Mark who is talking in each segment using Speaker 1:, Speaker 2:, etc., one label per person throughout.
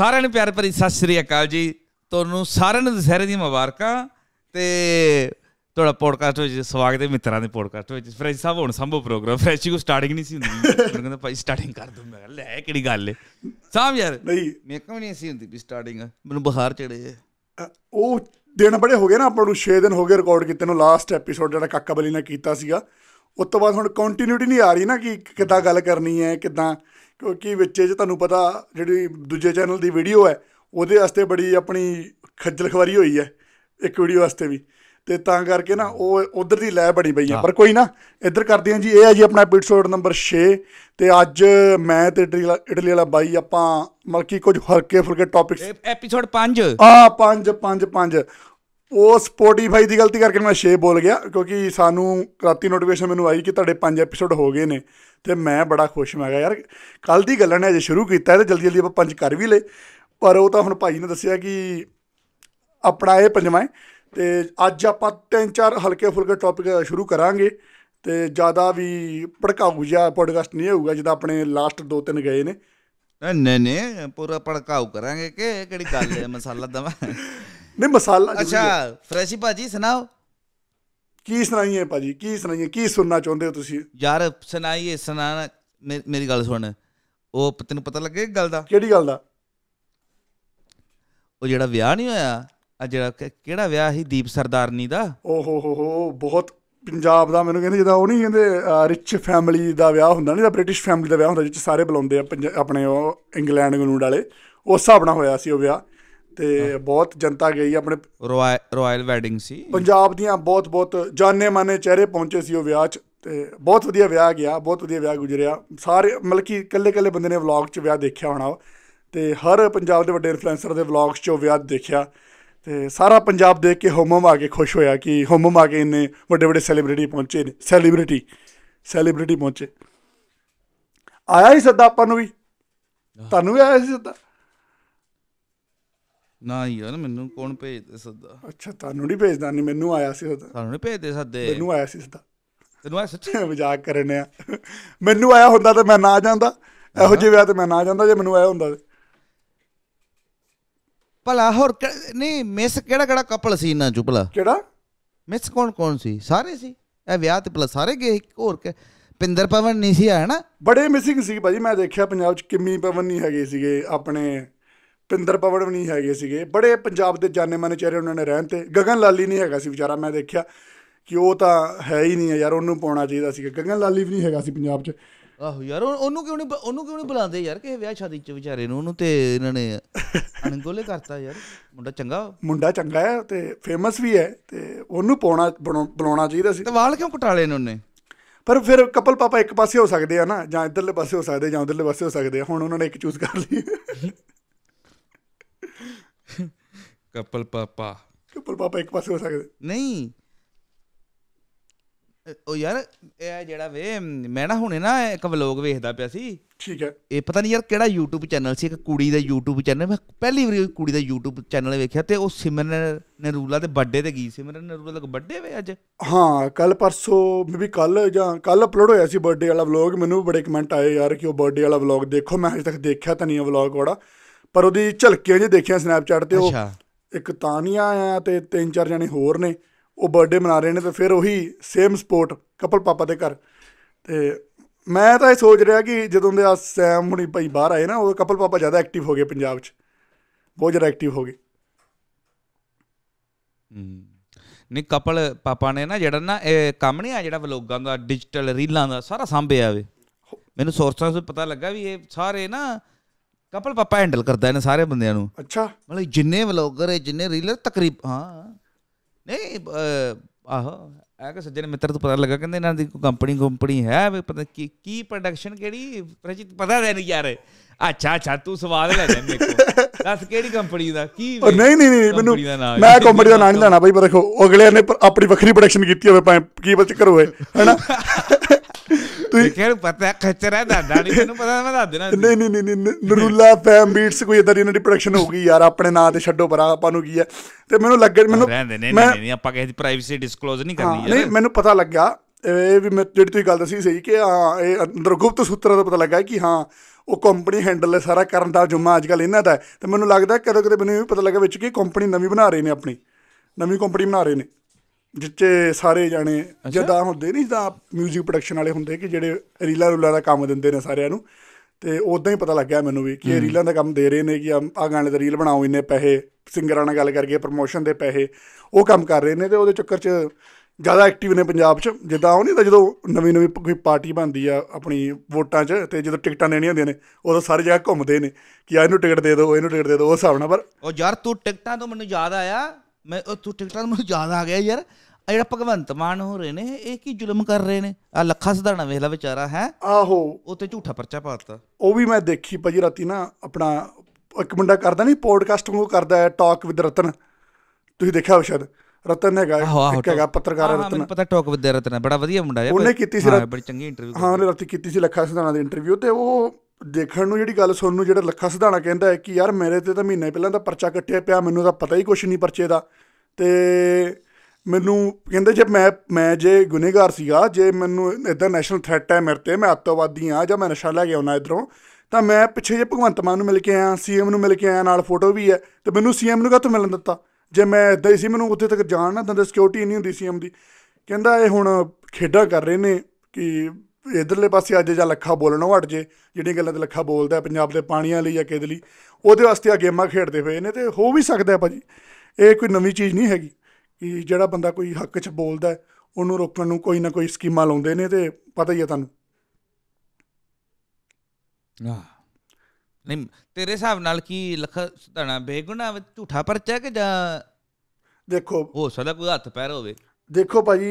Speaker 1: ਸਾਰਿਆਂ ਨੂੰ ਪਿਆਰ ਭਰੀ ਸਤਿ ਸ੍ਰੀ ਅਕਾਲ ਜੀ ਤੁਹਾਨੂੰ ਸਾਰਿਆਂ ਨੂੰ ਦੁਸਹਿਰੇ ਦੀਆਂ ਮੁਬਾਰਕਾਂ ਤੇ ਤੁਹਾਡਾ ਪੋਡਕਾਸਟ ਵਿੱਚ ਸਵਾਗਤ ਹੈ ਮਿੱਤਰਾਂ ਦੇ ਪੋਡਕਾਸਟ ਵਿੱਚ ਫਰੈਸ਼ ਸਾਹਿਬ ਹੁਣ ਸੰਭੋ ਪ੍ਰੋਗਰਾਮ ਫਰੈਸ਼ ਕੋ ਸਟਾਰਟਿੰਗ ਨਹੀਂ ਸੀ ਹੁੰਦੀ ਮੈਂ ਕਹਿੰਦਾ ਭਾਈ ਸਟਾਰਟਿੰਗ ਕਰ ਦੋ ਮੈਂ ਲੈ ਕਿਹੜੀ ਗੱਲ ਹੈ ਸਾਹਿਬ ਯਾਰ ਨਹੀਂ ਮੇਕਅਪ ਨਹੀਂ ਸੀ ਹੁੰਦੀ ਵੀ ਸਟਾਰਟਿੰਗ ਮੈਨੂੰ ਬੁਖਾਰ ਚੜੇ
Speaker 2: ਉਹ ਦਿਨ ਬੜੇ ਹੋ ਗਏ ਨਾ ਆਪਾਂ ਨੂੰ 6 ਦਿਨ ਹੋ ਗਏ ਰਿਕਾਰਡ ਕੀਤੇ ਨੂੰ ਲਾਸਟ ਐਪੀਸੋਡ ਜਿਹੜਾ ਕਾਕਾ ਬਲੀ ਨੇ ਕੀਤਾ ਸੀਗਾ ਉਸ ਤੋਂ ਬਾਅਦ ਹੁਣ ਕੰਟੀਨਿਊਟੀ ਨਹੀਂ ਆ ਰਹੀ ਨਾ ਕਿ ਕਿੱਦਾਂ ਗੱਲ ਕਰਨੀ ਹੈ ਕਿੱਦਾਂ ਕਿਉਂਕਿ ਵਿੱਚ ਜੇ ਤੁਹਾਨੂੰ ਪਤਾ ਜਿਹੜੀ ਦੂਜੇ ਚੈਨਲ ਦੀ ਵੀਡੀਓ ਹੈ ਉਹਦੇ ਵਾਸਤੇ ਬੜੀ ਆਪਣੀ ਖੱਜਲ ਖਵਾਰੀ ਹੋਈ ਹੈ ਇੱਕ ਵੀਡੀਓ ਵਾਸਤੇ ਵੀ ਤੇ ਤਾਂ ਕਰਕੇ ਨਾ ਉਹ ਉਧਰ ਦੀ ਲੈ ਬਣੀ ਪਈ ਹੈ ਪਰ ਕੋਈ ਨਾ ਇੱਧਰ ਕਰਦੇ ਹਾਂ ਜੀ ਇਹ ਆ ਜੀ ਆਪਣਾ ਐਪੀਸੋਡ ਨੰਬਰ 6 ਤੇ ਅੱਜ ਮੈਂ ਤੇ ਇਟਲੀ ਵਾਲਾ ਬਾਈ ਆਪਾਂ ਮਲਕੀ ਕੁਝ ਹਲਕੇ ਫੁਲਕੇ ਟੌਪਿਕਸ ਐਪੀਸੋਡ 5 ਆ 5 5 5 ਉਹ ਸਪੋਟੀਫਾਈ ਦੀ ਗਲਤੀ ਕਰਕੇ ਮੈਂ 6 ਬੋਲ ਗਿਆ ਕਿਉਂਕਿ ਸਾਨੂੰ ਰਾਤੀ ਨੋਟੀਫਿਕੇਸ਼ਨ ਮੈਨੂੰ ਆਈ ਕਿ ਤੁਹਾਡੇ 5 ਐਪੀਸੋਡ ਹੋ ਗਏ ਨੇ ਤੇ ਮੈਂ ਬੜਾ ਖੁਸ਼ ਮੈਂ ਯਾਰ ਕੱਲ ਦੀ ਗੱਲ ਨੇ ਅਜੇ ਸ਼ੁਰੂ ਕੀਤਾ ਤੇ ਜਲਦੀ ਜਲਦੀ ਆਪਾਂ ਪੰਜ ਕਰ ਵੀ ਲਏ ਪਰ ਉਹ ਤਾਂ ਹੁਣ ਭਾਈ ਨੇ ਦੱਸਿਆ ਕਿ ਆਪਣਾ ਇਹ ਪੰਜਵਾਂ ਤੇ ਅੱਜ ਆਪਾਂ ਤਿੰਨ ਚਾਰ ਹਲਕੇ ਫੁਲਕੇ ਟੌਪਿਕ ਸ਼ੁਰੂ ਕਰਾਂਗੇ ਤੇ ਜ਼ਿਆਦਾ ਵੀ ਭੜਕਾਊ ਜਾਂ ਪੋਡਕਾਸਟ ਨਹੀਂ ਹੋਊਗਾ ਜਿਦਾ ਆਪਣੇ ਲਾਸਟ ਦੋ ਤਿੰਨ ਗਏ ਨੇ ਨਹੀਂ ਨਹੀਂ ਪੂਰਾ ਭੜਕਾਊ ਕਰਾਂਗੇ ਕਿ ਕਿਹੜੀ ਗੱਲ ਹੈ ਮਸਾਲਾ ਦਵਾ ਨਹੀਂ ਮਸਾਲਾ ਅੱਛਾ ਫਰੈਸ਼ੀ ਭਾਜੀ ਸੁਣਾਓ ਕੀ ਸੁਣਾਈਏ ਭਾਜੀ ਕੀ ਸੁਣਾਈਏ ਕੀ ਸੁਣਨਾ ਚਾਹੁੰਦੇ ਹੋ ਤੁਸੀਂ
Speaker 1: ਯਾਰ ਸੁਣਾਈਏ ਸੁਣਾਣਾ ਮੇਰੀ ਗੱਲ ਸੁਣ ਉਹ ਤੈਨੂੰ ਪਤਾ ਲੱਗੇ ਗੱਲ ਦਾ ਕਿਹੜੀ ਗੱਲ ਦਾ ਉਹ ਜਿਹੜਾ ਵਿਆਹ ਨਹੀਂ ਹੋਇਆ ਆ ਜਿਹੜਾ ਕਿਹੜਾ ਵਿਆਹ ਸੀ ਦੀਪ ਸਰਦਾਰਨੀ
Speaker 2: ਦਾ ਓਹੋ ਹੋ ਹੋ ਬਹੁਤ ਪੰਜਾਬ ਦਾ ਮੈਨੂੰ ਕਹਿੰਦੇ ਜਿਹਦਾ ਉਹ ਨਹੀਂ ਕਹਿੰਦੇ ਰਿਚ ਫੈਮਿਲੀ ਦਾ ਵਿਆਹ ਹੁੰਦਾ ਨਹੀਂ ਦਾ ਬ੍ਰਿਟਿਸ਼ ਫੈਮਿਲੀ ਦਾ ਵਿਆਹ ਹੁੰਦਾ ਜਿੱਚ ਸਾਰੇ ਬੁਲਾਉਂਦੇ ਆ ਆਪਣੇ ਉਹ ਇੰਗਲੈਂਡ ਗਨੂਡ ਵਾਲੇ ਉਸ ਹਿਸਾਬ ਨਾਲ ਹੋਇਆ ਸੀ ਉਹ ਵਿਆਹ ਤੇ ਬਹੁਤ ਜਨਤਾ ਗਈ ਆਪਣੇ
Speaker 1: ਰਾਇਲ ਵੈਡਿੰਗ ਸੀ
Speaker 2: ਪੰਜਾਬ ਦੀਆਂ ਬਹੁਤ ਬਹੁਤ ਜਾਣੇ ਮਾਨੇ ਚਿਹਰੇ ਪਹੁੰਚੇ ਸੀ ਉਹ ਵਿਆਹ 'ਚ ਤੇ ਬਹੁਤ ਵਧੀਆ ਵਿਆਹ ਗਿਆ ਬਹੁਤ ਵਧੀਆ ਵਿਆਹ ਗੁਜ਼ਰਿਆ ਸਾਰੇ ਮਤਲਬ ਕਿ ਕੱਲੇ-ਕੱਲੇ ਬੰਦੇ ਨੇ ਵਲੌਗ 'ਚ ਵਿਆਹ ਦੇਖਿਆ ਹੋਣਾ ਤੇ ਹਰ ਪੰਜਾਬ ਦੇ ਵੱਡੇ ਇਨਫਲੂਐਂਸਰ ਦੇ ਵਲੌਗਸ 'ਚ ਵਿਆਹ ਦੇਖਿਆ ਤੇ ਸਾਰਾ ਪੰਜਾਬ ਦੇਖ ਕੇ ਹਮਮ ਆ ਕੇ ਖੁਸ਼ ਹੋਇਆ ਕਿ ਹਮਮ ਆ ਕੇ ਇੰਨੇ ਵੱਡੇ ਵੱਡੇ ਸੈਲੀਬ੍ਰਿਟੀ ਪਹੁੰਚੇ ਨੇ ਸੈਲੀਬ੍ਰਿਟੀ ਸੈਲੀਬ੍ਰਿਟੀ ਪਹੁੰਚੇ ਆਇਆ ਹੀ ਸੱਦਾ ਆਪਾਂ ਨੂੰ ਵੀ ਤੁਹਾਨੂੰ ਵੀ ਆਇਆ ਸੀ ਸੱਦਾ
Speaker 1: ਨਾ ਯਾਰ ਮੈਨੂੰ ਕੌਣ ਭੇਜਦੇ ਸੱਦਾ
Speaker 2: ਅੱਛਾ ਤੁਹਾਨੂੰ ਨਹੀਂ ਭੇਜਦਾ ਨਹੀਂ ਮੈਨੂੰ ਆਇਆ ਸੀ ਸੱਦਾ ਤੁਹਾਨੂੰ ਨਹੀਂ ਭੇਜਦੇ ਸੱਦੇ ਮੈਨੂੰ ਆਇਆ ਸੀ ਸੱਦਾ ਤੈਨੂੰ ਆਇਆ ਸੱਚੀ ਮਜ਼ਾਕ ਕਰਨੇ ਆ ਮੈਨੂੰ ਆਇਆ ਹੁੰਦਾ ਤਾਂ ਮੈਂ ਨਾ ਜਾਂਦਾ ਇਹੋ ਜਿਹੇ ਵਿਆਹ ਤੇ ਮੈਂ ਨਾ ਜਾਂਦਾ ਜੇ ਮੈਨੂੰ ਆਇਆ ਹੁੰਦਾ ਭਲਾ ਹੋਰ ਨਹੀਂ ਮਿਸ ਕਿਹੜਾ ਕਿਹੜਾ
Speaker 1: ਕਪਲ ਸੀ ਇਹਨਾਂ ਚੁਪਲਾ ਕਿਹੜਾ ਮਿਸ ਕੌਣ ਕੌਣ ਸੀ ਸਾਰੇ ਸੀ ਇਹ ਵਿਆਹ ਤੇ ਭਲਾ ਸਾਰੇ ਗਏ ਹੋਰ ਕਿ ਪਿੰਦਰ ਪਵਨ ਨਹੀਂ ਸੀ ਆਇਆ ਨਾ
Speaker 2: ਬੜੇ ਮਿਸਿੰਗ ਸੀ ਭਾਜੀ ਮੈਂ ਦੇਖਿਆ ਪੰਜਾਬ ਚ ਕਿੰਮੀ ਪਵਨ ਨਹੀਂ ਹੈਗੇ ਸੀਗੇ ਆਪਣੇ ਪਿੰਦਰ ਪਵੜ ਵੀ ਨਹੀਂ ਹੈਗੇ ਸੀਗੇ ਬੜੇ ਪੰਜਾਬ ਦੇ ਜਾਣੇ ਮਾਨੇ ਚਿਹਰੇ ਉਹਨਾਂ ਨੇ ਰਹਿਣ ਤੇ ਗਗਨ ਲਾਲੀ ਨਹੀਂ ਹੈਗਾ ਸੀ ਵਿਚਾਰਾ ਮੈਂ ਦੇਖਿਆ ਕਿ ਉਹ ਤਾਂ ਹੈ ਹੀ ਨਹੀਂ ਯਾਰ ਉਹਨੂੰ ਪਾਉਣਾ ਚਾਹੀਦਾ ਸੀ ਗਗਨ ਲਾਲੀ ਵੀ ਨਹੀਂ ਹੈਗਾ ਸੀ ਪੰਜਾਬ 'ਚ
Speaker 1: ਆਹੋ ਯਾਰ ਉਹਨੂੰ ਕਿਉਂ ਨਹੀਂ ਉਹਨੂੰ ਕਿਉਂ ਨਹੀਂ ਬੁਲਾਉਂਦੇ ਯਾਰ ਕਿਸੇ ਵਿਆਹ ਸ਼ਾਦੀ 'ਚ ਵਿਚਾਰੇ
Speaker 2: ਨੂੰ ਉਹਨੂੰ ਤੇ ਇਹਨਾਂ ਨੇ
Speaker 1: ਅਣਗੋਲੇ ਕਰਤਾ ਯਾਰ ਮੁੰਡਾ ਚੰਗਾ
Speaker 2: ਮੁੰਡਾ ਚੰਗਾ ਹੈ ਤੇ ਫੇਮਸ ਵੀ ਹੈ ਤੇ ਉਹਨੂੰ ਪਾਉਣਾ ਬੁਲਾਉਣਾ ਚਾਹੀਦਾ ਸੀ ਤੇ ਵਾਲ ਕਿਉਂ ਕਟਾਲੇ ਨੇ ਉਹਨੇ ਪਰ ਫਿਰ ਕਪਲ ਪਾਪਾ ਇੱਕ ਪਾਸੇ ਹੋ ਸਕਦੇ ਆ ਨਾ ਜਾਂ ਇਧਰਲੇ ਪਾਸੇ ਹੋ ਸਕਦੇ ਜਾਂ ਉਧਰਲੇ ਪਾਸੇ ਹੋ ਸਕਦੇ ਆ ਹੁਣ ਉਹਨਾਂ ਨੇ ਇੱਕ ਚੂਜ਼ ਕਰ ਲਈ
Speaker 1: ਕਪਲ ਪਾਪਾ
Speaker 2: ਕਪਲ ਪਾਪਾ ਇੱਕ ਪਾਸੇ ਹੋ ਸਕਦੇ
Speaker 1: ਨਹੀਂ ਉਹ ਯਾਰ ਇਹ ਜਿਹੜਾ ਵੇ ਮੈਂ ਨਾ ਹੁਣੇ ਨਾ ਇੱਕ ਵਲੌਗ ਵੇਖਦਾ ਪਿਆ ਸੀ ਠੀਕ ਹੈ ਇਹ ਪਤਾ ਨਹੀਂ ਯਾਰ ਕਿਹੜਾ YouTube ਚੈਨਲ ਸੀ ਇੱਕ ਕੁੜੀ ਦਾ YouTube ਚੈਨਲ ਮੈਂ ਪਹਿਲੀ ਵਾਰੀ ਕੁੜੀ ਦਾ YouTube ਚੈਨਲ ਵੇਖਿਆ ਤੇ ਉਹ ਸਿਮਰਨ ਨਰੂਲਾ ਦੇ ਬਰਥਡੇ ਤੇ ਗਈ ਸਿਮਰਨ
Speaker 2: ਨਰੂਲਾ ਦਾ ਬਰਥਡੇ ਵੇ ਅੱਜ ਹਾਂ ਕੱਲ ਪਰਸੋ ਮੇਬੀ ਕੱਲ ਜਾਂ ਕੱਲ ਅਪਲੋਡ ਹੋਇਆ ਸੀ ਬਰਥਡੇ ਵਾਲਾ ਵਲੌਗ ਮੈਨੂੰ ਬੜੇ ਕਮੈਂਟ ਆਏ ਯਾਰ ਕਿ ਉਹ ਬਰਥਡੇ ਵਾਲਾ ਵਲੌਗ ਦੇਖੋ ਮੈਂ ਅਜੇ ਤੱਕ ਦੇਖਿਆ ਤਾਂ ਨਹੀਂ ਉਹ ਵਲੌਗ ਵਾਲਾ ਪਰ ਉਹਦੀ ਝਲਕੀਆਂ ਜੇ ਦੇਖਿਆ ਸਨੈਪਚੈਟ ਤੇ ਉਹ ਇੱਕ ਤਾਨੀਆਂ ਆ ਤੇ ਤਿੰਨ ਚਾਰ ਜਣੇ ਹੋਰ ਨੇ ਉਹ ਬਰਥਡੇ ਮਨਾ ਰਹੇ ਨੇ ਤੇ ਫਿਰ ਉਹੀ ਸੇਮ ਸਪੋਰਟ ਕਪਲ ਪਾਪਾ ਦੇ ਘਰ ਤੇ ਮੈਂ ਤਾਂ ਇਹ ਸੋਚ ਰਿਹਾ ਕਿ ਜਦੋਂ ਦੇ ਆ ਸੈਮ ਹੁਣੀ ਭਾਈ ਬਾਹਰ ਆਏ ਨਾ ਉਹ ਕਪਲ ਪਾਪਾ ਜ਼ਿਆਦਾ ਐਕਟਿਵ ਹੋ ਗਏ ਪੰਜਾਬ 'ਚ ਬਹੁਤ ਜ਼ਿਆਦਾ ਐਕਟਿਵ ਹੋ ਗਏ
Speaker 1: ਨਹੀਂ ਕਪਲ ਪਾਪਾ ਨੇ ਨਾ ਜਿਹੜਾ ਨਾ ਇਹ ਕੰਮ ਨਹੀਂ ਆ ਜਿਹੜਾ ਵਲੋਗਾਂ ਦਾ ਡਿਜੀਟਲ ਰੀਲਾਂ ਦਾ ਸਾਰਾ ਸੰਭਿਆ ਵੇ ਮੈਨੂੰ ਸੋਰਸਾਂ ਤੋਂ ਪਤਾ ਲੱਗਾ ਵੀ ਇਹ ਸਾਰੇ ਨਾ ਕਪਲ ਪਾਪਾ ਹੈਂਡਲ ਕਰਦਾ ਇਹਨਾਂ ਸਾਰੇ ਬੰਦਿਆਂ ਨੂੰ ਅੱਛਾ ਮਤਲਬ ਜਿੰਨੇ ਵਲੋਗਰ ਹੈ ਜਿੰਨੇ ਰੀਲਰ ਤਕਰੀਬ ਹਾਂ ਨਹੀਂ ਆਹ ਆ ਕੇ ਸੱਜਣ ਮਿੱਤਰ ਤੋਂ ਪਤਾ ਲੱਗਾ ਕਹਿੰਦੇ ਇਹਨਾਂ ਦੀ ਕੋਈ ਕੰਪਨੀ ਕੰਪਨੀ ਹੈ ਵੀ ਪਤਾ ਕੀ ਕੀ ਪ੍ਰੋਡਕਸ਼ਨ ਕਿਹੜੀ ਪ੍ਰਚਿਤ ਪਤਾ ਦੇ ਨਹੀਂ ਯਾਰ ਅੱਛਾ ਅੱਛਾ ਤੂੰ ਸਵਾਲ ਲੈ ਲੈ ਮੇਰੇ ਕੋਲ ਦੱਸ ਕਿਹੜੀ ਕੰਪਨੀ ਦਾ ਕੀ
Speaker 2: ਨਹੀਂ ਨਹੀਂ ਨਹੀਂ ਮੈਨੂੰ ਮੈਂ ਕੰਪਨੀ ਦਾ ਨਾਮ ਨਹੀਂ ਲੈਣਾ ਬਾਈ ਪਰ ਦੇਖੋ ਅਗਲੇ ਨੇ ਆਪਣੀ ਵੱਖਰੀ ਪ੍ਰੋਡਕਸ਼ਨ ਕੀਤੀ ਹੋਵੇ ਭਾਵੇਂ ਕੀ ਬਚ ਕਰੋ ਹੋਵੇ ਹੈਨਾ ਤੁਸੀਂ ਕਿਹਨੂੰ ਪਤਾ ਖਚਰਾ ਹੈ ਦਾਦਾ ਨਹੀਂ ਤੈਨੂੰ ਪਤਾ ਮੈਂ ਦੱਸ ਦੇਣਾ ਨਹੀਂ ਨਹੀਂ ਨਹੀਂ ਨਰੂਲਾ ਫੈਮ ਬੀਟਸ ਕੋਈ ਇਦਾਂ ਦੀ ਇਹਨਾਂ ਦੀ ਪ੍ਰੋਡਕਸ਼ਨ ਹੋ ਗਈ ਯਾਰ ਆਪਣੇ ਨਾਂ ਤੇ ਛੱਡੋ ਪਰਾਂ ਆਪਾਂ ਨੂੰ ਕੀ ਹੈ ਤੇ ਮੈਨੂੰ ਲੱਗ ਗਿਆ ਮੈਨੂੰ ਨਹੀਂ ਨਹੀਂ ਨਹੀਂ
Speaker 1: ਆਪਾਂ ਕਿਸੇ ਦੀ ਪ੍ਰਾਈਵੇਸੀ ਡਿਸਕਲੋਜ਼ ਨਹੀਂ ਕਰਨੀ ਨਹੀਂ
Speaker 2: ਮੈਨੂੰ ਪਤਾ ਲੱਗਾ ਇਹ ਵੀ ਮੈਂ ਜਿਹੜੀ ਤੁਸੀਂ ਗੱਲ ਦੱਸੀ ਸਹੀ ਕਿ ਹਾਂ ਇਹ ਅੰਦਰ ਗੁਪਤ ਸੂਤਰਾਂ ਦਾ ਪਤਾ ਲੱਗਾ ਕਿ ਹਾਂ ਉਹ ਕੰਪਨੀ ਹੈਂਡਲ ਹੈ ਸਾਰਾ ਕਰਨ ਦਾ ਜੁਮਾ ਅੱਜ ਕੱਲ ਇਹਨਾਂ ਦਾ ਤੇ ਮੈਨੂੰ ਲੱਗਦਾ ਕਦੋਂ ਕਦੇ ਮੈਨੂੰ ਇਹ ਵੀ ਪਤਾ ਲੱਗਾ ਵਿੱਚ ਕਿ ਕੰਪਨੀ ਨਵੀਂ ਬਣਾ ਰਹੇ ਨੇ ਆਪਣੀ ਨਵੀਂ ਕੰਪਨੀ ਬਣਾ ਰਹੇ ਨੇ ਜਿੱਤੇ ਸਾਰੇ ਜਾਣੇ ਜਦਾਂ ਹੁੰਦੇ ਨਹੀਂ ਤਾਂ 뮤직 ਪ੍ਰੋਡਕਸ਼ਨ ਵਾਲੇ ਹੁੰਦੇ ਕਿ ਜਿਹੜੇ ਰੀਲਾਂ ਰੂਲਾਂ ਦਾ ਕੰਮ ਦਿੰਦੇ ਨੇ ਸਾਰਿਆਂ ਨੂੰ ਤੇ ਉਦਾਂ ਹੀ ਪਤਾ ਲੱਗਿਆ ਮੈਨੂੰ ਵੀ ਕਿ ਇਹ ਰੀਲਾਂ ਦਾ ਕੰਮ ਦੇ ਰਹੇ ਨੇ ਕਿ ਆ ਗਾਣੇ ਦਾ ਰੀਲ ਬਣਾਓ ਇੰਨੇ ਪੈਸੇ ਸਿੰਗਰਾਂ ਨਾਲ ਗੱਲ ਕਰਕੇ ਪ੍ਰੋਮੋਸ਼ਨ ਦੇ ਪੈਸੇ ਉਹ ਕੰਮ ਕਰ ਰਹੇ ਨੇ ਤੇ ਉਹਦੇ ਚੱਕਰ 'ਚ ਜ਼ਿਆਦਾ ਐਕਟਿਵ ਨੇ ਪੰਜਾਬ 'ਚ ਜਿੱਦਾਂ ਉਹ ਨਹੀਂ ਤਾਂ ਜਦੋਂ ਨਵੀਂ ਨਵੀਂ ਕੋਈ ਪਾਰਟੀ ਬਣਦੀ ਆ ਆਪਣੀ ਵੋਟਾਂ 'ਚ ਤੇ ਜਦੋਂ ਟਿਕਟਾਂ ਲੈਣੀਆਂ ਹੁੰਦੀਆਂ ਨੇ ਉਦੋਂ ਸਾਰੇ ਜਗ੍ਹਾ ਘੁੰਮਦੇ ਨੇ ਕਿ ਆ ਇਹਨੂੰ ਟਿਕਟ ਦੇ ਦਿਓ ਇਹਨੂੰ ਟਿਕਟ ਦੇ ਦਿਓ ਉਹ ਹਿਸਾਬ ਨਾਲ ਪਰ ਉਹ ਯਾਰ ਤੂੰ ਟਿਕਟਾਂ ਤੋਂ ਮੈਨੂੰ ਯਾਦ ਆਇਆ
Speaker 1: ਮੈਂ ਉਹ ਤੂੰ ਟਿਕਟਾਂ ਮੈਨੂੰ ਯਾਦ ਆ ਗਿਆ ਯਾਰ ਆ ਜਿਹੜਾ ਭਗਵੰਤ ਮਾਨ ਹੋ ਰਹੇ ਨੇ ਇਹ ਕੀ ਜ਼ੁਲਮ ਕਰ ਰਹੇ ਨੇ ਆ ਲੱਖਾ ਸਿਧਾਣਾ ਵੇਖ ਲੈ ਵਿਚਾਰਾ ਹੈ
Speaker 2: ਆਹੋ ਉਹ ਤੇ ਝੂਠਾ
Speaker 1: ਪਰਚਾ ਪਾਤਾ
Speaker 2: ਉਹ ਵੀ ਮੈਂ ਦੇਖੀ ਭਾਜੀ ਰਾਤੀ ਨਾ ਆਪਣਾ ਇੱਕ ਮੁੰਡਾ ਕਰਦਾ ਨਹੀਂ ਪੋਡਕਾਸਟਿੰਗ ਉਹ ਕਰਦਾ ਹੈ ਟਾਕ ਵਿਦ ਰਤਨ ਤੁਸੀਂ ਦੇਖਿਆ ਹੋ ਸ਼ਾਇਦ ਰਤਨ ਹੈਗਾ ਇੱਕ ਹੈਗਾ ਪੱਤਰਕਾਰ ਰਤਨ ਮੈਨੂੰ
Speaker 1: ਪਤਾ ਟਾਕ ਵਿਦ ਰਤਨ ਬੜਾ ਵਧੀਆ ਮੁੰਡਾ ਹੈ ਉਹਨੇ ਕੀਤੀ ਸੀ ਬੜੀ ਚੰਗੀ ਇੰਟਰਵਿਊ
Speaker 2: ਹਾਂ ਉਹਨੇ ਰਾਤੀ ਕੀਤੀ ਸੀ ਲੱਖਾ ਸਿਧਾਣਾ ਦੀ ਇੰਟਰਵਿਊ ਤੇ ਉਹ ਦੇਖਣ ਨੂੰ ਜਿਹੜੀ ਗੱਲ ਸੁਣਨ ਨੂੰ ਜਿਹੜਾ ਲੱਖਾ ਸਿਧਾਣਾ ਕਹਿੰਦਾ ਹੈ ਕਿ ਯਾਰ ਮੇਰੇ ਤੇ ਤਾਂ ਮਹੀਨੇ ਪਹਿਲਾਂ ਤਾਂ ਪਰਚਾ ਕੱਟਿਆ ਪਿਆ ਮੈਨੂੰ ਤਾਂ ਪਤਾ ਹੀ ਕੁਛ ਨਹੀਂ ਪਰਚੇ ਦਾ ਤੇ ਮੈਨੂੰ ਕਹਿੰਦੇ ਜੇ ਮੈਂ ਮੈਂ ਜੇ ਗੁਨੇਗਾਰ ਸੀਗਾ ਜੇ ਮੈਨੂੰ ਇਦਾਂ ਨੈਸ਼ਨਲ ਥ੍ਰੈਟ ਹੈ ਮੇਰੇ ਤੇ ਮੈਂ ਅੱਤਵਾਦੀ ਆ ਜਾਂ ਮੈਂ ਨਸ਼ਾ ਲੈ ਕੇ ਆਉਣਾ ਇਧਰੋਂ ਤਾਂ ਮੈਂ ਪਿੱਛੇ ਜੇ ਭਗਵੰਤ ਮਾਨ ਨੂੰ ਮਿਲ ਕੇ ਆਇਆ ਸੀਐਮ ਨੂੰ ਮਿਲ ਕੇ ਆਇਆ ਨਾਲ ਫੋਟੋ ਵੀ ਹੈ ਤੇ ਮੈਨੂੰ ਸੀਐਮ ਨੂੰ ਕਾਹਤੋਂ ਮਿਲਣ ਦਿੱਤਾ ਜੇ ਮੈਂ ਇਦਾਂ ਹੀ ਸੀ ਮੈਨੂੰ ਉੱਥੇ ਤੱਕ ਜਾਣ ਨਾ ਦਿੰਦੇ ਸਿਕਿਉਰਿਟੀ ਨਹੀਂ ਹੁੰਦੀ ਸੀਐਮ ਦੀ ਕਹਿੰਦਾ ਇਹ ਹੁਣ ਖੇਡਾਂ ਕਰ ਰਹੇ ਨੇ ਕਿ ਇਧਰਲੇ ਪਾਸੇ ਅੱਜ ਜਾਂ ਲੱਖਾ ਬੋਲਣੋਂ ਹਟ ਜੇ ਜਿਹੜੀਆਂ ਗੱਲਾਂ ਤੇ ਲੱਖਾ ਬੋਲਦਾ ਪੰਜਾਬ ਦੇ ਪਾਣੀਆਂ ਲਈ ਜਾਂ ਕਿਹਦੇ ਲਈ ਉਹਦੇ ਵਾਸਤੇ ਆ ਗੇਮਾਂ ਖੇਡਦੇ ਹੋਏ ਨੇ ਤੇ ਹੋ ਵੀ ਸਕਦਾ ਹੈ ਭਾਜੀ ਇਹ ਕੋਈ ਨਵੀਂ ਚੀਜ਼ ਨਹੀਂ ਹੈਗੀ ਕਿ ਜਿਹੜਾ ਬੰਦਾ ਕੋਈ ਹੱਕ 'ਚ ਬੋਲਦਾ ਉਹਨੂੰ ਰੋਕਣ ਨੂੰ ਕੋਈ ਨਾ ਕੋਈ ਸਕੀਮਾਂ ਲਾਉਂਦੇ ਨੇ ਤੇ ਪਤਾ ਹੀ ਆ ਤੁਹਾਨੂੰ
Speaker 1: ਨਾ ਨਹੀਂ ਤੇਰੇ ਹਿਸਾਬ ਨਾਲ ਕੀ ਲੱਖ ਸੁਧਾਣਾ ਬੇਗੁਨਾਹ ਝੂਠਾ ਪਰਚਾ ਕਿ ਜਾਂ ਦੇਖੋ ਹੋ ਸਕਦਾ ਕੋਈ ਹੱਥ ਪੈਰ ਹੋਵੇ
Speaker 2: ਦੇਖੋ ਭਾਜੀ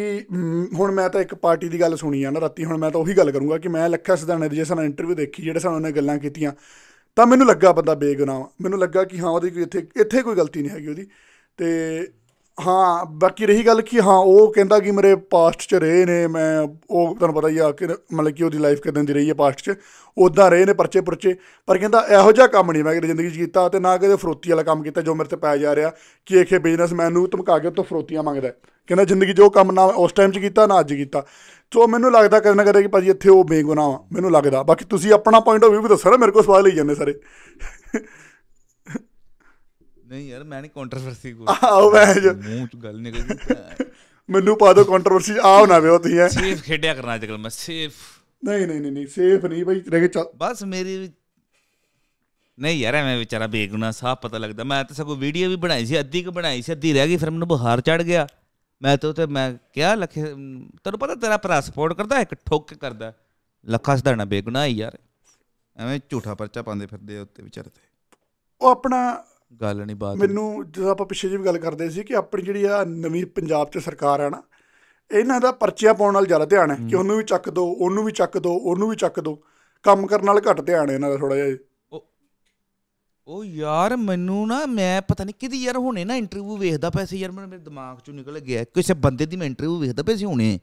Speaker 2: ਹੁਣ ਮੈਂ ਤਾਂ ਇੱਕ ਪਾਰਟੀ ਦੀ ਗੱਲ ਸੁਣੀ ਆ ਨਾ ਰਾਤੀ ਹੁਣ ਮੈਂ ਤਾਂ ਉਹੀ ਗੱਲ ਕਰੂੰਗਾ ਕਿ ਮੈਂ ਲੱਖਾ ਸਿਧਾਣੇ ਦੀ ਜਿਸ ਨਾਲ ਇੰਟਰਵਿਊ ਦੇਖੀ ਜਿਹੜੇ ਸਾਨੂੰ ਉਹਨੇ ਗੱਲਾਂ ਕੀਤੀਆਂ ਤਾਂ ਮੈਨੂੰ ਲੱਗਾ ਬੰਦਾ ਬੇਗੁਨਾਹ ਮੈਨੂੰ ਲੱਗਾ ਕਿ ਹਾਂ ਉਹਦੀ ਕੋਈ ਇੱਥੇ ਇੱਥੇ ਕੋਈ ਗਲਤੀ ਨਹੀਂ ਹੈਗੀ ਉਹਦੀ ਤੇ ਹਾਂ ਬਾਕੀ ਰਹੀ ਗੱਲ ਕਿ ਹਾਂ ਉਹ ਕਹਿੰਦਾ ਕਿ ਮੇਰੇ ਪਾਸਟ 'ਚ ਰਹੇ ਨੇ ਮੈਂ ਉਹ ਤੁਹਾਨੂੰ ਪਤਾ ਹੀ ਆ ਕਿ ਮਤਲਬ ਕਿ ਉਹਦੀ ਲਾਈਫ ਕਿਦਾਂ ਦੀ ਰਹੀ ਹੈ ਪਾਸਟ 'ਚ ਉਦਾਂ ਰਹੇ ਨੇ ਪਰਚੇ ਪਰਚੇ ਪਰ ਕਹਿੰਦਾ ਇਹੋ ਜਿਹਾ ਕੰਮ ਨਹੀਂ ਮੈਂ ਕਿਹੜੀ ਜ਼ਿੰਦਗੀ 'ਚ ਕੀਤਾ ਤੇ ਨਾ ਕਿਤੇ ਫਰੋਤੀ ਵਾਲਾ ਕੰਮ ਕੀਤਾ ਜੋ ਮੇਰੇ ਤੇ ਪਾਇਆ ਜਾ ਰਿਹਾ ਕਿ ਇਹ ਬਿਜ਼ਨਸਮੈਨ ਨੂੰ ਧਮਕਾ ਕੇ ਤੋਂ ਫਰੋਤੀਆਂ ਮੰਗਦਾ ਕਹਿੰਦਾ ਜ਼ਿੰਦਗੀ ਜੋ ਕੰਮ ਨਾ ਉਸ ਟਾਈਮ 'ਚ ਕੀਤਾ ਨਾ ਅੱਜ ਕੀਤਾ ਸੋ ਮੈਨੂੰ ਲੱਗਦਾ ਕਰਨਾ ਨਾ ਕਿ ਭਾਜੀ ਇੱਥੇ ਉਹ ਬੇਗੁਨਾਹ ਮੈਨੂੰ ਲੱਗਦਾ ਬਾਕੀ ਤੁਸੀਂ ਆਪਣਾ ਪੁਆਇੰਟ ਆਫ View ਵੀ ਦੱਸੋ ਨਾ ਮੇਰੇ ਕੋਲ ਸਵਾਲ ਲਈ ਜਾਂਦੇ ਸਾਰੇ
Speaker 1: ਨਹੀਂ ਯਾਰ ਮੈਂ ਨਹੀਂ ਕੰਟਰੋਵਰਸੀ ਕੋ ਆਓ ਮੈਂ ਮੂੰਹ ਚ ਗੱਲ ਨਿਕਲ ਗਈ
Speaker 2: ਮੈਨੂੰ ਪਾ ਦੋ ਕੰਟਰੋਵਰਸੀ ਆ ਨਾ ਵੇ ਤੀ ਹੈ ਸੇਫ
Speaker 1: ਖੇਡਿਆ ਕਰਨਾ ਅੱਜ ਕੱਲ ਮੈਂ ਸੇਫ
Speaker 2: ਨਹੀਂ ਨਹੀਂ ਨਹੀਂ ਸੇਫ ਨਹੀਂ ਬਈ ਰਹਿ ਕੇ ਬਸ ਮੇਰੀ
Speaker 1: ਨਹੀਂ ਯਾਰ ਮੈਂ ਵਿਚਾਰਾ ਬੇਗੁਨਾਹ ਸਾਹ ਪਤਾ ਲੱਗਦਾ ਮੈਂ ਤਾਂ ਸਗੋਂ ਵੀਡੀਓ ਵੀ ਬਣਾਈ ਸੀ ਅੱਧੀ ਕੁ ਬਣਾਈ ਸੀ ਅੱਧੀ ਰਹਿ ਗਈ ਫਿਰ ਮੈਨੂੰ ਬੁਖਾਰ ਚੜ ਗਿਆ ਮੈਂ ਤਾਂ ਤੇ ਮੈਂ ਕਿਹਾ ਲਖੇ ਤੈਨੂੰ ਪਤਾ ਤੇਰਾ ਭਰਾ ਸਪੋਰਟ ਕਰਦਾ ਇੱਕ ਠੋਕ ਕਰਦਾ ਲੱਖਾ ਸਧਾਰਣਾ ਬੇਗੁਨਾਹ ਹੀ ਯਾਰ ਐਵੇਂ ਝੂਠਾ ਪਰਚਾ ਪਾਉਂਦੇ ਫਿਰਦੇ ਉੱਤੇ ਵਿਚਾਰੇ ਤੇ ਉਹ ਆਪਣਾ ਗੱਲ ਨਹੀਂ ਬਾਤ
Speaker 2: ਮੈਨੂੰ ਜਦੋਂ ਆਪਾਂ ਪਿੱਛੇ ਜੀ ਵੀ ਗੱਲ ਕਰਦੇ ਸੀ ਕਿ ਆਪਣੀ ਜਿਹੜੀ ਆ ਨਵੀਂ ਪੰਜਾਬ 'ਚ ਸਰਕਾਰ ਆ ਨਾ ਇਹਨਾਂ ਦਾ ਪਰਚੀਆਂ ਪਾਉਣ ਨਾਲ ਜ਼ਿਆਦਾ ਧਿਆਨ ਹੈ ਕਿ ਉਹਨੂੰ ਵੀ ਚੱਕ ਦੋ ਉਹਨੂੰ ਵੀ ਚੱਕ ਦੋ ਉਹਨੂੰ ਵੀ ਚੱਕ ਦੋ ਕੰਮ ਕਰਨ ਨਾਲ ਘੱਟ ਧਿਆਨ ਹੈ ਇਹਨਾਂ ਦਾ ਥੋੜਾ ਜਿਹਾ
Speaker 1: ਉਹ ਯਾਰ ਮੈਨੂੰ ਨਾ ਮੈਂ ਪਤਾ ਨਹੀਂ ਕਿਦੀ ਯਾਰ ਹੁਣੇ ਨਾ ਇੰਟਰਵਿਊ ਵੇਖਦਾ ਪਿਆ ਸੀ ਯਾਰ ਮੇਰੇ ਦਿਮਾਗ ਚੋਂ ਨਿਕਲ ਗਿਆ ਕਿਸੇ ਬੰਦੇ ਦੀ ਮੈਂ ਇੰਟਰਵਿਊ ਵੇਖਦਾ ਪਿਆ ਸੀ ਹੁਣੇ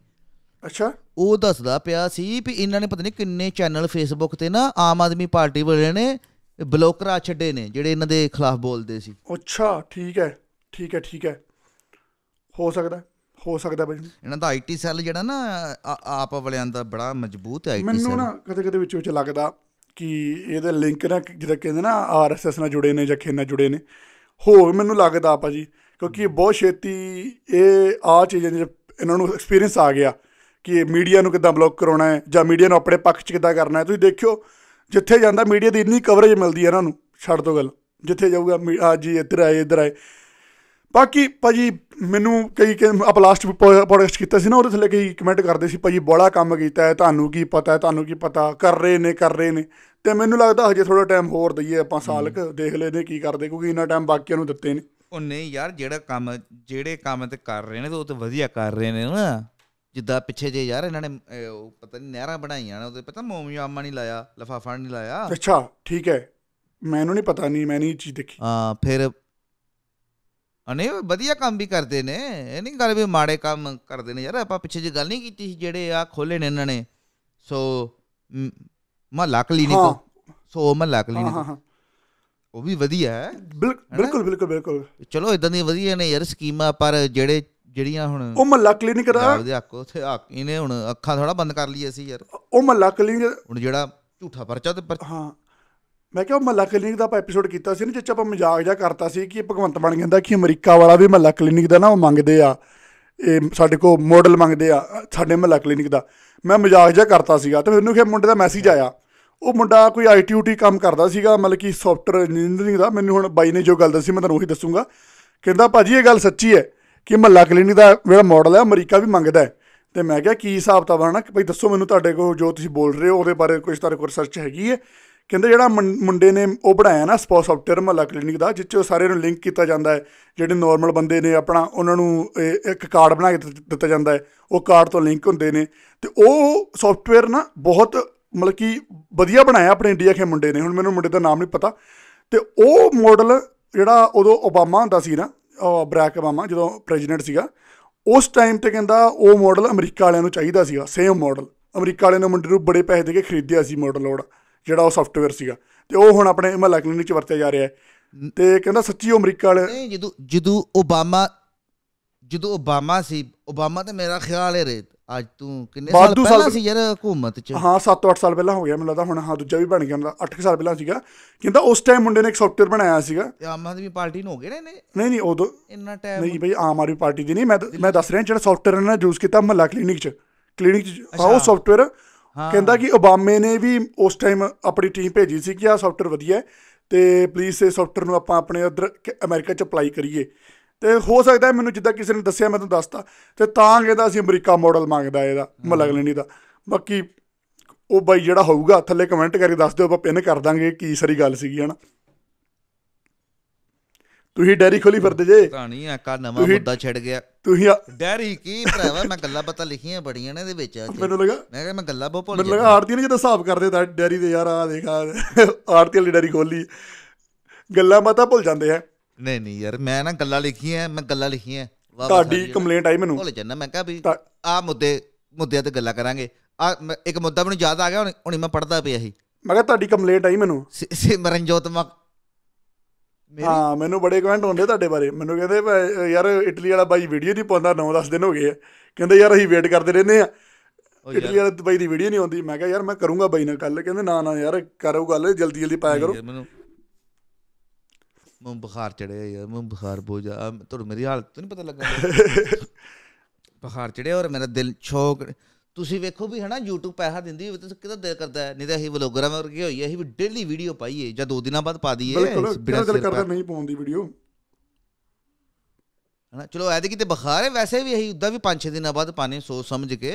Speaker 1: ਅੱਛਾ ਉਹ ਦੱਸਦਾ ਪਿਆ ਸੀ ਵੀ ਇਹਨਾਂ ਨੇ ਪਤਾ ਨਹੀਂ ਕਿੰਨੇ ਚੈਨਲ ਫੇਸਬੁੱਕ ਤੇ ਨਾ ਆਮ ਆਦਮੀ ਪਾਰਟੀ ਵਾਲੇ ਨੇ ਆ ਛੱਡੇ ਨੇ ਜਿਹੜੇ ਇਹਨਾਂ ਦੇ ਖਿਲਾਫ ਬੋਲਦੇ ਸੀ
Speaker 2: ਅੱਛਾ ਠੀਕ ਹੈ ਠੀਕ ਹੈ ਠੀਕ ਹੈ ਹੋ ਸਕਦਾ ਹੋ ਸਕਦਾ ਬਈ ਇਹਨਾਂ ਦਾ ਆਈਟੀ ਸੈੱਲ ਜਿਹੜਾ ਨਾ ਆਪ ਵਾਲਿਆਂ ਦਾ ਬੜਾ ਮਜ਼ਬੂਤ ਹੈ ਆਈਟੀ ਸੈੱਲ ਮੈਨੂੰ ਨਾ ਕਦੇ ਕਦੇ ਵਿੱਚ ਵਿੱਚ ਲੱਗਦਾ ਕਿ ਇਹਦੇ ਲਿੰਕ ਨਾ ਜਿਹੜਾ ਕਹਿੰਦੇ ਨਾ ਆਰਐਸਐਸ ਨਾਲ ਜੁੜੇ ਨੇ ਜਾਂ ਖੇਨ ਨਾਲ ਜੁੜੇ ਨੇ ਹੋ ਮੈਨੂੰ ਲੱਗਦਾ ਆਪਾ ਜੀ ਕਿਉਂਕਿ ਇਹ ਬਹੁਤ ਛੇਤੀ ਇਹ ਆ ਚੀਜ਼ਾਂ ਜਿਹੜੇ ਇਹਨਾਂ ਨੂੰ ਐਕਸਪੀਰੀਅੰਸ ਆ ਗਿਆ ਕਿ ਮੀਡੀਆ ਨੂੰ ਕਿੱਦਾਂ ਬਲੌਕ ਕਰਾਉਣਾ ਹੈ ਜਾਂ ਮੀਡੀਆ ਨੂੰ ਆਪਣੇ ਪੱਖ 'ਚ ਕਿੱਦਾਂ ਕਰਨਾ ਹੈ ਤੁਸੀਂ ਦੇਖਿਓ ਜਿੱਥੇ ਜਾਂਦਾ ਮੀਡੀਆ ਦੀ ਇੰਨੀ ਕਵਰੇਜ ਮਿਲਦੀ ਹੈ ਇਹਨਾਂ ਨੂੰ ਛੱਡ ਦੋ ਗੱਲ ਜਿੱਥੇ ਜਾਊਗਾ ਆ ਜੀ ਇੱਧਰ ਆਏ ਇੱਧਰ ਆਏ ਬਾਕੀ ਭਾਜੀ ਮੈਨੂੰ ਕਈ ਆਪ ਲਾਸਟ ਪੋਡਕਾਸਟ ਕੀਤਾ ਸੀ ਨਾ ਉਹਦੇ ਥੱਲੇ ਕਈ ਕਮੈਂਟ ਕਰਦੇ ਸੀ ਭਾਜੀ ਬੜਾ ਕੰਮ ਕੀਤਾ ਹੈ ਤੁਹਾਨੂੰ ਕੀ ਪਤਾ ਹੈ ਤੁਹਾਨੂੰ ਕੀ ਪਤਾ ਕਰ ਰਹੇ ਨੇ ਕਰ ਰਹੇ ਨੇ ਤੇ ਮੈਨੂੰ ਲੱਗਦਾ ਹਜੇ ਥੋੜਾ ਟਾਈਮ ਹੋਰ ਦਈਏ ਆਪਾਂ ਸਾਲਕ ਦੇਖ ਲੈਦੇ ਕੀ ਕਰਦੇ ਕਿਉਂਕਿ ਇੰਨਾ ਟਾਈਮ ਬਾਕੀਆਂ ਨੂੰ ਦਿੱਤੇ ਨੇ
Speaker 1: ਉਹ ਨਹੀਂ ਯਾਰ ਜਿਹੜਾ ਕੰਮ ਜਿਹੜੇ ਕੰਮ ਤੇ ਕਰ ਰਹੇ ਨੇ ਉਹ ਤੇ
Speaker 2: ਵਧੀਆ ਕਰ ਰਹੇ ਨੇ ਨਾ ਜਿੱਦਾਂ ਪਿੱਛੇ ਜੇ ਯਾਰ ਇਹਨਾਂ
Speaker 1: ਨੇ ਉਹ ਪਤਾ ਨਹੀਂ ਨਹਿਰਾਂ ਬਣਾਈਆਂ ਨੇ ਉਹਦੇ ਪਤਾ ਮੋਮੀ ਆਮਾ ਨਹੀਂ ਲਾਇਆ ਲਫਾਫਾ ਨਹੀਂ ਲਾਇਆ
Speaker 2: ਅੱਛਾ ਠੀਕ ਹੈ ਮੈਨੂੰ ਨਹੀਂ ਪਤਾ ਨਹੀਂ ਮੈਂ ਨਹੀਂ ਇਹ ਚੀਜ਼
Speaker 1: ਦੇਖੀ ਹਾਂ ਫਿਰ ਅਨੇ ਵਧੀਆ ਕੰਮ ਵੀ ਕਰਦੇ ਨੇ ਇਹ ਨਹੀਂ ਗੱਲ ਵੀ ਮਾੜੇ ਕੰਮ ਕਰਦੇ ਨੇ ਯਾਰ ਆਪਾਂ ਪਿੱਛੇ ਜੇ ਗੱਲ ਨਹੀਂ ਕੀਤੀ ਸੀ ਜਿਹੜੇ ਆ ਖੋਲੇ ਨੇ ਇਹਨਾਂ ਨੇ ਸੋ ਮਹੱਲਾ ਕਲੀਨਿਕ ਸੋ ਮਹੱਲਾ ਕਲੀਨਿਕ ਉਹ ਵੀ ਵਧੀਆ ਹੈ ਬਿਲਕੁਲ
Speaker 2: ਬਿਲਕੁਲ ਬਿਲਕੁਲ
Speaker 1: ਚਲੋ ਇਦਾਂ ਦੀ ਵਧੀਆ ਨੇ ਯਾਰ ਸਕੀਮਾਂ ਪਰ ਜਿਹੜੇ ਜਿਹੜੀਆਂ ਹੁਣ ਉਹ ਮਹੱਲਾ
Speaker 2: ਕਲੀਨਿਕ ਦਾ ਆਪਦੇ ਹੱਕ ਉੱਥੇ
Speaker 1: ਇਹਨੇ ਹੁਣ ਅੱਖਾਂ ਥੋੜਾ ਬੰਦ ਕਰ ਲਈਏ ਸੀ ਯਾਰ ਉਹ ਮਹੱਲਾ ਕਲੀਨਿਕ
Speaker 2: ਹੁਣ ਜਿਹੜਾ ਝੂਠਾ ਪਰਚਾ ਤੇ ਹਾਂ ਮੈਂ ਕਿਹਾ ਮਹੱਲਾ ਕਲੀਨਿਕ ਦਾ ਆਪਾਂ ਐਪੀਸੋਡ ਕੀਤਾ ਸੀ ਨਾ ਜਿੱਚ ਆਪਾਂ ਮਜ਼ਾਕ ਜਿਹਾ ਕਰਤਾ ਸੀ ਕਿ ਭਗਵੰਤ ਬਣ ਜਾਂਦਾ ਕਿ ਅਮਰੀਕਾ ਵਾਲਾ ਵੀ ਮਹੱਲਾ ਕਲੀਨਿਕ ਦਾ ਨਾ ਉਹ ਮੰਗਦੇ ਆ ਇਹ ਸਾਡੇ ਕੋ ਮਾਡਲ ਮੰਗਦੇ ਆ ਸਾਡੇ ਮਹੱਲਾ ਕਲੀਨਿਕ ਦਾ ਮੈਂ ਮਜ਼ਾਕ ਜਿਹਾ ਕਰਤਾ ਸੀਗਾ ਤੇ ਮੈਨੂੰ ਕਿਹਾ ਮੁੰਡੇ ਦਾ ਮੈਸੇਜ ਆਇਆ ਉਹ ਮੁੰਡਾ ਕੋਈ ਆਈਟੀਯੂਟੀ ਕੰਮ ਕਰਦਾ ਸੀਗਾ ਮਤਲਬ ਕਿ ਸੌਫਟਵੇਅਰ ਇੰਜੀਨੀਅਰਿੰਗ ਦਾ ਮੈਨੂੰ ਹੁਣ ਬਾਈ ਨੇ ਜੋ ਗੱਲ ਦੱਸੀ ਮੈਂ ਤੁਹਾਨੂੰ ਉਹੀ ਦੱਸੂਗਾ ਕਹਿੰਦਾ ਭਾਜੀ ਇਹ ਗੱਲ ਸੱਚੀ ਹੈ ਕਿ ਮਹੱਲਾ ਕਲੀਨਿਕ ਦਾ ਜਿਹੜਾ ਮਾਡਲ ਹੈ ਅਮਰੀਕਾ ਵੀ ਮੰਗਦਾ ਹੈ ਤੇ ਮੈਂ ਕਿਹਾ ਕੀ ਹਿਸਾਬ ਤਾਂ ਬਣਾ ਕਿ ਭਾਈ ਦੱਸੋ ਮੈਨੂੰ ਤੁਹਾਡੇ ਕੋਲ ਜੋ ਤੁਸੀਂ ਬੋਲ ਰਹੇ ਹੋ ਉਹਦੇ ਬਾਰੇ ਕੁਝ ਤੁਹਾਡੇ ਕੋਲ ਰਿਸਰਚ ਹੈਗੀ ਹੈ ਕਹਿੰਦੇ ਜਿਹੜਾ ਮੁੰਡੇ ਨੇ ਉਹ ਬਣਾਇਆ ਨਾ ਸਪੋਰਟ ਸੌਫਟਵੇਅਰ ਮਹੱਲਾ ਕਲੀਨਿਕ ਦਾ ਜਿੱਚੋ ਸਾਰੇ ਨੂੰ ਲਿੰਕ ਕੀਤਾ ਜਾਂਦਾ ਹੈ ਜਿਹੜੇ ਨਾਰਮਲ ਬੰਦੇ ਨੇ ਆਪਣਾ ਉਹਨਾਂ ਨੂੰ ਇੱਕ ਕਾਰਡ ਬਣਾ ਕੇ ਦਿੱਤਾ ਜਾਂਦਾ ਹੈ ਉਹ ਕਾਰਡ ਤੋਂ ਲਿੰਕ ਹੁੰਦੇ ਨੇ ਤੇ ਉਹ ਸੌਫਟਵੇਅਰ ਨਾ ਬਹੁਤ ਮਤਲਬ ਕਿ ਵਧੀਆ ਬਣਾਇਆ ਆਪਣੇ ਇੰਡੀਆ ਕੇ ਮੁੰਡੇ ਨੇ ਹੁਣ ਮੈਨੂੰ ਮੁੰਡੇ ਦਾ ਨਾਮ ਨਹੀਂ ਪਤਾ ਤੇ ਉਹ ਮਾਡਲ ਜਿਹੜਾ ਉਦੋਂ ਓਬਾਮਾ ਹੁੰਦਾ ਸੀ ਨਾ ਬਰਾਕ ਅਬਾਮਾ ਜਦੋਂ ਪ੍ਰੈਜ਼ੀਡੈਂਟ ਸੀਗਾ ਉਸ ਟਾਈਮ ਤੇ ਕਹਿੰਦਾ ਉਹ ਮਾਡਲ ਅਮਰੀਕਾ ਵਾਲਿਆਂ ਨੂੰ ਚਾਹੀਦਾ ਸੀਗਾ ਸੇਮ ਮਾਡਲ ਅਮਰੀਕਾ ਵਾਲਿਆਂ ਨੇ ਮੰਡੀ ਨੂੰ ਬੜੇ ਪੈਸੇ ਦੇ ਕੇ ਖਰੀਦਿਆ ਸੀ ਮਾਡਲ ਉਹ ਜਿਹੜਾ ਉਹ ਸੌਫਟਵੇਅਰ ਸੀਗਾ ਤੇ ਉਹ ਹੁਣ ਆਪਣੇ ਮਹੱਲਾ ਕਲੀਨਿਕ ਚ ਵਰਤਿਆ ਜਾ ਰਿਹਾ ਹੈ ਤੇ ਕਹਿੰਦਾ ਸੱਚੀ ਉਹ ਅਮਰੀਕਾ ਵਾਲੇ ਨਹੀਂ ਜਦੋਂ ਜਦੋਂ ਓਬਾਮਾ ਜਦੋਂ ਓਬਾਮਾ ਸੀ
Speaker 1: ਓਬਾਮਾ ਤੇ ਮੇਰਾ ਖਿਆਲ ਹੈ ਰੇਤ ਅੱਜ ਤੂੰ ਕਿੰਨੇ ਸਾਲ ਪਹਿਲਾਂ ਸੀ
Speaker 2: ਯਾਰ ਹਕੂਮਤ ਚ ਹਾਂ 7-8 ਸਾਲ ਪਹਿਲਾਂ ਹੋ ਗਿਆ ਮੈਨੂੰ ਲੱਗਦਾ ਹੁਣ ਹਾਂ ਦੂਜਾ ਵੀ ਬਣ ਗਿਆ ਉਹਦਾ 8 ਸਾਲ ਪਹਿਲਾਂ ਸੀਗਾ ਕਹਿੰਦਾ ਉਸ ਟਾਈਮ ਮੁੰਡੇ ਨੇ ਇੱਕ ਸੌਫਟਵੇਅਰ ਬਣਾਇਆ ਸੀਗਾ
Speaker 1: ਤੇ ਆਮ ਆਦਮੀ ਪਾਰਟੀ ਨੂੰ ਹੋ ਗਏ ਨੇ ਨਹੀਂ
Speaker 2: ਨਹੀਂ ਉਦੋਂ ਇੰਨਾ ਟਾਈਮ ਨਹੀਂ ਭਾਈ ਆਮ ਆਦਮੀ ਪਾਰਟੀ ਦੀ ਨਹੀਂ ਮੈਂ ਮੈਂ ਦੱਸ ਰਿਹਾ ਜਿਹੜਾ ਸੌਫਟਵੇਅਰ ਨੇ ਯੂਜ਼ ਕੀਤਾ ਮੱਲਾ ਕਲੀਨਿਕ ਚ ਕਲੀਨਿਕ ਚ ਉਹ ਸੌਫਟਵੇਅਰ ਕਹਿੰਦਾ ਕਿ ਓਬਾਮੇ ਨੇ ਵੀ ਉਸ ਟਾਈਮ ਆਪਣੀ ਟੀਮ ਭੇਜੀ ਸੀ ਕਿ ਆ ਸੌਫਟਵੇਅਰ ਵਧੀਆ ਹੈ ਤੇ ਪਲੀਜ਼ ਇਹ ਸੌਫਟਵੇਅਰ ਨੂੰ ਆਪਾਂ ਆਪਣੇ ਉਧਰ ਅਮਰੀਕਾ ਚ ਅਪਲਾਈ ਕਰੀਏ ਤੇ ਹੋ ਸਕਦਾ ਮੈਨੂੰ ਜਿੱਦਾਂ ਕਿਸੇ ਨੇ ਦੱਸਿਆ ਮੈਂ ਤੁਹਾਨੂੰ ਦੱਸਤਾ ਤੇ ਤਾਂ ਕਹਿੰਦਾ ਅਸੀਂ ਅਮਰੀਕਾ ਮਾਡਲ ਮੰਗਦਾ ਇਹਦਾ ਲੈਣੀ ਦਾ ਬਾਕੀ ਉਹ ਬਾਈ ਜਿਹੜਾ ਹੋਊਗਾ ਥੱਲੇ ਕਮੈਂਟ ਕਰਕੇ ਦੱਸ ਦਿਓ ਆਪਾਂ ਪਿੰਨ ਕਰ ਦਾਂਗੇ ਕੀ ਸਰੀ ਗੱਲ ਸੀਗੀ ਹਨਾ ਤੁਸੀਂ ਡੈਰੀ ਖੋਲੀ ਫਿਰਦੇ ਜੇ ਕਹਾਣੀ ਆ ਕਾ ਨਵਾਂ ਮੁੱਦਾ ਛੱਡ ਗਿਆ ਤੁਸੀਂ
Speaker 1: ਡੈਰੀ ਕੀ ਭਰਾਵਾ ਮੈਂ ਗੱਲਾਂ ਪਤਾ ਲਿਖੀਆਂ ਬੜੀਆਂ ਨੇ ਇਹਦੇ ਵਿੱਚ ਮੈਨੂੰ ਲੱਗਾ ਮੈਂ ਕਿਹਾ ਮੈਂ ਗੱਲਾਂ ਬਹੁਤ ਭੁੱਲ ਗਿਆ ਮੈਨੂੰ ਲੱਗਾ ਆਰਤੀ
Speaker 2: ਨੇ ਜਦੋਂ ਹਿਸਾਬ ਕਰਦੇ ਤਾਂ ਡੈਰੀ ਦੇ ਯਾਰ ਆ ਦੇਖਾ ਆਰਤੀ ਵਾਲੀ ਡੈਰੀ ਖੋਲੀ ਗੱਲਾਂ ਪਤਾ ਭੁੱਲ ਜਾਂਦੇ ਆ ਨਹੀਂ
Speaker 1: ਨਹੀਂ ਯਾਰ ਮੈਂ ਨਾ
Speaker 2: ਗੱਲਾਂ ਲਿਖੀਆਂ ਮੈਂ ਗੱਲਾਂ ਲਿਖੀਆਂ ਤੁਹਾਡੀ ਕੰਪਲੇਂਟ ਆਈ ਮੈਨੂੰ
Speaker 1: ਭੁੱਲ ਜੰਨਾ ਮੈਂ ਕਿਹਾ ਵੀ ਆ ਮੁੱਦੇ ਮੁੱਦਿਆਂ ਤੇ ਗੱਲਾਂ ਕਰਾਂਗੇ ਆ ਇੱਕ ਮੁੱਦਾ ਮੈਨੂੰ ਯਾਦ ਆ ਗਿਆ ਹੁਣੀ ਮੈਂ ਪੜਦਾ ਪਿਆ ਸੀ ਮੈਂ ਕਿਹਾ ਤੁਹਾਡੀ ਕੰਪਲੇਂਟ ਆਈ ਮੈਨੂੰ ਸਿਮਰਨਜੋਤ ਮਾ
Speaker 2: ਹਾਂ ਮੈਨੂੰ ਬੜੇ ਕਮੈਂਟ ਹੁੰਦੇ ਤੁਹਾਡੇ ਬਾਰੇ ਮੈਨੂੰ ਕਹਿੰਦੇ ਯਾਰ ਇਟਲੀ ਵਾਲਾ ਬਾਈ ਵੀਡੀਓ ਨਹੀਂ ਪਾਉਂਦਾ 9-10 ਦਿਨ ਹੋ ਗਏ ਕਹਿੰਦੇ ਯਾਰ ਅਸੀਂ ਵੇਟ ਕਰਦੇ ਰਹਿੰਦੇ ਆ ਇਟਲੀ ਵਾਲਾ ਬਾਈ ਦੀ ਵੀਡੀਓ ਨਹੀਂ ਆਉਂਦੀ ਮੈਂ ਕਿਹਾ ਯਾਰ ਮੈਂ ਕਰੂੰਗਾ ਬਾਈ ਨਾਲ ਗੱਲ ਕਹਿੰਦੇ ਨਾ ਨਾ ਯਾਰ ਕਰੋ ਗੱਲ ਜਲਦੀ ਜਲਦੀ ਪਾਇਆ ਕਰੋ
Speaker 1: ਮੈਂ ਬੁਖਾਰ ਚੜਿਆ ਯਾਰ ਮੈਂ ਬੁਖਾਰ ਬਹੁਤ ਜ਼ਿਆਦਾ ਤੁਹਾਨੂੰ ਮੇਰੀ ਹਾਲਤ ਤੂੰ ਨਹੀਂ ਪਤਾ ਲੱਗਾ ਬੁਖਾਰ ਚੜਿਆ ਔਰ ਮੇਰਾ ਦਿਲ ਛੋਕ ਤੁਸੀਂ ਵੇਖੋ ਵੀ ਹਨਾ YouTube ਪੈਸਾ ਦਿੰਦੀ ਹੋਵੇ ਤਾਂ ਕਿਦਾਂ ਦਿਲ ਕਰਦਾ ਨਹੀਂ ਤਾਂ ਅਸੀਂ ਵਲੋਗਰਾਂ ਵਰਗੇ ਹੋਈ ਅਸੀਂ ਵੀ ਡੇਲੀ ਵੀਡੀਓ ਪਾਈਏ ਜਾਂ ਦੋ ਦਿਨਾਂ ਬਾਅਦ ਪਾ ਦਈਏ ਬਿਲਕੁਲ ਬਿਨਾਂ ਦਿਲ ਕਰਦਾ
Speaker 2: ਨਹੀਂ ਪਾਉਂਦੀ ਵੀਡੀਓ
Speaker 1: ਹਨਾ ਚਲੋ ਐਦੇ ਕਿਤੇ ਬੁਖਾਰ ਹੈ ਵੈਸੇ ਵੀ ਅਸੀਂ ਉਦਾਂ ਵੀ 5-6 ਦਿਨਾਂ ਬਾਅਦ ਪਾਣੇ ਸੋਚ ਸਮਝ ਕੇ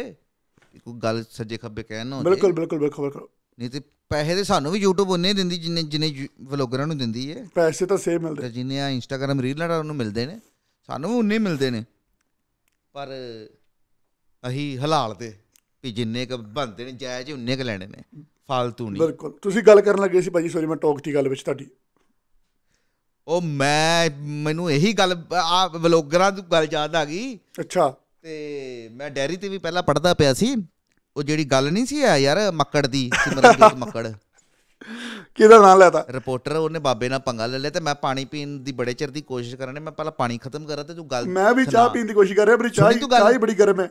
Speaker 1: ਕੋਈ ਗੱਲ ਸੱਜੇ ਖੱਬੇ ਕਹਿਣ ਨਾ ਬਿਲਕੁਲ ਬਿਲਕੁਲ ਬਿਲਕੁਲ ਨਹੀਂ ਤੇ ਪੈਸੇ ਤੇ ਸਾਨੂੰ ਵੀ YouTube ਉਹਨੇ ਦਿੰਦੀ ਜਿੰਨੇ ਜਿੰਨੇ ਵਲੋਗਰਾਂ ਨੂੰ ਦਿੰਦੀ ਹੈ ਪੈਸੇ ਤਾਂ ਸੇਮ ਮਿਲਦੇ ਤੇ ਜਿੰਨੇ ਆ Instagram ਰੀਲਾਂ ਨੂੰ ਉਹਨੂੰ ਮਿਲਦੇ ਨੇ ਸਾਨੂੰ ਵੀ ਉਹਨੇ ਮਿਲਦੇ ਨੇ ਪਰ ਅਹੀ ਹਲਾਲ ਤੇ ਵੀ ਜਿੰਨੇ ਕ ਬੰਦੇ ਨੇ ਜਾਇਜ਼ ਉਹਨੇ ਕ ਲੈਣੇ ਨੇ ਫालतू ਨਹੀਂ
Speaker 2: ਬਿਲਕੁਲ ਤੁਸੀਂ ਗੱਲ ਕਰਨ ਲੱਗੇ ਸੀ ਭਾਜੀ ਸੋਰੀ ਮੈਂ ਟੋਕ ਦੀ ਗੱਲ ਵਿੱਚ ਤੁਹਾਡੀ ਉਹ ਮੈਂ ਮੈਨੂੰ ਇਹੀ ਗੱਲ ਆ ਵਲੋਗਰਾਂ ਦੀ ਗੱਲ ਯਾਦ ਆ ਗਈ ਅੱਛਾ
Speaker 1: ਤੇ ਮੈਂ ਡੈਰੀ ਤੇ ਵੀ ਪਹਿਲਾਂ ਪੜਦਾ ਪਿਆ ਸੀ ਉਹ ਜਿਹੜੀ ਗੱਲ ਨਹੀਂ ਸੀ ਆ ਯਾਰ ਮੱਕੜ ਦੀ ਸਿਮਰਨਜੋਤ ਮੱਕੜ ਕਿਹਦਾ ਨਾਮ ਲੈਤਾ ਰਿਪੋਰਟਰ ਉਹਨੇ ਬਾਬੇ ਨਾਲ ਪੰਗਾ ਲੈ ਲਿਆ ਤੇ ਮੈਂ ਪਾਣੀ ਪੀਣ ਦੀ ਬੜੇ ਚਿਰ ਦੀ ਕੋਸ਼ਿਸ਼ ਕਰ ਰਹੇ ਮੈਂ ਪਹਿਲਾਂ ਪਾਣੀ ਖਤਮ ਕਰਾਂ ਤੇ ਤੂੰ ਗੱਲ ਮੈਂ ਵੀ ਚਾਹ ਪੀਣ ਦੀ ਕੋਸ਼ਿਸ਼ ਕਰ
Speaker 2: ਰਿਹਾ ਮੇਰੀ ਚਾਹ ਚਾਹ ਹੀ ਬੜੀ ਗਰਮ ਹੈ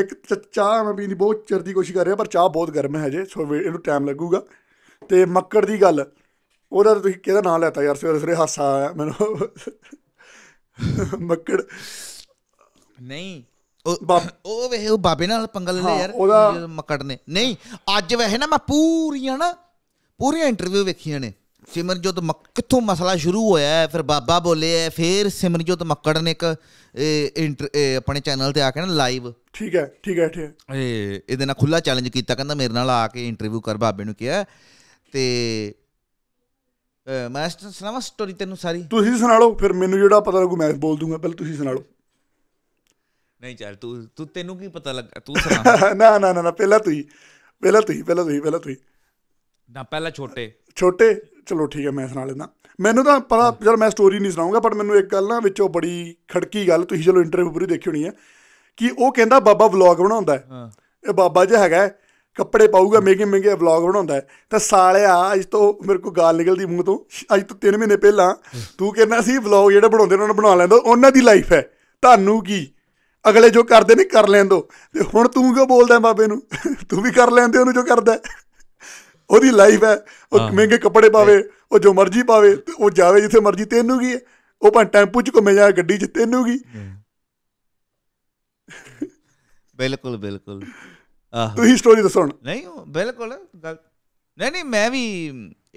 Speaker 2: ਇੱਕ ਚਾਹ ਮੈਂ ਪੀਣ ਦੀ ਬਹੁਤ ਚਿਰ ਦੀ ਕੋਸ਼ਿਸ਼ ਕਰ ਰਿਹਾ ਪਰ ਚਾਹ ਬਹੁਤ ਗਰਮ ਹੈ ਹਜੇ ਸੋ ਇਹਨੂੰ ਟਾਈਮ ਲੱਗੂਗਾ ਤੇ ਮੱਕੜ ਦੀ ਗੱਲ ਉਹਦਾ ਤੁਸੀਂ ਕਿਹਦਾ ਨਾਮ ਲੈਤਾ ਯਾਰ ਸਵੇਰੇ ਸਵੇਰੇ ਹਾਸਾ ਆਇਆ ਮੈਨੂੰ
Speaker 1: ਮੱਕੜ ਨਹੀਂ ਉਹ ਵੇਖ ਉਹ ਬਾਬੇ ਨਾਲ ਪੰਗਾ ਲੈ ਲਿਆ ਯਾਰ ਮੱਕੜ ਨੇ ਨਹੀਂ ਅੱਜ ਵੈਸੇ ਨਾ ਮੈਂ ਪੂਰੀਆਂ ਨਾ ਪੂਰੀਆਂ ਇੰਟਰਵਿਊ ਵੇਖੀਆਂ ਨੇ ਸਿਮਰਜੋਤ ਕਿੱਥੋਂ ਮਸਲਾ ਸ਼ੁਰੂ ਹੋਇਆ ਫਿਰ ਬਾਬਾ ਬੋਲੇ ਫਿਰ ਸਿਮਰਜੋਤ ਮੱਕੜ ਨੇ ਇੱਕ ਆਪਣੇ ਚੈਨਲ ਤੇ ਆ ਕੇ ਨਾ ਲਾਈਵ ਠੀਕ ਹੈ ਠੀਕ ਹੈ ਠੀਕ ਹੈ ਇਹਦੇ ਨਾਲ ਖੁੱਲਾ ਚੈਲੰਜ ਕੀਤਾ ਕਹਿੰਦਾ ਮੇਰੇ ਨਾਲ ਆ ਕੇ ਇੰਟਰਵਿਊ ਕਰ ਬਾਬੇ ਨੂੰ ਕਿਹਾ ਤੇ ਮੈਂ ਸੁਣਾਵਾਂ ਸਟੋਰੀ ਤੈਨੂੰ
Speaker 2: ਸਾਰੀ ਤੁਸੀਂ ਸੁਣਾ ਲਓ ਫਿਰ ਮੈਨੂੰ ਜਿਹੜਾ ਪਤਾ ਲੱਗੂ ਮੈਂ ਬੋਲ ਦੂੰਗਾ ਪਹਿਲਾਂ ਤੁਸੀਂ ਸੁਣਾ ਲਓ
Speaker 1: ਨਹੀਂ ਚੱਲ ਤੂੰ ਤੂੰ ਤੈਨੂੰ ਕੀ ਪਤਾ ਲੱਗਾ ਤੂੰ ਸੁਣਾ
Speaker 2: ਨਾ ਨਾ ਨਾ ਪਹਿਲਾਂ ਤੂੰ ਹੀ ਪਹਿਲਾਂ ਤੂੰ ਹੀ ਪਹਿਲਾਂ ਤੂੰ ਹੀ ਪਹਿਲਾਂ ਤੂੰ ਹੀ
Speaker 1: ਨਾ ਪਹਿਲਾਂ ਛੋਟੇ
Speaker 2: ਛੋਟੇ ਚਲੋ ਠੀਕ ਹੈ ਮੈਂ ਸੁਣਾ ਲੈਂਦਾ ਮੈਨੂੰ ਤਾਂ ਪਤਾ ਜਦ ਮੈਂ ਸਟੋਰੀ ਨਹੀਂ ਸੁਣਾਉਂਗਾ ਪਰ ਮੈਨੂੰ ਇੱਕ ਗੱਲ ਨਾ ਵਿੱਚੋਂ ਬੜੀ ਖੜਕੀ ਗੱਲ ਤੁਸੀਂ ਚਲੋ ਇੰਟਰਵਿਊ ਪੂਰੀ ਦੇਖੀ ਹੋਣੀ ਹੈ ਕਿ ਉਹ ਕਹਿੰਦਾ ਬਾਬਾ ਵਲੌਗ ਬਣਾਉਂਦਾ ਹੈ ਇਹ ਬਾਬਾ ਜਿਹਾ ਹੈਗਾ ਕੱਪੜੇ ਪਾਊਗਾ ਮੇਗੇ ਮਹਿੰਗੇ ਵਲੌਗ ਬਣਾਉਂਦਾ ਹੈ ਤਾਂ ਸਾਲਿਆ ਅੱਜ ਤੋਂ ਮੇਰੇ ਕੋ ਗਾਲ ਨਿਕਲਦੀ ਮੂੰਹ ਤੋਂ ਅੱਜ ਤੋਂ 3 ਮਹੀਨੇ ਪਹਿਲਾਂ ਤੂੰ ਕਹਿੰਦਾ ਸੀ ਵਲੌਗ ਜਿਹੜੇ ਬਣਾਉਂਦੇ ਉਹਨਾਂ ਨੂੰ ਬਣਾ ਲੈਂਦਾ ਉਹਨਾਂ ਦੀ ਲਾਈਫ ਹੈ ਤੁਹਾਨੂੰ ਕੀ ਅਗਲੇ ਜੋ ਕਰਦੇ ਨੇ ਕਰ ਲੈਣ ਦੋ ਤੇ ਹੁਣ ਤੂੰ ਕਿਉਂ ਬੋਲਦਾ ਬਾਬੇ ਨੂੰ ਤੂੰ ਵੀ ਕਰ ਲੈਂਦੇ ਉਹਨੂੰ ਜੋ ਕਰਦਾ ਉਹਦੀ ਲਾਈਫ ਹੈ ਉਹ ਮਹਿੰਗੇ ਕੱਪੜੇ ਪਾਵੇ ਉਹ ਜੋ ਮਰਜ਼ੀ ਪਾਵੇ ਉਹ ਜਾਵੇ ਜਿੱਥੇ ਮਰਜ਼ੀ ਤੈਨੂੰ ਕੀ ਹੈ ਉਹ ਭਾਂ ਟੈਂਪੂ 'ਚ ਘੁੰਮੇ ਜਾ ਗੱਡੀ 'ਚ ਤੈਨੂੰ ਕੀ
Speaker 1: ਬਿਲਕੁਲ ਬਿਲਕੁਲ ਆਹ ਤੂੰ ਹੀ ਸਟੋਰੀ ਹੁਣ ਨਹੀਂ ਬਿਲਕੁਲ ਗੱਲ ਨਹੀਂ ਨਹੀਂ ਮੈਂ ਵੀ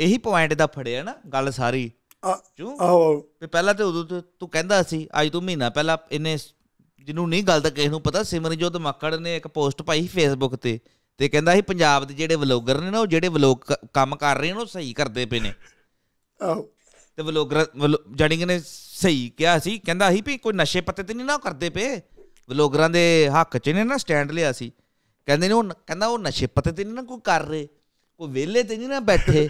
Speaker 1: ਇਹੀ ਪੁਆਇੰਟ ਦਾ ਫੜਿਆ ਨਾ ਗੱਲ ਸਾਰੀ ਆਹ ਆਹੋ ਤੇ ਪਹਿਲਾਂ ਤੇ ਉਦੋਂ ਤੂੰ ਕਹਿੰਦਾ ਸੀ ਅੱਜ ਤੂੰ ਮਹੀਨਾ ਪਹਿਲਾਂ ਇਹਨੇ ਜਿਹਨੂੰ ਨਹੀਂ ਗੱਲ ਤਾਂ ਕਿਸੇ ਨੂੰ ਪਤਾ ਸਿਮਰਜੋਤ ਮੱਕੜ ਨੇ ਇੱਕ ਪੋਸਟ ਪਾਈ ਫੇਸਬੁੱਕ ਤੇ ਤੇ ਕਹਿੰਦਾ ਸੀ ਪੰਜਾਬ ਦੇ ਜਿਹੜੇ ਵਲੌਗਰ ਨੇ ਨਾ ਉਹ ਜਿਹੜੇ ਵਲੌਗ ਕੰਮ ਕਰ ਰਹੇ ਨੇ ਉਹ ਸਹੀ ਕਰਦੇ ਪਏ ਨੇ ਆਹੋ ਤੇ ਵਲੌਗਰ ਜੜਿੰਗ ਨੇ ਸਹੀ ਕਿਹਾ ਸੀ ਕਹਿੰਦਾ ਸੀ ਵੀ ਕੋਈ ਨਸ਼ੇ ਪੱਤੇ ਤੇ ਨਹੀਂ ਨਾ ਕਰਦੇ ਪਏ ਵਲੌਗਰਾਂ ਦੇ ਹੱਕ 'ਚ ਨੇ ਨਾ ਸਟੈਂਡ ਲਿਆ ਸੀ ਕਹਿੰਦੇ ਨੇ ਉਹ ਕਹਿੰਦਾ ਉਹ ਨਸ਼ੇ ਪੱਤੇ ਤੇ ਨਹੀਂ ਨਾ ਕੋਈ ਕਰ ਰਹੇ ਕੋਈ ਵਿਹਲੇ ਤੇ ਨਹੀਂ ਨਾ ਬੈਠੇ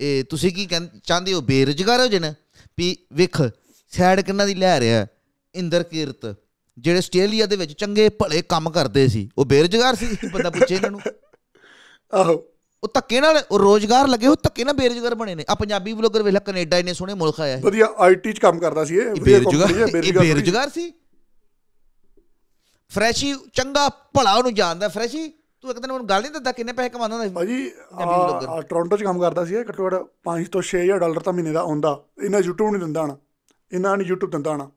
Speaker 1: ਇਹ ਤੁਸੀਂ ਕੀ ਚਾਹੁੰਦੇ ਹੋ ਬੇਰੁਜ਼ਗਾਰ ਹੋ ਜਣ ਵੀ ਵਿਖ ਸਾਈਡ ਕਿੰਨਾ ਦੀ ਲੈ ਰਿਹਾ ਇੰਦਰ ਕੀਰਤ ਜਿਹੜੇ ਆਸਟ੍ਰੇਲੀਆ ਦੇ ਵਿੱਚ ਚੰਗੇ ਭਲੇ ਕੰਮ ਕਰਦੇ ਸੀ ਉਹ ਬੇਰੋਜ਼ਗਾਰ ਸੀ ਬੰਦਾ ਪੁੱਛੇ ਇਹਨਾਂ ਨੂੰ ਆਹੋ ਉਹ ਧੱਕੇ ਨਾਲ ਰੋਜ਼ਗਾਰ ਲੱਗੇ ਉਹ ਧੱਕੇ ਨਾਲ ਬੇਰੋਜ਼ਗਾਰ ਬਣੇ ਨੇ ਆ ਪੰਜਾਬੀ ਬਲੌਗਰ ਵੇਖ ਕੈਨੇਡਾ ਇਹਨੇ ਸੋਹਣੇ ਮੁਲਕ ਆਇਆ
Speaker 2: ਵਧੀਆ ਆਈਟੀ ਚ ਕੰਮ ਕਰਦਾ ਸੀ ਇਹ ਬੇਰੋਜ਼ਗਾਰ
Speaker 1: ਸੀ ਫਰੈਸ਼ੀ ਚੰਗਾ ਭਲਾ ਉਹਨੂੰ ਜਾਣਦਾ ਫਰੈਸ਼ੀ ਤੂੰ ਇੱਕ ਦਿਨ ਮੈਨੂੰ ਗੱਲ ਨਹੀਂ ਦਿੰਦਾ ਕਿੰਨੇ ਪੈਸੇ ਕਮਾਉਂਦਾ ਹੁੰਦਾ ਭਾਜੀ
Speaker 2: ਟੋਰਾਂਟੋ ਚ ਕੰਮ ਕਰਦਾ ਸੀ ਇਹ ਘੱਟੋ ਘੱਟ 5 ਤੋਂ 6000 ਡਾਲਰ ਤਾਂ ਮਹੀਨੇ ਦਾ ਆਉਂਦਾ ਇਹਨਾਂ YouTube ਨਹੀਂ ਦਿੰਦਾ ਹਣਾ ਇਹਨਾਂ ਨੇ YouTube ਦਿੰਦਾ ਹਣਾ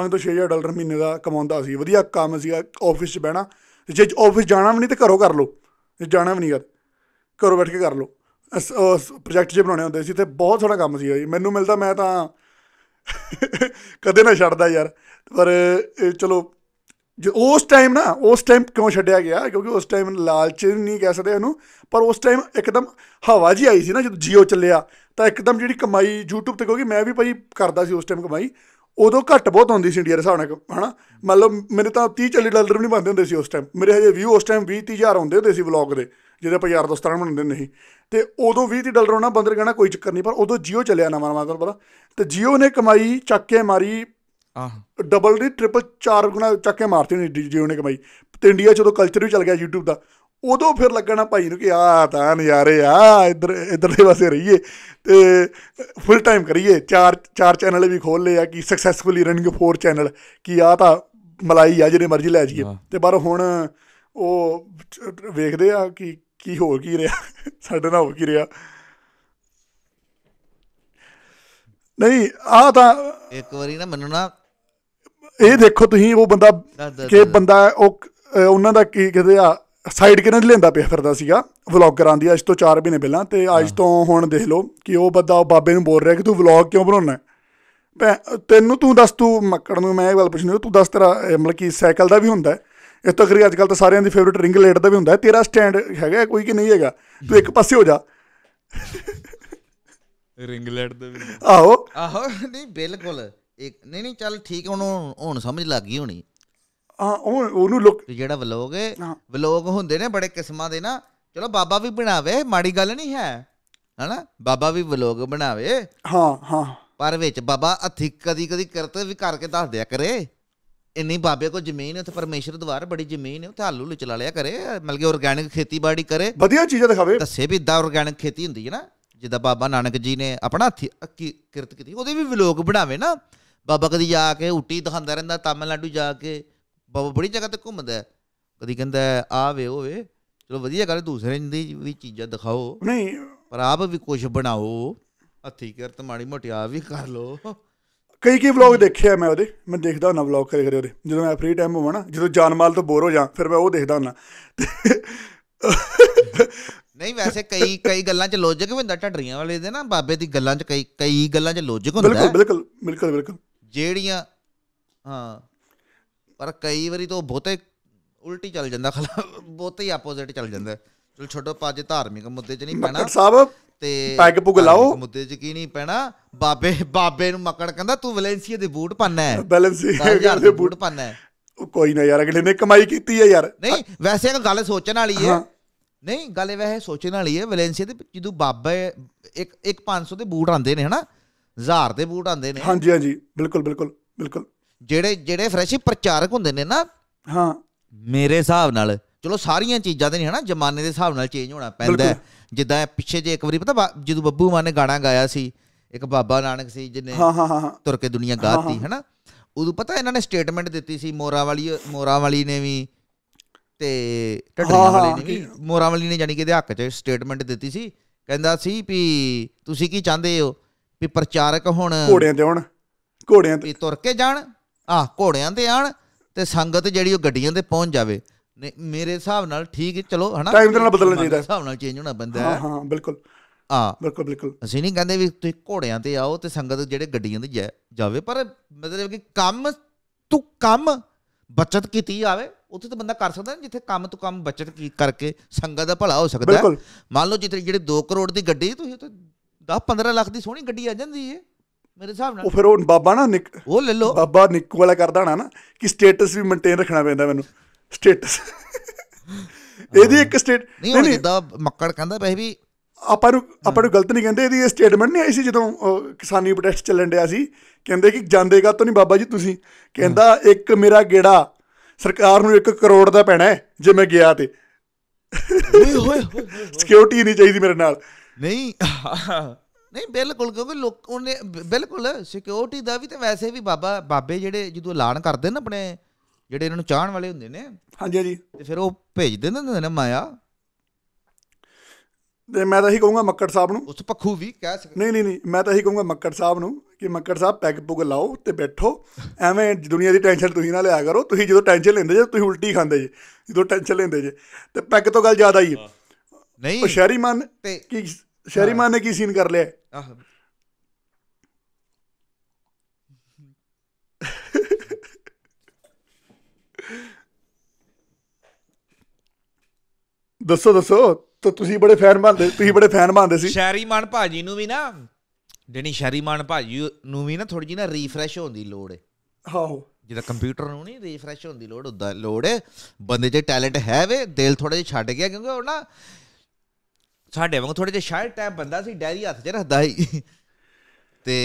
Speaker 2: 5 ਤੋਂ 6000 ਡਾਲਰ ਮਹੀਨੇ ਦਾ ਕਮਾਉਂਦਾ ਸੀ ਵਧੀਆ ਕੰਮ ਸੀਗਾ ਆਫਿਸ 'ਚ ਬਹਿਣਾ ਜੇ ਆਫਿਸ ਜਾਣਾ ਵੀ ਨਹੀਂ ਤੇ ਘਰੋਂ ਕਰ ਲਓ ਜੇ ਜਾਣਾ ਵੀ ਨਹੀਂ ਯਾਰ ਘਰੋਂ ਬੈਠ ਕੇ ਕਰ ਲਓ ਪ੍ਰੋਜੈਕਟ ਜੇ ਬਣਾਉਣੇ ਹੁੰਦੇ ਸੀ ਤੇ ਬਹੁਤ ਥੋੜਾ ਕੰਮ ਸੀਗਾ ਜੀ ਮੈਨੂੰ ਮਿਲਦਾ ਮੈਂ ਤਾਂ ਕਦੇ ਨਾ ਛੱਡਦਾ ਯਾਰ ਪਰ ਚਲੋ ਜੋ ਉਸ ਟਾਈਮ ਨਾ ਉਸ ਟਾਈਮ ਕਿਉਂ ਛੱਡਿਆ ਗਿਆ ਕਿਉਂਕਿ ਉਸ ਟਾਈਮ ਲਾਲਚ ਨਹੀਂ ਕਹਿ ਸਕਦੇ ਇਹਨੂੰ ਪਰ ਉਸ ਟਾਈਮ ਇੱਕਦਮ ਹਵਾ ਜੀ ਆਈ ਸੀ ਨਾ ਜਦੋਂ ਜੀਓ ਚੱਲਿਆ ਤਾਂ ਇੱਕਦਮ ਜਿਹੜੀ ਕਮਾਈ YouTube ਤੇ ਕਿਉਂਕਿ ਮੈਂ ਵੀ ਭਾਈ ਕਰਦਾ ਸੀ ਉਸ ਟਾਈਮ ਕਮਾਈ ਉਦੋਂ ਘੱਟ ਬਹੁਤ ਹੁੰਦੀ ਸੀ ਇੰਡੀਆ ਦੇ ਹਿਸਾਬ ਨਾਲ ਹਨਾ ਮਤਲਬ ਮੇਰੇ ਤਾਂ 30 40 ਡਾਲਰ ਵੀ ਨਹੀਂ ਬਣਦੇ ਹੁੰਦੇ ਸੀ ਉਸ ਟਾਈਮ ਮੇਰੇ ਹਜੇ ਵਿਊ ਉਸ ਟਾਈਮ 20 30000 ਹੁੰਦੇ ਹੁੰਦੇ ਸੀ ਵਲੌਗ ਦੇ ਜਿਹਦੇ ਆਪਾਂ ਯਾਰ ਦੋਸਤਾਂ ਨਾਲ ਬਣਾਉਂਦੇ ਨਹੀਂ ਤੇ ਉਦੋਂ 20 30 ਡਾਲਰ ਹੋਣਾ ਬੰਦਰ ਕਹਿਣਾ ਕੋਈ ਚੱਕਰ ਨਹੀਂ ਪਰ ਉਦੋਂ ਜੀਓ ਚੱਲਿਆ ਨਵਾਂ ਨਵਾਂ ਤੁਹਾਨੂੰ ਪਤਾ ਤੇ ਜੀਓ ਨੇ ਕਮਾਈ ਚੱਕ ਕੇ ਮਾਰੀ ਆਹ ਡਬਲ ਦੀ ਟ੍ਰਿਪਲ ਚਾਰ ਗੁਣਾ ਚੱਕ ਕੇ ਮਾਰਤੀ ਨੇ ਜੀਓ ਨੇ ਕਮਾਈ ਤੇ ਇੰਡੀਆ ਚ ਉਦੋਂ ਕਲਚਰ ਵੀ ਚੱਲ ਗਿਆ YouTube ਦਾ ਉਦੋਂ ਫਿਰ ਲੱਗਣਾ ਭਾਈ ਨੂੰ ਕਿ ਆ ਤਾਂ ਨਜ਼ਾਰੇ ਆ ਇੱਧਰ ਇੱਧਰ ਦੇ ਪਾਸੇ ਰਹੀਏ ਤੇ ਫੁੱਲ ਟਾਈਮ ਕਰੀਏ ਚਾਰ ਚਾਰ ਚੈਨਲ ਵੀ ਖੋਲ ਲਏ ਆ ਕਿ ਸਕਸੈਸਫੁਲੀ ਰਨਿੰਗ ਫੋਰ ਚੈਨਲ ਕਿ ਆ ਤਾਂ ਮਲਾਈ ਆ ਜਿਹੜੇ ਮਰਜ਼ੀ ਲੈ ਜਾਈਏ ਤੇ ਪਰ ਹੁਣ ਉਹ ਵੇਖਦੇ ਆ ਕਿ ਕੀ ਹੋ ਕੀ ਰਿਹਾ ਸਾਡੇ ਨਾਲ ਹੋ ਕੀ ਰਿਹਾ ਨਹੀਂ ਆ ਤਾਂ
Speaker 1: ਇੱਕ ਵਾਰੀ ਨਾ ਮੈਨੂੰ ਨਾ
Speaker 2: ਇਹ ਦੇਖੋ ਤੁਸੀਂ ਉਹ ਬੰਦਾ ਕਿ ਬੰਦਾ ਉਹ ਉਹਨਾਂ ਦਾ ਕੀ ਕਹਦੇ ਆ ਸਾਈਡ ਦੇ ਲੈਂਦਾ ਪਿਆ ਫਿਰਦਾ ਸੀਗਾ ਵਲੌਗਰਾਂ ਦੀ ਅੱਜ ਤੋਂ 4 ਮਹੀਨੇ ਪਹਿਲਾਂ ਤੇ ਅੱਜ ਤੋਂ ਹੁਣ ਦੇਖ ਲਓ ਕਿ ਉਹ ਬੰਦਾ ਉਹ ਬਾਬੇ ਨੂੰ ਬੋਲ ਰਿਹਾ ਕਿ ਤੂੰ ਵਲੌਗ ਕਿਉਂ ਬਣਾਉਣਾ ਤੈਨੂੰ ਤੂੰ ਦੱਸ ਤੂੰ ਮੱਕੜ ਨੂੰ ਮੈਂ ਇਹ ਗੱਲ ਪੁੱਛਣੀ ਤੂੰ ਦੱਸ ਤੇਰਾ ਮਤਲਬ ਕਿ ਸਾਈਕਲ ਦਾ ਵੀ ਹੁੰਦਾ ਇਸ ਤੋਂ ਅਗਰੀ ਅੱਜ ਕੱਲ ਤਾਂ ਸਾਰਿਆਂ ਦੀ ਫੇਵਰਿਟ ਰਿੰਗ ਲੇਟ ਦਾ ਵੀ ਹੁੰਦਾ ਤੇਰਾ ਸਟੈਂਡ ਹੈਗਾ ਕੋਈ ਕਿ ਨਹੀਂ ਹੈਗਾ ਤੂੰ ਇੱਕ ਪਾਸੇ ਹੋ ਜਾ ਰਿੰਗ ਲੇਟ ਦਾ ਵੀ ਆਹੋ ਆਹੋ
Speaker 1: ਨਹੀਂ ਬਿਲਕੁਲ ਇੱਕ ਨਹੀਂ ਨਹੀਂ ਚੱਲ ਠੀਕ ਹੁਣ ਹੁਣ ਸਮਝ ਲੱਗ ਗਈ ਹੋਣੀ ਹਾਂ ਉਹ ਉਹਨੂੰ ਲੁੱਕ ਜਿਹੜਾ ਵਲੋਗ ਹੈ ਵਲੋਗ ਹੁੰਦੇ ਨੇ ਬੜੇ ਕਿਸਮਾਂ ਦੇ ਨਾ ਚਲੋ ਬਾਬਾ ਵੀ ਬਣਾਵੇ ਮਾੜੀ ਗੱਲ ਨਹੀਂ ਹੈ ਹਨਾ ਬਾਬਾ ਵੀ ਵਲੋਗ ਬਣਾਵੇ ਹਾਂ ਹਾਂ ਪਰ ਵਿੱਚ ਬਾਬਾ ਹੱਥੀ ਕਦੀ ਕਦੀ ਕਰਤੇ ਵੀ ਕਰਕੇ ਦੱਸ ਦਿਆ ਕਰੇ ਇੰਨੀ ਬਾਬੇ ਕੋ ਜ਼ਮੀਨ ਹੈ ਪਰਮੇਸ਼ਰ ਦਵਾਰ ਬੜੀ ਜ਼ਮੀਨ ਹੈ ਉੱਥੇ ਆਲੂ ਲਚਲਾ ਚਲਾ ਲਿਆ ਕਰੇ ਮਤਲਬ ਕਿ ਆਰਗੈਨਿਕ ਖੇਤੀਬਾੜੀ ਕਰੇ ਵਧੀਆ ਚੀਜ਼ਾਂ ਦਿਖਾਵੇ ਦੱਸੇ ਵੀ ਇਦਾਂ ਆਰਗੈਨਿਕ ਖੇਤੀ ਹੁੰਦੀ ਹੈ ਨਾ ਜਿੱਦਾਂ ਬਾਬਾ ਨਾਨਕ ਜੀ ਨੇ ਆਪਣਾ ਹੱਥੀ ਕਿਰਤ ਕੀਤੀ ਉਹਦੇ ਵੀ ਵਲੋਗ ਬਣਾਵੇ ਨਾ ਬਾਬਾ ਕਦੀ ਜਾ ਕੇ ਉੱਟੀ ਦਿਖਾਉਂਦਾ ਰਹਿੰਦਾ ਤਾਮਿਲਨਾਡੂ ਜਾ ਕੇ ਬਾਬਾ ਬੜੀ ਜਗ੍ਹਾ ਤੇ ਘੁੰਮਦਾ ਕਦੀ ਕਹਿੰਦਾ ਆ ਵੇ ਉਹ ਵੇ ਚਲੋ ਵਧੀਆ ਗੱਲ ਦੂਸਰੇ ਦੀ ਵੀ ਚੀਜ਼ਾਂ ਦਿਖਾਓ ਨਹੀਂ ਪਰ ਆਪ ਵੀ ਕੁਝ ਬਣਾਓ ਹੱਥੀ ਕਿਰਤ ਮਾੜੀ ਮੋਟੀ ਆ ਵੀ ਕਰ ਲੋ
Speaker 2: ਕਈ ਕਈ ਵਲੌਗ ਦੇਖੇ ਆ ਮੈਂ ਉਹਦੇ ਮੈਂ ਦੇਖਦਾ ਹਾਂ ਵਲੌਗ ਕਰੇ ਕਰੇ ਉਹਦੇ ਜਦੋਂ ਮੈਂ ਫ੍ਰੀ ਟਾਈਮ ਹੋਵਾਂ ਨਾ ਜਦੋਂ ਜਾਨਮਾਲ ਤੋਂ ਬੋਰ ਹੋ ਜਾ ਫਿਰ ਮੈਂ ਉਹ ਦੇਖਦਾ ਹਾਂ ਨਹੀਂ ਵੈਸੇ
Speaker 1: ਕਈ ਕਈ ਗੱਲਾਂ 'ਚ ਲੌਜੀਕ ਵੀ ਹੁੰਦਾ ਢੱਡਰੀਆਂ ਵਾਲੇ ਦੇ ਨਾ ਬਾਬੇ ਦੀ ਗੱਲਾਂ 'ਚ ਕਈ ਕਈ ਗੱਲਾਂ 'ਚ ਲੌਜੀਕ ਹੁੰਦਾ ਬਿਲਕੁਲ ਬਿਲਕੁਲ ਬਿਲਕੁਲ ਬਿਲਕੁਲ ਜਿਹੜੀਆਂ ਹਾਂ ਪਰ ਕਈ ਵਾਰੀ ਤਾਂ ਬਹੁਤੇ ਉਲਟੀ ਚੱਲ ਜਾਂਦਾ ਖਲਾ ਬਹੁਤੇ ਹੀ ਆਪੋਜ਼ਿਟ ਚੱਲ ਜਾਂਦਾ ਚਲ ਛੱਡੋ ਪਾਜ ਧਾਰਮਿਕ ਮੁੱਦੇ 'ਚ ਨਹੀਂ ਪੈਣਾ ਸਾਹਿਬ
Speaker 2: ਤੇ ਪੈਗ ਪੁਗ ਲਾਓ
Speaker 1: ਮੁੱਦੇ 'ਚ ਕੀ ਨਹੀਂ ਪੈਣਾ ਬਾਬੇ ਬਾਬੇ ਨੂੰ ਮੱਕੜ ਕਹਿੰਦਾ ਤੂੰ ਵੈਲੈਂਸੀਆ ਦੇ ਬੂਟ ਪਾਣਾ ਹੈ ਵੈਲੈਂਸੀਆ ਦੇ ਬੂਟ ਪਾਣਾ ਹੈ
Speaker 2: ਕੋਈ ਨਾ ਯਾਰ ਅਗਲੇ
Speaker 1: ਨੇ ਕਮਾਈ ਕੀਤੀ ਹੈ ਯਾਰ ਨਹੀਂ ਵੈਸੇ ਇੱਕ ਗੱਲ ਸੋਚਣ ਵਾਲੀ ਹੈ ਨਹੀਂ ਗੱਲ ਇਹ ਵੈਸੇ ਸੋਚਣ ਵਾਲੀ ਹੈ ਵੈਲੈਂਸੀਆ ਦੇ ਜਦੋਂ ਬਾਬੇ ਇੱਕ ਇੱਕ 500 ਦੇ ਬੂਟ ਆਂਦੇ ਨੇ ਹਨਾ 1000 ਦੇ ਬੂਟ ਆਂਦੇ ਨੇ ਹਾਂਜੀ ਹਾਂਜੀ ਬਿਲਕੁਲ ਬਿਲਕੁਲ ਬਿਲਕੁਲ ਜਿਹੜੇ ਜਿਹੜੇ ਫਰੈਸ਼ੀ ਪ੍ਰਚਾਰਕ ਹੁੰਦੇ ਨੇ ਨਾ ਹਾਂ ਮੇਰੇ ਹਿਸਾਬ ਨਾਲ ਚਲੋ ਸਾਰੀਆਂ ਚੀਜ਼ਾਂ ਤੇ ਨਹੀਂ ਹਨਾ ਜ਼ਮਾਨੇ ਦੇ ਹਿਸਾਬ ਨਾਲ ਚੇਂਜ ਹੋਣਾ ਪੈਂਦਾ ਜਿੱਦਾਂ ਪਿੱਛੇ ਜੇ ਇੱਕ ਵਾਰੀ ਪਤਾ ਜਦੋਂ ਬੱਬੂ ਮਾਨ ਨੇ ਗਾਣਾ ਗਾਇਆ ਸੀ ਇੱਕ ਬਾਬਾ ਨਾਨਕ ਸੀ ਜਿਹਨੇ ਤੁਰ ਕੇ ਦੁਨੀਆ ਗਾਤੀ ਹਨਾ ਉਦੋਂ ਪਤਾ ਇਹਨਾਂ ਨੇ ਸਟੇਟਮੈਂਟ ਦਿੱਤੀ ਸੀ ਮੋਰਾ ਵਾਲੀ ਮੋਰਾ ਵਾਲੀ ਨੇ ਵੀ ਤੇ ਟੱਡੀਆਂ ਵਾਲੀ ਨੇ ਵੀ ਮੋਰਾ ਵਾਲੀ ਨੇ ਜਾਨੀ ਕਿ ਇਹਦੇ ਹੱਕ 'ਚ ਸਟੇਟਮੈਂਟ ਦਿੱਤੀ ਸੀ ਕਹਿੰਦਾ ਸੀ ਵੀ ਤੁਸੀਂ ਕੀ ਚਾਹੁੰਦੇ ਹੋ ਵੀ ਪ੍ਰਚਾਰਕ ਹੁਣ ਘੋੜਿਆਂ ਤੇ ਹੁਣ ਘੋੜਿਆਂ ਤੇ ਤੁਰ ਕੇ ਜਾਣ ਆ ਘੋੜਿਆਂ ਤੇ ਆਣ ਤੇ ਸੰਗਤ ਜਿਹੜੀ ਉਹ ਗੱਡੀਆਂ ਤੇ ਪਹੁੰਚ ਜਾਵੇ ਮੇਰੇ ਹਿਸਾਬ ਨਾਲ ਠੀਕ ਹੈ ਚਲੋ ਹਨਾ ਟਾਈਮ ਦੇ ਨਾਲ ਬਦਲਣਾ ਚਾਹੀਦਾ ਹਿਸਾਬ ਨਾਲ ਚੇਂਜ ਹੋਣਾ ਪੈਂਦਾ ਹਾਂ ਹਾਂ ਬਿਲਕੁਲ ਆ ਬਿਲਕੁਲ ਬਿਲਕੁਲ ਅਸੀਂ ਨਹੀਂ ਕਹਿੰਦੇ ਵੀ ਤੁਸੀਂ ਘੋੜਿਆਂ ਤੇ ਆਓ ਤੇ ਸੰਗਤ ਜਿਹੜੇ ਗੱਡੀਆਂ ਤੇ ਜਾਵੇ ਪਰ ਮਤਲਬ ਕਿ ਕੰਮ ਤੂੰ ਕੰਮ ਬਚਤ ਕੀਤੀ ਆਵੇ ਉੱਥੇ ਤਾਂ ਬੰਦਾ ਕਰ ਸਕਦਾ ਜਿੱਥੇ ਕੰਮ ਤੋਂ ਕੰਮ ਬਚਤ ਕੀ ਕਰਕੇ ਸੰਗਤ ਦਾ ਭਲਾ ਹੋ ਸਕਦਾ ਹੈ ਮੰਨ ਲਓ ਜਿੱਥੇ
Speaker 2: ਜਿਹੜੇ 2 ਕਰੋੜ ਦੀ ਗੱਡੀ ਤੁਸੀਂ ਉੱਥੇ 10 15 ਲੱਖ ਦੀ ਸੋਹਣੀ ਗੱਡੀ ਆ ਜਾਂਦੀ ਏ
Speaker 1: ਮੇਰੇ ਹਿਸਾਬ ਨਾਲ ਉਹ ਫਿਰ ਉਹ
Speaker 2: ਬਾਬਾ ਨਾ ਨਿਕ ਉਹ ਲੈ ਲਓ ਬਾਬਾ ਨਿੱਕੂ ਵਾਲਾ ਕਰਦਾ ਹਣਾ ਨਾ ਕਿ ਸਟੇਟਸ ਵੀ ਮੇਨਟੇਨ ਰੱਖਣਾ ਪੈਂਦਾ ਮੈਨੂੰ ਸਟੇਟਸ ਇਹਦੀ ਇੱਕ ਸਟੇਟ ਨਹੀਂ ਉਹ ਜਿੱਦਾਂ ਮੱਕੜ ਕਹਿੰਦਾ ਵੈਸੇ ਵੀ ਆਪਾਂ ਨੂੰ ਆਪਾਂ ਨੂੰ ਗਲਤ ਨਹੀਂ ਕਹਿੰਦੇ ਇਹਦੀ ਇਹ ਸਟੇਟਮੈਂਟ ਨਹੀਂ ਆਈ ਸੀ ਜਦੋਂ ਕਿਸਾਨੀ ਪ੍ਰੋਟੈਸਟ ਚੱਲਣ ਡਿਆ ਸੀ ਕਹਿੰਦੇ ਕਿ ਜਾਂਦੇਗਾ ਤੋਂ ਨਹੀਂ ਬਾਬਾ ਜੀ ਤੁਸੀਂ ਕਹਿੰਦਾ ਇੱਕ ਮੇਰਾ ਗੇੜਾ ਸਰਕਾਰ ਨੂੰ 1 ਕਰੋੜ ਦਾ ਪੈਣਾ ਜੇ ਮੈਂ ਗਿਆ ਤੇ ਓਏ ਹੋਏ ਸਿਕਿਉਰਿਟੀ ਨਹੀਂ ਚਾਹੀਦੀ ਮੇਰੇ ਨਾਲ ਨਹੀਂ
Speaker 1: ਨਹੀਂ ਬਿਲਕੁਲ ਕਿਉਂਕਿ ਲੋਕ ਉਹਨੇ ਬਿਲਕੁਲ ਸਿਕਿਉਰਿਟੀ ਦਾ ਵੀ ਤੇ ਵੈਸੇ ਵੀ ਬਾਬਾ ਬਾਬੇ ਜਿਹੜੇ ਜਦੋਂ ਐਲਾਨ ਕਰਦੇ ਨੇ ਆਪਣੇ ਜਿਹੜੇ ਇਹਨਾਂ ਨੂੰ ਚਾਹਣ ਵਾਲੇ ਹੁੰਦੇ
Speaker 2: ਨੇ ਹਾਂਜੀ ਜੀ ਤੇ ਫਿਰ ਉਹ ਭੇਜ ਦਿੰਦੇ ਨੇ ਨਾ ਮਾਇਆ ਤੇ ਮੈਂ ਤਾਂ ਇਹੀ ਕਹੂੰਗਾ ਮੱਕੜ ਸਾਹਿਬ ਨੂੰ ਉਸ ਪੱਖੂ ਵੀ ਕਹਿ ਸਕਦੇ ਨਹੀਂ ਨਹੀਂ ਨਹੀਂ ਮੈਂ ਤਾਂ ਇਹੀ ਕਹੂੰਗਾ ਮੱਕੜ ਸਾਹਿਬ ਨੂੰ ਕਿ ਮੱਕੜ ਸਾਹਿਬ ਪੈਗ ਪੁਗ ਲਾਓ ਤੇ ਬੈਠੋ ਐਵੇਂ ਦੁਨੀਆ ਦੀ ਟੈਨਸ਼ਨ ਤੁਸੀਂ ਨਾ ਲਿਆ ਕਰੋ ਤੁਸੀਂ ਜਦੋਂ ਟੈਨਸ਼ਨ ਲੈਂਦੇ ਜੇ ਤੁਸੀਂ ਉਲਟੀ ਖਾਂਦੇ ਜੇ ਜਦੋਂ ਟੈਨਸ਼ਨ ਲੈਂਦੇ ਜੇ ਤੇ ਪੈਗ ਤੋਂ ਗੱਲ ਜ਼ਿਆਦਾ ਹੀ ਨਹੀਂ ਉਹ ਸ਼ਹਿਰੀ ਮਨ ਕਿ ਮਾਨ ਨੇ ਕੀ ਸੀਨ ਕਰ ਲਿਆ ਦੱਸੋ ਦੱਸੋ ਤਾਂ ਤੁਸੀਂ ਬੜੇ ਫੈਨ ਬਣਦੇ ਤੁਸੀਂ ਬੜੇ ਫੈਨ ਬਣਦੇ ਸੀ ਮਾਨ
Speaker 1: ਭਾਜੀ ਨੂੰ ਵੀ ਨਾ ਜਿਹੜੀ ਮਾਨ ਭਾਜੀ ਨੂੰ ਵੀ ਨਾ ਥੋੜੀ ਜੀ ਨਾ ਰੀਫਰੈਸ਼ ਹੋਣ ਦੀ ਲੋੜ ਹੈ ਆਹੋ ਜਿਹਦਾ ਕੰਪਿਊਟਰ ਨੂੰ ਨਹੀਂ ਰੀਫਰੈਸ਼ ਹੋਣ ਦੀ ਲੋੜ ਉਦਾਂ ਲੋੜ ਹੈ ਬੰਦੇ 'ਚ ਟੈਲੈਂਟ ਹੈ ਵੇ ਦਿਲ ਥੋੜਾ ਜਿਹਾ ਛੱਡ ਗਿਆ ਕਿਉਂਕਿ ਉਹ ਨਾ ਸਾਡੇ ਵਾਂਗ ਥੋੜੇ ਜਿਹਾ ਸ਼ਾਇਰ ਟਾਈਪ ਬੰਦਾ ਸੀ ਡੈਰੀ ਹੱਥ 'ਚ ਰੱਖਦਾ ਸੀ ਤੇ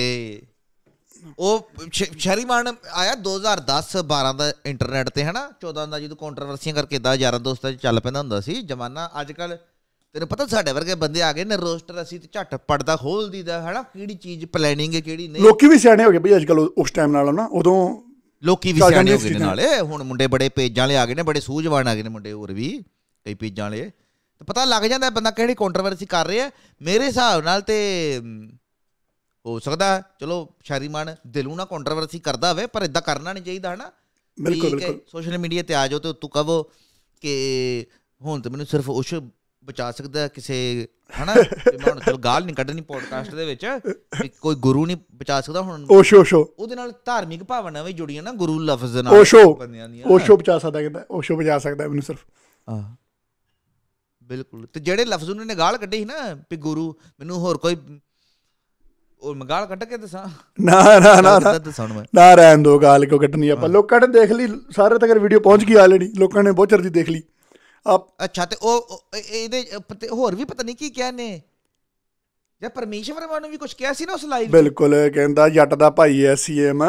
Speaker 1: ਉਹ ਸ਼ਰੀਮਾਨ ਆਇਆ 2010 12 ਦਾ ਇੰਟਰਨੈਟ ਤੇ ਹਨਾ 14 ਦਾ ਜਦੋਂ ਕੌਂਟਰੋਵਰਸੀਆਂ ਕਰਕੇ 10 ਯਾਰਾਂ ਦੋਸਤਾਂ 'ਚ ਚੱਲ ਪੈਂਦਾ ਹੁੰਦਾ ਸੀ ਜਮਾਨਾ ਅੱਜ ਕੱਲ ਤੈਨੂੰ ਪਤਾ ਸਾਡੇ ਵਰਗੇ ਬੰਦੇ ਆ ਗਏ ਨੇ ਰੋਸਟਰ ਅਸੀਂ ਤੇ ਝੱਟ ਪੜਦਾ ਖੋਲ ਦੀਦਾ ਹਨਾ ਕਿਹੜੀ ਚੀਜ਼ ਪਲੈਨਿੰਗ ਹੈ ਕਿਹੜੀ ਨਹੀਂ ਲੋਕੀ ਵੀ
Speaker 2: ਸਿਆਣੇ ਹੋ ਗਏ ਭਈ ਅੱਜ ਕੱਲ ਉਸ ਟਾਈਮ ਨਾਲ ਨਾ ਉਦੋਂ ਲੋਕੀ ਵੀ ਸਿਆਣੇ ਹੋ ਗਏ ਨਾਲੇ ਹੁਣ
Speaker 1: ਮੁੰਡੇ ਬੜੇ ਪੇਜਾਂ ਵਾਲੇ ਆ ਗਏ ਨੇ ਬੜੇ ਸੂਝਵਾਨ ਆ ਗਏ ਨੇ ਮੁੰਡੇ ਹੋਰ ਵੀ ਕਈ ਪੇਜਾਂ ਵਾਲੇ ਪਤਾ ਲੱਗ ਜਾਂਦਾ ਬੰਦਾ ਕਿਹੜੀ ਕੌਂਟਰੋਵਰਸੀ ਕਰ ਰਿਹਾ ਮੇਰੇ ਹਿਸਾਬ ਨਾਲ ਤੇ ਹੋ ਸਕਦਾ ਚਲੋ ਸ਼ਰੀਮਾਨ ਦਿਲੋਂ ਨਾ ਕੌਂਟਰੋਵਰਸੀ ਕਰਦਾ ਹੋਵੇ ਪਰ ਇਦਾਂ ਕਰਨਾ ਨਹੀਂ ਚਾਹੀਦਾ ਹਨਾ ਬਿਲਕੁਲ ਬਿਲਕੁਲ ਸੋਸ਼ਲ ਮੀਡੀਆ ਤੇ ਆ ਜਾਓ ਤੇ ਉਤੋਂ ਕਹੋ ਕਿ ਹੁਣ ਤਾਂ ਮੈਨੂੰ ਸਿਰਫ ਉਸ ਬਚਾ ਸਕਦਾ ਕਿਸੇ ਹਨਾ ਤੇ ਮੈਂ ਹੁਣ ਚਲ ਗਾਲ ਨਹੀਂ ਕੱਢਣੀ ਪੋਡਕਾਸਟ ਦੇ ਵਿੱਚ ਕੋਈ ਗੁਰੂ ਨਹੀਂ ਬਚਾ ਸਕਦਾ ਹੁਣ ਓਸ਼ੋ ਓਸ਼ੋ ਉਹਦੇ ਨਾਲ ਧਾਰਮਿਕ ਭਾਵਨਾਵਾਂ ਵੀ ਜੁੜੀਆਂ ਨਾ ਗੁਰੂ ਲਫ਼ਜ਼ ਨਾਲ ਓਸ਼ੋ ਓਸ਼ੋ
Speaker 2: ਬਚਾ ਸਕਦਾ ਕਹਿੰਦਾ ਓਸ਼ੋ ਬਚਾ ਸਕਦਾ ਮੈਨੂੰ ਸਿਰਫ
Speaker 1: ਹਾਂ ਬਿਲਕੁਲ ਤੇ ਜਿਹੜੇ ਲਫ਼ਜ਼ ਉਹਨਾਂ ਨੇ ਗਾਲ ਕੱਢੇ ਸੀ ਨਾ ਵੀ ਗੁਰੂ ਮੈਨੂੰ ਹੋਰ ਕੋਈ ਉਹ ਮਗਾਲ ਕੱਢ ਕੇ ਦੱਸਾਂ ਨਾ ਨਾ ਨਾ ਨਾ
Speaker 2: ਨਾ ਰਹਿਣ ਦੋ ਗਾਲ ਕਿਉਂ ਕੱਢਣੀ ਆਪਾਂ ਲੋਕਾਂ ਨੇ ਦੇਖ ਲਈ ਸਾਰੇ ਤੱਕ ਵੀਡੀਓ ਪਹੁੰਚ ਗਈ ਆਲਰੇਡੀ ਲੋਕਾਂ ਨੇ ਬਹੁਤ ਚਰਦੀ ਦੇਖ ਲਈ ਆਪ ਅੱਛਾ ਤੇ ਉਹ ਇਹਦੇ ਹੋਰ
Speaker 1: ਵੀ ਪਤਾ ਨਹੀਂ ਕੀ ਕਿਹਾ ਨੇ ਜਾਂ ਪਰਮੇਸ਼ਵਰ ਵਰਮਾ ਨੂੰ ਵੀ ਕੁਝ ਕਿਹਾ ਸੀ ਨਾ ਉਸ ਲਾਈਵ ਬਿਲਕੁਲ
Speaker 2: ਕਹਿੰਦਾ ਜੱਟ ਦਾ ਭਾਈ ਐ ਸੀਐਮ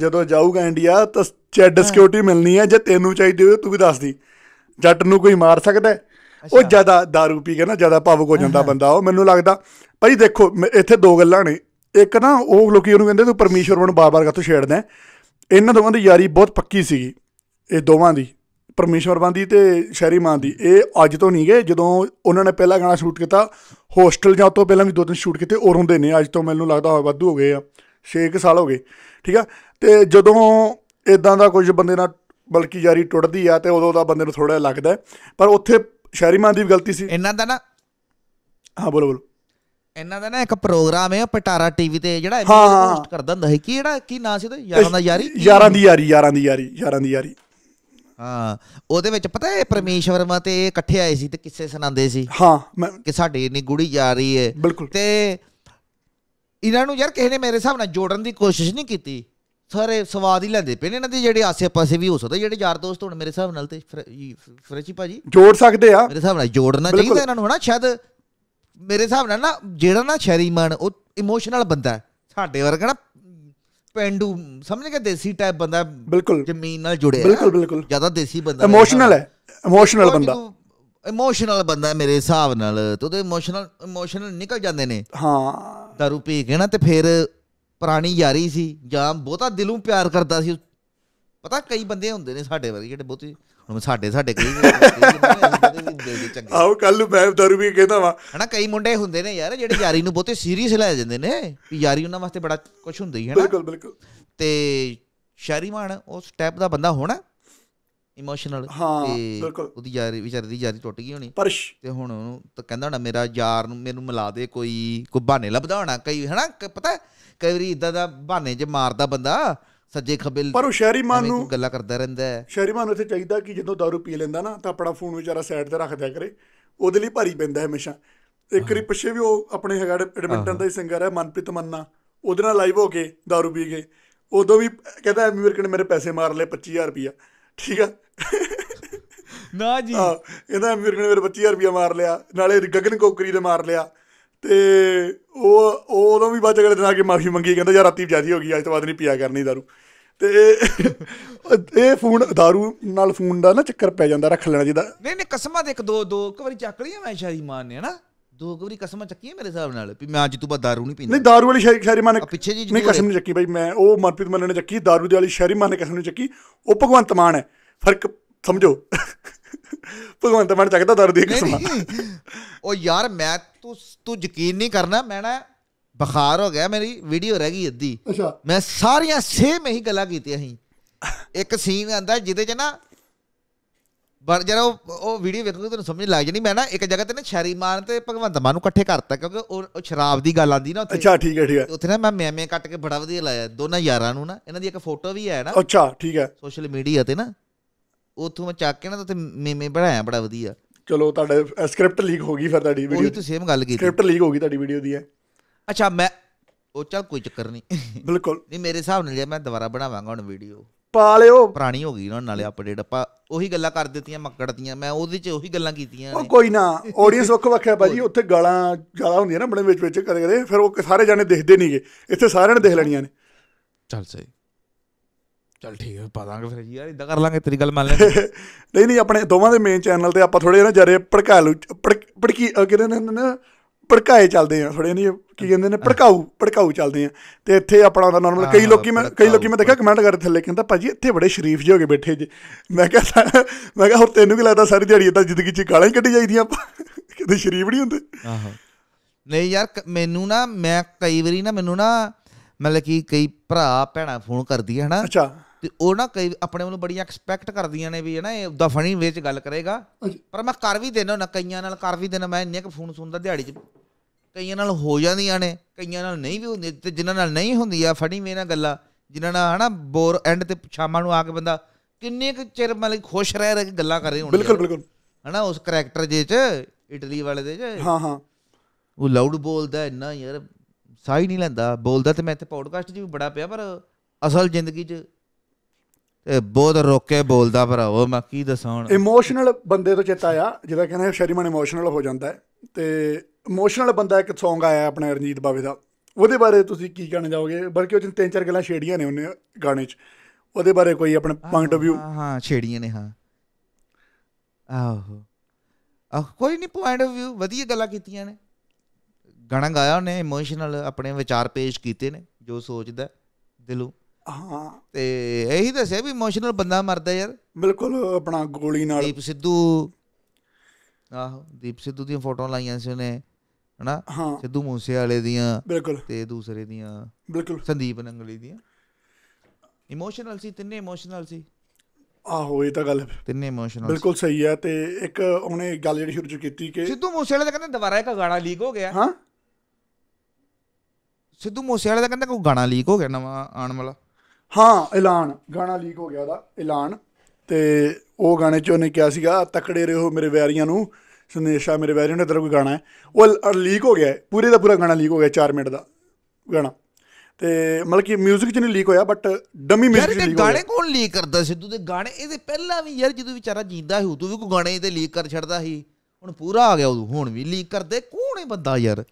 Speaker 2: ਜਦੋਂ ਜਾਊਗਾ ਇੰਡੀਆ ਤਾਂ ਚੈਡ ਸਿਕਿਉਰਿਟੀ ਮਿਲਣੀ ਹੈ ਜੇ ਤੈਨੂੰ ਚਾਹੀਦੀ ਹੋਵੇ ਤੂੰ ਵੀ ਦੱਸ ਦੀ ਜੱਟ ਨੂੰ ਕੋਈ ਮਾਰ ਸਕਦਾ ਹੈ ਉਹ ਜਿਆਦਾ दारू ਪੀ ਕੇ ਨਾ ਜਿਆਦਾ ਭਾਵੁਕ ਹੋ ਜਾਂਦਾ ਬੰਦਾ ਉਹ ਮੈਨੂੰ ਲੱਗਦਾ ਭਾਈ ਦੇਖੋ ਇੱਥੇ ਦੋ ਗੱਲਾਂ ਨੇ ਇੱਕ ਨਾ ਉਹ ਲੋਕੀ ਉਹਨੂੰ ਕਹਿੰਦੇ ਤੂੰ ਪਰਮੇਸ਼ਰ ਨੂੰ ਬਾਰ-ਬਾਰ ਕਾਤੋਂ ਛੇੜਦਾ ਇਹਨਾਂ ਦੋਵਾਂ ਦੀ ਯਾਰੀ ਬਹੁਤ ਪੱਕੀ ਸੀਗੀ ਇਹ ਦੋਵਾਂ ਦੀ ਪਰਮੇਸ਼ਰ ਬੰਦੀ ਤੇ ਸ਼ਹਿਰੀ ਮਾਂ ਦੀ ਇਹ ਅੱਜ ਤੋਂ ਨਹੀਂ ਗਏ ਜਦੋਂ ਉਹਨਾਂ ਨੇ ਪਹਿਲਾ ਗਾਣਾ ਸ਼ੂਟ ਕੀਤਾ ਹੋਸਟਲ ਜਾਂ ਤੋਂ ਪਹਿਲਾਂ ਵੀ ਦੋ ਦਿਨ ਸ਼ੂਟ ਕੀਤੇ ਔਰ ਹੁੰਦੇ ਨੇ ਅੱਜ ਤੋਂ ਮੈਨੂੰ ਲੱਗਦਾ ਹੋਇਆ ਵਾਧੂ ਹੋ ਗਏ ਆ 6 ਸਾਲ ਹੋ ਗਏ ਠੀਕ ਆ ਤੇ ਜਦੋਂ ਇਦਾਂ ਦਾ ਕੁਝ ਬੰਦੇ ਨਾਲ ਬਲਕਿ ਯਾਰੀ ਟੁੱਟਦੀ ਆ ਤੇ ਉਦੋਂ ਦਾ ਬੰਦੇ ਨੂੰ ਥੋੜਾ ਲੱਗਦਾ ਪਰ ਉੱਥੇ ਸ਼ਹਿਰੀ ਮਾਨ ਦੀ ਗਲਤੀ ਸੀ ਇਹਨਾਂ ਦਾ ਨਾ ਹਾਂ ਬੋਲੋ ਬੋਲੋ
Speaker 1: ਇਹਨਾਂ ਦਾ ਨਾ ਇੱਕ ਪ੍ਰੋਗਰਾਮ ਹੈ ਪਟਾਰਾ ਟੀਵੀ ਤੇ ਜਿਹੜਾ ਹੋਸਟ
Speaker 2: ਕਰਦਾ ਹੁੰਦਾ ਹੈ ਕੀ
Speaker 1: ਜਿਹੜਾ ਕੀ ਨਾਂ ਸੀ ਉਹਦਾ ਯਾਰਾਂ ਦਾ ਯਾਰੀ ਯਾਰਾਂ
Speaker 2: ਦੀ ਯਾਰੀ ਯਾਰਾਂ ਦੀ ਯਾਰੀ ਯਾਰਾਂ ਦੀ ਯਾਰੀ ਹਾਂ
Speaker 1: ਉਹਦੇ ਵਿੱਚ ਪਤਾ ਹੈ ਪਰਮੇਸ਼ਵਰ ਮਾ ਤੇ ਇਕੱਠੇ ਆਏ ਸੀ ਤੇ ਕਿੱਸੇ ਸੁਣਾਉਂਦੇ ਸੀ ਹਾਂ ਕਿ ਸਾਡੀ ਇੰਨੀ ਗੁੜੀ ਜਾ ਰਹੀ ਹੈ ਤੇ ਇਹਨਾਂ ਨੂੰ ਯਾਰ ਕਿਸੇ ਨੇ ਮੇਰੇ ਹਿਸਾਬ ਨਾਲ ਜੋੜਨ ਦੀ ਕੋਸ਼ਿਸ਼ ਨਹੀਂ ਕੀਤੀ ਸਾਰੇ ਸਵਾਦ ਹੀ ਲੈਂਦੇ ਪਏ ਨੇ ਇਹਨਾਂ ਦੇ ਜਿਹੜੇ ਆਸੇ-ਪਾਸੇ ਵੀ ਹੋ ਸਕਦਾ ਜਿਹੜੇ ਯਾਰ ਦੋਸਤ ਹੁਣ ਮੇਰੇ ਹਿਸਾਬ ਨਾਲ ਤੇ ਫਰੇਚੀ ਭਾਜੀ ਜੋੜ ਸਕਦੇ ਆ ਮੇਰੇ ਹਿਸਾਬ ਨਾਲ ਜੋੜਨਾ ਚਾਹੀਦਾ ਇਹਨਾਂ ਨੂੰ ਹਨਾ ਸ਼ਾਇਦ ਮੇਰੇ ਹਿਸਾਬ ਨਾਲ ਨਾ ਜਿਹੜਾ ਨਾ ਸ਼ੈਰੀਮਨ ਉਹ ਇਮੋਸ਼ਨਲ ਬੰਦਾ ਹੈ ਸਾਡੇ ਵਰਗਾ ਨਾ ਪੈਂਡੂ ਸਮਝ ਕੇ ਦੇਸੀ ਟਾਈਪ ਬੰਦਾ ਬਿਲਕੁਲ ਜ਼ਮੀਨ ਨਾਲ ਜੁੜਿਆ ਬਿਲਕੁਲ ਬਿਲਕੁਲ ਜਿਆਦਾ ਦੇਸੀ ਬੰਦਾ ਇਮੋਸ਼ਨਲ ਹੈ
Speaker 2: ਇਮੋਸ਼ਨਲ ਬੰਦਾ
Speaker 1: ਇਮੋਸ਼ਨਲ ਬੰਦਾ ਮੇਰੇ ਹਿਸਾਬ ਨਾਲ ਤੇ ਉਹਦੇ ਇਮੋਸ਼ਨਲ ਇਮੋਸ਼ਨਲ ਨਿਕਲ ਜਾਂਦੇ ਨੇ ਹਾਂ ਦਾਰੂ ਪੀ ਕੇ ਨਾ ਤੇ ਫਿਰ ਪੁਰਾਣੀ ਯਾਰੀ ਸੀ ਜਾਂ ਬਹੁਤਾ ਦਿਲੋਂ ਪਿਆਰ ਕਰਦਾ ਸੀ ਪਤਾ ਕਈ ਬੰਦੇ ਹੁੰਦੇ ਨੇ ਸਾਡੇ ਵਰਗੇ ਜਿਹੜੇ ਬਹੁਤੀ ਹੁਣ ਸਾਡੇ ਸਾਡੇ ਕਈ ਆਓ ਕੱਲ ਨੂੰ ਮੈਂ ਦਾਰੂ ਵੀ ਕਹਿੰਦਾ ਵਾ ਹਨਾ ਕਈ ਮੁੰਡੇ ਹੁੰਦੇ ਨੇ ਯਾਰ ਜਿਹੜੇ ਯਾਰੀ ਨੂੰ ਬਹੁਤੇ ਸੀਰੀਅਸ ਲੈ ਜਾਂਦੇ ਨੇ ਵੀ ਯਾਰੀ ਉਹਨਾਂ ਵਾਸਤੇ ਬੜਾ ਕੁਝ ਹੁੰਦਾ ਹੀ ਹੈ ਹਨਾ ਬਿਲਕੁਲ ਬਿਲਕੁਲ ਤੇ ਸ਼ੈਰੀਮਾਨ ਉਹ ਸਟੈਪ ਦਾ ਬੰਦਾ ਹੋਣਾ ਇਮੋਸ਼ਨਲ ਹਾਂ ਬਿਲਕੁਲ ਉਹਦੀ ਯਾਰ ਵਿਚਾਰੀ ਦੀ ਯਾਰੀ ਟੁੱਟ ਗਈ ਹੋਣੀ ਤੇ ਹੁਣ ਉਹਨੂੰ ਤਾਂ ਕਹਿੰਦਾ ਹੋਣਾ ਮੇਰਾ ਯਾਰ ਨੂੰ ਮੈਨੂੰ ਮਿਲਾ ਦੇ ਕੋਈ ਕੋ ਬਹਾਨੇ ਲੱਭਦਾ ਹੋਣਾ ਕਈ ਹਨਾ ਪਤਾ ਕਈ ਵਾਰੀ ਇਦਾਂ ਦਾ ਬਹਾਨੇ ਜੇ ਮਾਰਦਾ ਬੰਦਾ ਸੱਜੇ ਖਬਿਲ ਪਰ ਉਹ ਸ਼ਹਿਰੀਮਾਨ ਨੂੰ ਗੱਲਾਂ ਕਰਦਾ ਰਹਿੰਦਾ ਹੈ
Speaker 2: ਸ਼ਹਿਰੀਮਾਨ ਨੂੰ ਇਥੇ ਚਾਹੀਦਾ ਕਿ ਜਦੋਂ ਦਾਰੂ ਪੀ ਲੈਂਦਾ ਨਾ ਤਾਂ ਆਪਣਾ ਫੋਨ ਵਿਚਾਰਾ ਸਾਈਡ ਤੇ ਰੱਖ ਦਿਆ ਕਰੇ ਉਹਦੇ ਲਈ ਭਾਰੀ ਪੈਂਦਾ ਹਮੇਸ਼ਾ ਇੱਕ ਵਾਰੀ ਪਿੱਛੇ ਵੀ ਉਹ ਆਪਣੇ ਹੈਗਾ ਐਡਮਿੰਟਨ ਦਾ ਹੀ ਸਿੰਗਰ ਹੈ ਮਨਪ੍ਰੀਤ ਮੰਨਾ ਉਹਦੇ ਨਾਲ ਲਾਈਵ ਹੋ ਕੇ ਦਾਰੂ ਪੀ ਕੇ ਉਦੋਂ ਵੀ ਕਹਿੰਦਾ ਅਮੀਰ ਨੇ ਮੇਰੇ ਪੈਸੇ ਮਾਰ ਲਏ 25000 ਰੁਪਿਆ ਠੀਕ ਆ ਨਾ ਜੀ ਹਾਂ ਇਹਦਾ ਮਿਰਗਣ ਮੇਰੇ 25000 ਰੁਪਇਆ ਮਾਰ ਲਿਆ ਨਾਲੇ ਗਗਨ ਕੋਕਰੀ ਦੇ ਮਾਰ ਲਿਆ ਤੇ ਉਹ ਉਹਦੋਂ ਵੀ ਬਾਅਦ ਅਗਲੇ ਦਿਨ ਆ ਕੇ ਮਾਫੀ ਮੰਗੀ ਕਹਿੰਦਾ ਯਾਰ ਰਾਤੀ ਜ਼ਿਆਦੀ ਹੋ ਗਈ ਅੱਜ ਤੋਂ ਬਾਅਦ ਨਹੀਂ ਪੀਆ ਕਰਨੀ दारू ਤੇ ਇਹ ਫੋਨ दारू ਨਾਲ ਫੋਨ ਦਾ ਨਾ ਚੱਕਰ ਪੈ ਜਾਂਦਾ ਰੱਖ ਲੈਣਾ ਜਿਹਦਾ
Speaker 1: ਨਹੀਂ ਨਹੀਂ ਕਸਮਾਂ ਦੇ ਇੱਕ ਦੋ ਦੋ ਇੱਕ ਵਾਰੀ ਚੱਕ ਲਈਆਂ ਮੈਂ ਸ਼ਾਦੀ ਮਾਨ ਨੇ ਹਨਾ ਦੋ ਵਾਰੀ ਕਸਮਾਂ ਚੱਕੀਆਂ ਮੇਰੇ ਹਿਸਾਬ ਨਾਲ ਵੀ ਮੈਂ ਅੱਜ ਤੋਂ ਬਾਅਦ ਦਾਰੂ ਨਹੀਂ ਪੀਂਦਾ ਨਹੀਂ
Speaker 2: ਦਾਰੂ ਵਾਲੀ ਸ਼ਹਿਰੀ ਮਾਨ ਪਿੱਛੇ ਜੀ ਨਹੀਂ ਕਸਮ ਨਹੀਂ ਚੱਕੀ ਬਾਈ ਮੈਂ ਉਹ ਮਨਪ੍ਰੀਤ ਮੰਨ ਨੇ ਚੱਕੀ ਦਾਰੂ ਦੀ ਵਾਲੀ ਸ਼ਹਿਰੀ ਮਾਨ ਨੇ ਕਸਮ ਨਹੀਂ ਚੱਕੀ ਉਹ ਭਗਵੰਤ ਮਾਨ ਹੈ ਫਰਕ ਸਮਝੋ ਭਗਵੰਤ ਮਾਨ ਚੱਕਦਾ ਦਾਰੂ ਦੀ ਕਸਮ ਉਹ ਯਾਰ ਮੈਂ
Speaker 1: ਤੂੰ ਤੂੰ ਯਕੀਨ ਨਹੀਂ ਕਰਨਾ ਮੈਂ ਨਾ ਬੁਖਾਰ ਹੋ ਗਿਆ ਮੇਰੀ ਵੀਡੀਓ ਰਹਿ ਗਈ ਅੱਧੀ ਮੈਂ ਸਾਰੀਆਂ ਸੇਮ ਇਹੀ ਗੱਲਾਂ ਕੀਤੀਆਂ ਸੀ ਇੱਕ ਸੀਨ ਆਂਦਾ ਜਿਹਦੇ 'ਚ ਨਾ ਬਰ ਜਰਾ ਉਹ ਉਹ ਵੀਡੀਓ ਵੇਖੋਗੇ ਤੁਹਾਨੂੰ ਸਮਝ ਲੱਗ ਜਾਣੀ ਮੈਂ ਨਾ ਇੱਕ ਜਗ੍ਹਾ ਤੇ ਨਾ ਮਾਨ ਤੇ ਭਗਵੰਤ ਮਾਨ ਨੂੰ ਇਕੱਠੇ ਕਰਤਾ ਕਿਉਂਕਿ ਉਹ ਸ਼ਰਾਬ ਦੀ ਗੱਲ ਆਂਦੀ ਨਾ ਉੱਥੇ ਅੱਛਾ ਠੀਕ ਹੈ ਠੀਕ ਹੈ ਉੱਥੇ ਨਾ ਮੈਂ ਮੈਮੇ ਕੱਟ ਕੇ ਬੜਾ ਵਧੀਆ ਲਾਇਆ ਦੋਨਾਂ ਯਾਰਾਂ ਨੂੰ ਨਾ ਇਹਨਾਂ ਦੀ ਇੱਕ ਫੋਟੋ ਵੀ ਹੈ ਨਾ ਅੱਛਾ ਠੀਕ ਹੈ ਸੋਸ਼ਲ ਮੀਡੀਆ ਤੇ ਨਾ ਉੱਥੋਂ ਮੈਂ ਚੱਕ ਕੇ ਨਾ ਉੱਥੇ ਮੈਮੇ ਬਣਾਇਆ ਬੜਾ ਵਧੀਆ ਚਲੋ ਤੁਹਾਡੇ ਸਕ੍ਰਿਪਟ ਲੀਕ ਹੋ ਗਈ ਫਿਰ ਤੁਹਾਡੀ ਵੀਡੀਓ ਉਹੀ ਤਾਂ ਸੇਮ ਗੱਲ ਕੀਤੀ ਸਕ੍ਰਿਪਟ ਲੀਕ ਹੋ ਗਈ ਤੁਹਾਡੀ ਵੀਡੀਓ ਦੀ ਹੈ ਅੱਛਾ ਮੈਂ ਉਹ ਚੱਲ ਕੋਈ ਚੱਕਰ ਨਹੀਂ ਬਿਲਕੁਲ ਨਹੀਂ ਮੇਰੇ ਹਿਸਾਬ ਨਾਲ ਜੇ ਮੈਂ ਦੁਬਾਰਾ ਬਣਾਵਾਂਗਾ ਹੁਣ ਵੀਡੀਓ
Speaker 2: ਪਾ ਲਿਓ ਪੁਰਾਣੀ ਹੋ ਗਈ ਨਾ
Speaker 1: ਨਾਲੇ ਅਪਡੇਟ ਆਪਾਂ ਉਹੀ ਗੱਲਾਂ ਕਰ ਦਿੱਤੀਆਂ ਮੱਕੜ ਦੀਆਂ ਮੈਂ ਉਹਦੇ 'ਚ ਉਹੀ ਗੱਲਾਂ ਕੀਤੀਆਂ ਨੇ ਕੋਈ ਨਾ
Speaker 2: ਆਡੀਅנס ਵੱਖ ਵੱਖਿਆ ਭਾਜੀ ਉੱਥੇ ਗਾਲਾਂ ਜ਼ਿਆਦਾ ਹੁੰਦੀਆਂ ਨਾ ਬੜੇ ਵਿੱਚ ਵਿੱਚ ਕਰ ਕਰੇ ਫਿਰ ਉਹ ਸਾਰੇ ਜਾਣੇ ਦੇਖਦੇ ਨਹੀਂਗੇ ਇੱਥੇ ਸਾਰਿਆਂ ਨੇ ਦੇਖ ਲੈਣੀਆਂ ਨੇ ਚੱਲ ਸਹੀ ਚੱਲ ਠੀਕ ਹੈ ਪਾ ਦਾਂਗੇ ਫਿਰ ਯਾਰ ਇਦਾਂ ਕਰ ਲਾਂਗੇ ਤੇਰੀ ਗੱਲ ਮੰਨ ਲੈਂਦੇ ਨਹੀਂ ਨਹੀਂ ਆਪਣੇ ਦੋਵਾਂ ਦੇ ਮੇਨ ਚੈਨਲ ਤੇ ਆਪਾਂ ਥੋੜੇ ਨਾ ਜਰੇ ਭੜਕਾ ਲੂ ਭੜਕੀ ਕਹਿੰਦੇ ਨੇ ਨਾ ਭੜਕਾਏ ਚੱਲਦੇ ਆ ਥੋੜੇ ਨਹੀਂ ਕੀ ਕਹਿੰਦੇ ਨੇ ਭੜਕਾਊ ਭੜਕਾਊ ਚੱਲਦੇ ਆ ਤੇ ਇੱਥੇ ਆਪਣਾ ਦਾ ਨਾਰਮਲ ਕਈ ਲੋਕੀ ਮੈਂ ਕਈ ਲੋਕੀ ਮੈਂ ਦੇਖਿਆ ਕਮੈਂਟ ਕਰਦੇ ਥੱਲੇ ਕਹਿੰਦਾ ਭਾਜੀ ਇੱਥੇ ਬੜੇ ਸ਼ਰੀਫ ਜਿਹੇ ਹੋ ਕੇ ਬੈਠੇ ਜੀ ਮੈਂ ਕਿਹਾ ਮੈਂ ਕਿਹਾ ਹੁਣ ਤੈਨੂੰ ਕੀ ਲੱਗਦਾ ਸਾਰੀ ਦਿਹਾੜੀ ਇਦਾਂ ਜ਼ਿੰਦਗੀ 'ਚ ਗਾਲਾਂ ਹੀ ਕੱਢੀ ਆਪਾਂ ਕਿਤੇ ਸ਼ਰੀਫ ਨਹੀਂ ਹੁੰਦੇ ਆਹੋ
Speaker 1: ਨਹੀਂ ਯਾਰ ਮੈਨੂੰ ਨਾ ਮੈਂ ਕਈ ਵਾਰੀ ਨਾ ਮੈਨੂੰ ਨਾ ਮਤਲਬ ਕਿ ਕਈ ਭਰਾ ਭੈਣਾ ਫੋਨ ਕਰਦੀ ਹੈ ਹਨਾ ਅੱਛਾ ਤੇ ਉਹ ਨਾ ਕਈ ਆਪਣੇ ਵੱਲੋਂ ਬੜੀਆਂ ਐਕਸਪੈਕਟ ਕਰਦੀਆਂ ਨੇ ਵੀ ਹੈ ਨਾ ਇਹ ਉਦਾਂ ਫਨੀ ਵਿੱਚ ਗੱਲ ਕਰੇਗਾ ਪਰ ਮੈਂ ਕਰ ਵੀ ਦੇਣਾ ਨਾ ਕਈਆਂ ਨਾਲ ਕਰ ਵੀ ਦੇਣਾ ਮੈਂ ਇੰਨੇ ਕ ਫੋਨ ਸੁਣਦਾ ਦਿਹਾੜੀ ਚ ਕਈਆਂ ਨਾਲ ਹੋ ਜਾਂਦੀਆਂ ਨੇ ਕਈਆਂ ਨਾਲ ਨਹੀਂ ਵੀ ਹੁੰਦੀ ਤੇ ਜਿਨ੍ਹਾਂ ਨਾਲ ਨਹੀਂ ਹੁੰਦੀ ਆ ਫੜੀ ਨਾਲ ਗੱਲਾਂ ਜਿਨ੍ਹਾਂ ਨਾਲ ਹਨਾ ਬੋਰ ਐਂਡ ਤੇ ਪਛਾਮਾ ਨੂੰ ਆ ਕੇ ਬੰਦਾ ਕਿੰਨੇ ਕੁ ਚਿਰ ਮਤਲਬ ਖੁਸ਼ ਰਹਿ ਰਿਹਾ ਕੇ ਗੱਲਾਂ ਕਰ ਰਹੇ ਹੁੰਦੇ ਬਿਲਕੁਲ ਬਿਲਕੁਲ ਹਨਾ ਉਸ ਕੈਰੈਕਟਰ ਦੇ ਚ ਇਟਲੀ ਵਾਲੇ ਦੇ ਚ ਹਾਂ ਹਾਂ ਉਹ ਲਾਊਡ ਬੋਲਦਾ ਇੰਨਾ ਯਾਰ ਸਾਈ ਨਹੀਂ ਲੈਂਦਾ ਬੋਲਦਾ ਤੇ ਮੈਂ ਇੱਥੇ ਪੋਡਕਾਸਟ 'ਚ ਵੀ ਬੜਾ ਪਿਆ ਪਰ ਅਸਲ ਜ਼ਿੰਦਗੀ 'ਚ ਤੇ ਬਹੁਤ ਰੋਕੇ ਬੋਲਦਾ ਉਹ ਮੈਂ ਕੀ ਦੱਸਾਂ
Speaker 2: ਹੁਣ ਇਮੋਸ਼ਨਲ ਬੰਦੇ ਤੋਂ ਚੇਤਾ ਆ ਜਿਹਦਾ ਕਹਿੰਦੇ ਸ਼ਰੀਮਨ ਇਮੋਸ਼ਨਲ ਹੋ ਜਾਂਦਾ ਹੈ ਤੇ ਇਮੋਸ਼ਨਲ ਬੰਦਾ ਇੱਕ Song ਆਇਆ ਆਪਣੇ ਰਣਜੀਤ ਬਾਵੇ ਦਾ ਉਹਦੇ ਬਾਰੇ ਤੁਸੀਂ ਕੀ ਕਹਿਣਾ ਚਾਹੋਗੇ ਬਲਕਿ ਉਹ ਚ ਤਿੰਨ ਚਾਰ ਗੱਲਾਂ ਛੇੜੀਆਂ ਨੇ ਉਹਨੇ ਗਾਣੇ 'ਚ ਉਹਦੇ ਬਾਰੇ ਕੋਈ ਆਪਣੇ ਪੁਆਇੰਟ ਆਫ View ਹਾਂ
Speaker 1: ਹਾਂ ਛੇੜੀਆਂ ਨੇ ਹਾਂ ਆਹੋ ਆ ਕੋਈ ਨਹੀਂ ਪੁਆਇੰਟ ਆਫ View ਵਧੀਆ ਗੱਲਾਂ ਕੀਤੀਆਂ ਨੇ ਗਾਣਾ ਗਾਇਆ ਉਹਨੇ ਇਮੋਸ਼ਨਲ ਆਪਣੇ ਵਿਚਾਰ ਪੇਸ਼ ਕੀਤੇ ਨੇ ਜੋ ਸੋਚਦਾ ਦਿਲੋਂ ਹਾਂ ਤੇ ਇਹੀ ਦੱਸਿਆ ਵੀ ਇਮੋਸ਼ਨਲ ਬੰਦਾ ਮਰਦਾ ਯਾਰ ਬਿਲਕੁਲ ਆਪਣਾ ਗੋਲੀ ਨਾਲ ਦੀਪ ਸਿੱਧੂ ਆਹੋ ਦੀਪ ਸਿੱਧੂ ਦੀਆਂ ਫੋਟੋਆਂ ਲਾਈਆਂ ਸੀ ਉਹਨੇ ਹਨਾ ਸਿੱਧੂ ਮੂਸੇ ਵਾਲੇ ਦੀਆਂ ਤੇ ਦੂਸਰੇ ਦੀਆਂ ਬਿਲਕੁਲ ਸੰਦੀਪ ਨੰਗਲੀ ਦੀਆਂ ਇਮੋਸ਼ਨਲ ਸੀ ਤਿੰਨੇ ਇਮੋਸ਼ਨਲ ਸੀ
Speaker 2: ਆਹੋ ਇਹ ਤਾਂ ਗੱਲ ਤਿੰਨੇ ਇਮੋਸ਼ਨਲ ਬਿਲਕੁਲ ਸਹੀ ਹੈ ਤੇ ਇੱਕ ਉਹਨੇ ਗੱਲ ਜਿਹੜੀ ਸ਼ੁਰੂ ਚ ਕੀਤੀ ਕਿ ਸਿੱਧੂ ਮੂਸੇ ਵਾਲੇ ਦਾ ਕਹਿੰਦੇ ਦੁਬਾਰਾ ਇੱਕ ਗਾਣਾ ਲੀਕ ਹੋ ਗਿਆ ਹਾਂ
Speaker 1: ਸਿੱਧੂ ਮੂਸੇ ਵਾਲੇ ਦਾ ਕਹਿੰਦਾ ਕੋਈ ਗਾਣਾ ਲੀਕ ਹੋ ਗਿਆ ਨਵਾਂ
Speaker 2: ਆਣ ਵਾਲਾ ਹਾਂ ਐਲਾਨ ਗਾਣਾ ਲੀਕ ਹੋ ਗਿਆ ਦਾ ਐਲਾਨ ਤੇ ਉਹ ਗਾਣੇ 'ਚ ਉਹਨੇ ਕਿਹਾ ਸੀਗਾ ਤਕੜੇ ਰਹੋ ਮੇਰੇ ਵੈਰੀਆਂ ਨੂੰ ਸੰਦੇਸ਼ ਆ ਮੇਰੇ ਵੈਰੀਅੰਟ ਦਾ ਕੋਈ ਗਾਣਾ ਹੈ ਉਹ ਲੀਕ ਹੋ ਗਿਆ ਪੂਰੇ ਦਾ ਪੂਰਾ ਗਾਣਾ ਲੀਕ ਹੋ ਗਿਆ 4 ਮਿੰਟ ਦਾ ਗਾਣਾ ਤੇ ਮਤਲਬ ਕਿ 뮤직 ਚ ਨਹੀਂ ਲੀਕ ਹੋਇਆ ਬਟ ਡਮੀ 뮤직 ਲੀਕ ਹੋਇਆ ਗਾਣੇ
Speaker 1: ਕੋਣ ਲੀਕ ਕਰਦਾ ਸਿੱਧੂ ਦੇ ਗਾਣੇ ਇਹਦੇ ਪਹਿਲਾਂ ਵੀ ਯਾਰ ਜਦੋਂ ਵਿਚਾਰਾ ਜਿੰਦਾ ਸੀ ਉਦੋਂ ਵੀ ਕੋਈ ਗਾਣੇ ਇਹਦੇ ਲੀਕ ਕਰ ਛੱਡਦਾ ਸੀ ਹੁਣ ਪੂਰਾ ਆ ਗਿਆ ਉਦੋਂ ਹੁਣ ਵੀ ਲੀਕ ਕਰਦੇ ਕੋਣ ਹੈ ਬੰਦਾ ਯਾਰ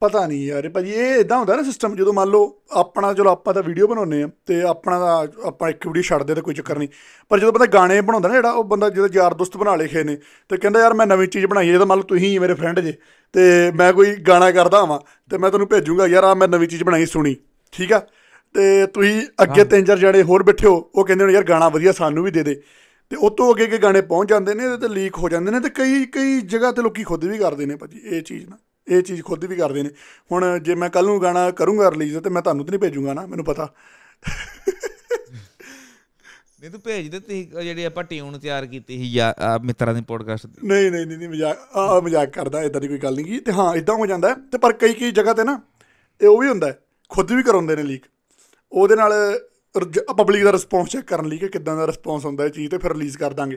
Speaker 2: ਪਤਾ ਨਹੀਂ ਯਾਰ ਭਾਜੀ ਇਹ ਇਦਾਂ ਹੁੰਦਾ ਨਾ ਸਿਸਟਮ ਜਦੋਂ ਮੰਨ ਲਓ ਆਪਣਾ ਚਲੋ ਆਪਾਂ ਤਾਂ ਵੀਡੀਓ ਬਣਾਉਨੇ ਆ ਤੇ ਆਪਣਾ ਦਾ ਆਪਾਂ ਇੱਕ ਵੀਡੀਓ ਛੱਡਦੇ ਤਾਂ ਕੋਈ ਚੱਕਰ ਨਹੀਂ ਪਰ ਜਦੋਂ ਬੰਦਾ ਗਾਣੇ ਬਣਾਉਂਦਾ ਨਾ ਜਿਹੜਾ ਉਹ ਬੰਦਾ ਜਦੋਂ ਯਾਰ ਦੋਸਤ ਬਣਾ ਲਏ ਨੇ ਤੇ ਕਹਿੰਦਾ ਯਾਰ ਮੈਂ ਨਵੀਂ ਚੀਜ਼ ਬਣਾਈ ਹੈ ਜਦੋਂ ਮੰਨ ਲਓ ਤੁਸੀਂ ਮੇਰੇ ਫਰੈਂਡ ਜੇ ਤੇ ਮੈਂ ਕੋਈ ਗਾਣਾ ਕਰਦਾ ਹਾਂ ਤੇ ਮੈਂ ਤੁਹਾਨੂੰ ਭੇਜੂਗਾ ਯਾਰ ਆ ਮੈਂ ਨਵੀਂ ਚੀਜ਼ ਬਣਾਈ ਸੁਣੀ ਠੀਕ ਆ ਤੇ ਤੁਸੀਂ ਅੱਗੇ ਤਿੰਨ ਚਾਰ ਜਣੇ ਹੋਰ ਬੈਠੇ ਹੋ ਉਹ ਕਹਿੰਦੇ ਨੇ ਯਾਰ ਗਾਣਾ ਵਧੀਆ ਸਾਨੂੰ ਵੀ ਦੇ ਦੇ ਤੇ ਉਹ ਤੋਂ ਅੱਗੇ ਅੱਗੇ ਗਾਣੇ ਪਹੁੰਚ ਜਾਂਦੇ ਨੇ ਤੇ ਲੀਕ ਹੋ ਜਾਂਦੇ ਨੇ ਤੇ ਕਈ ਕਈ ਜਗ੍ਹਾ ਤੇ ਲੋਕੀ ਖੁਦ ਵੀ ਕਰਦੇ ਨੇ ਭਾਜੀ ਇਹ ਚੀਜ਼ ਨਾ ਇਹ ਚੀਜ਼ ਖੁਦ ਵੀ ਕਰਦੇ ਨੇ ਹੁਣ ਜੇ ਮੈਂ ਕੱਲ ਨੂੰ ਗਾਣਾ ਕਰੂੰਗਾ ਰਿਲੀਜ਼ ਤੇ ਮੈਂ ਤੁਹਾਨੂੰ ਤੇ ਨਹੀਂ ਭੇਜੂਗਾ ਨਾ ਮੈਨੂੰ ਪਤਾ ਨਹੀਂ ਤੂੰ ਭੇਜ ਦੇ ਤੁਸੀਂ ਜਿਹੜੀ ਆਪਾਂ ਟਿਊਨ ਤਿਆਰ ਕੀਤੀ ਸੀ
Speaker 1: ਯਾ ਮਿੱਤਰਾਂ ਦੀ ਪੋਡਕਾਸਟ
Speaker 2: ਨਹੀਂ ਨਹੀਂ ਨਹੀਂ ਮਜ਼ਾਕ ਆ ਮਜ਼ਾਕ ਕਰਦਾ ਇਦਾਂ ਦੀ ਕੋਈ ਗੱਲ ਨਹੀਂ ਕੀ ਤੇ ਹਾਂ ਇਦਾਂ ਹੋ ਜਾਂਦਾ ਤੇ ਪਰ ਕਈ ਕਈ ਜਗ੍ਹਾ ਤੇ ਨਾ ਇਹ ਉਹ ਵੀ ਹੁੰਦਾ ਖੁਦ ਵੀ ਕਰਾਉਂਦੇ ਨੇ ਲੀਕ ਉਹਦੇ ਨਾਲ ਪਬਲਿਕ ਦਾ ਰਿਸਪੌਂਸ ਚੈੱਕ ਕਰਨ ਲਈ ਕਿ ਕਿਦਾਂ ਦਾ ਰਿਸਪੌਂਸ ਹੁੰਦਾ ਇਹ ਚੀਜ਼ ਤੇ ਫਿਰ ਰਿਲੀਜ਼ ਕਰ ਦਾਂਗੇ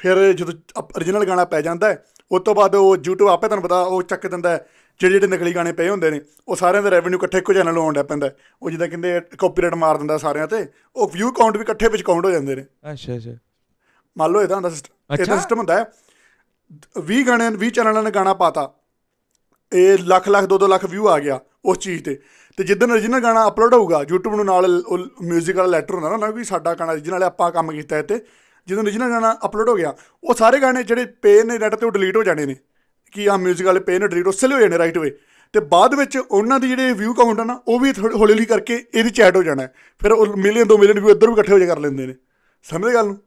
Speaker 2: ਫਿਰ ਜਦੋਂ origignal ਗਾਣਾ ਪੈ ਜਾਂਦਾ ਉਸ ਤੋਂ ਬਾਅਦ ਉਹ YouTube ਆਪੇ ਤੁਹਾਨੂੰ ਪਤਾ ਉਹ ਚੱਕ ਦਿੰਦਾ ਜਿਹੜੇ ਜਿਹੜੇ ਨਕਲੀ ਗਾਣੇ ਪਏ ਹੁੰਦੇ ਨੇ ਉਹ ਸਾਰਿਆਂ ਦਾ ਰੈਵਨਿਊ ਇਕੱਠੇ ਇੱਕੋ ਚੈਨਲ ਨੂੰ ਆਉਂਦਾ ਪੈਂਦਾ ਉਹ ਜਿੱਦਾਂ ਕਹਿੰਦੇ ਕਾਪੀਰਾਈਟ ਮਾਰ ਦਿੰਦਾ ਸਾਰਿਆਂ ਤੇ ਉਹ ਵਿਊ ਕਾਊਂਟ ਵੀ ਇਕੱਠੇ ਵਿੱਚ ਕਾਊਂਟ ਹੋ ਜਾਂਦੇ ਨੇ ਅੱਛਾ ਅੱਛਾ ਮੰਨ ਲਓ ਇਹਦਾ ਹੁੰਦਾ ਸਿਸਟਮ ਇਹਦਾ ਸਿਸਟਮ ਹੁੰਦਾ ਹੈ 20 ਗਾਣਿਆਂ 20 ਚੈਨਲਾਂ ਨੇ ਗਾਣਾ ਪਾਤਾ ਇਹ ਲੱਖ ਲੱਖ 2-2 ਲੱਖ ਵਿਊ ਆ ਗਿਆ ਉਸ ਚੀਜ਼ ਤੇ ਤੇ ਜਿੱਦਨ origignal ਗਾਣਾ ਅਪਲੋਡ ਹੋਊਗਾ YouTube ਨੂੰ ਨਾਲ ਉਹ 뮤직 ਵਾਲਾ ਲੈਟਰ ਹੁੰਦਾ ਨਾ ਨਾ ਵੀ ਸਾਡਾ ਗਾਣਾ origignal ਆਪਾਂ ਕੰਮ ਕੀਤਾ ਇੱਥੇ ਜਦੋਂ origignal ਗਾਣਾ ਅਪਲੋਡ ਹੋ ਗਿਆ ਉਹ ਸਾਰੇ ਗਾਣੇ ਜਿਹੜੇ ਪੇ ਨੇ ਨੈਟ ਤੇ ਉਹ ਡਿਲੀਟ ਹੋ ਜਾਣੇ ਨੇ ਕਿ ਆ 뮤직 ਵਾਲੇ ਪੇ ਨੇ ਡਿਲੀਟ ਹੋ ਲਈ ਹੋ ਜਾਣੇ ਰਾਈਟ ਵੇ ਤੇ ਬਾਅਦ ਵਿੱਚ ਉਹਨਾਂ ਦੀ ਜਿਹੜੇ ਵਿਊ ਕਾਊਂਟ ਆ ਨਾ ਉਹ ਵੀ ਹੌਲੀ ਹੌਲੀ ਕਰਕੇ ਇਹਦੀ ਚੈਟ ਹੋ ਜਾਣਾ ਫਿਰ ਉਹ ਮਿਲੀਅਨ 2 ਮਿਲੀਅਨ ਵੀ ਇੱਧਰ ਵੀ ਇਕੱਠੇ ਹੋ ਜਾ ਕਰ ਲੈਂਦੇ ਨੇ ਸਮਝ ਗੱਲ ਨੂੰ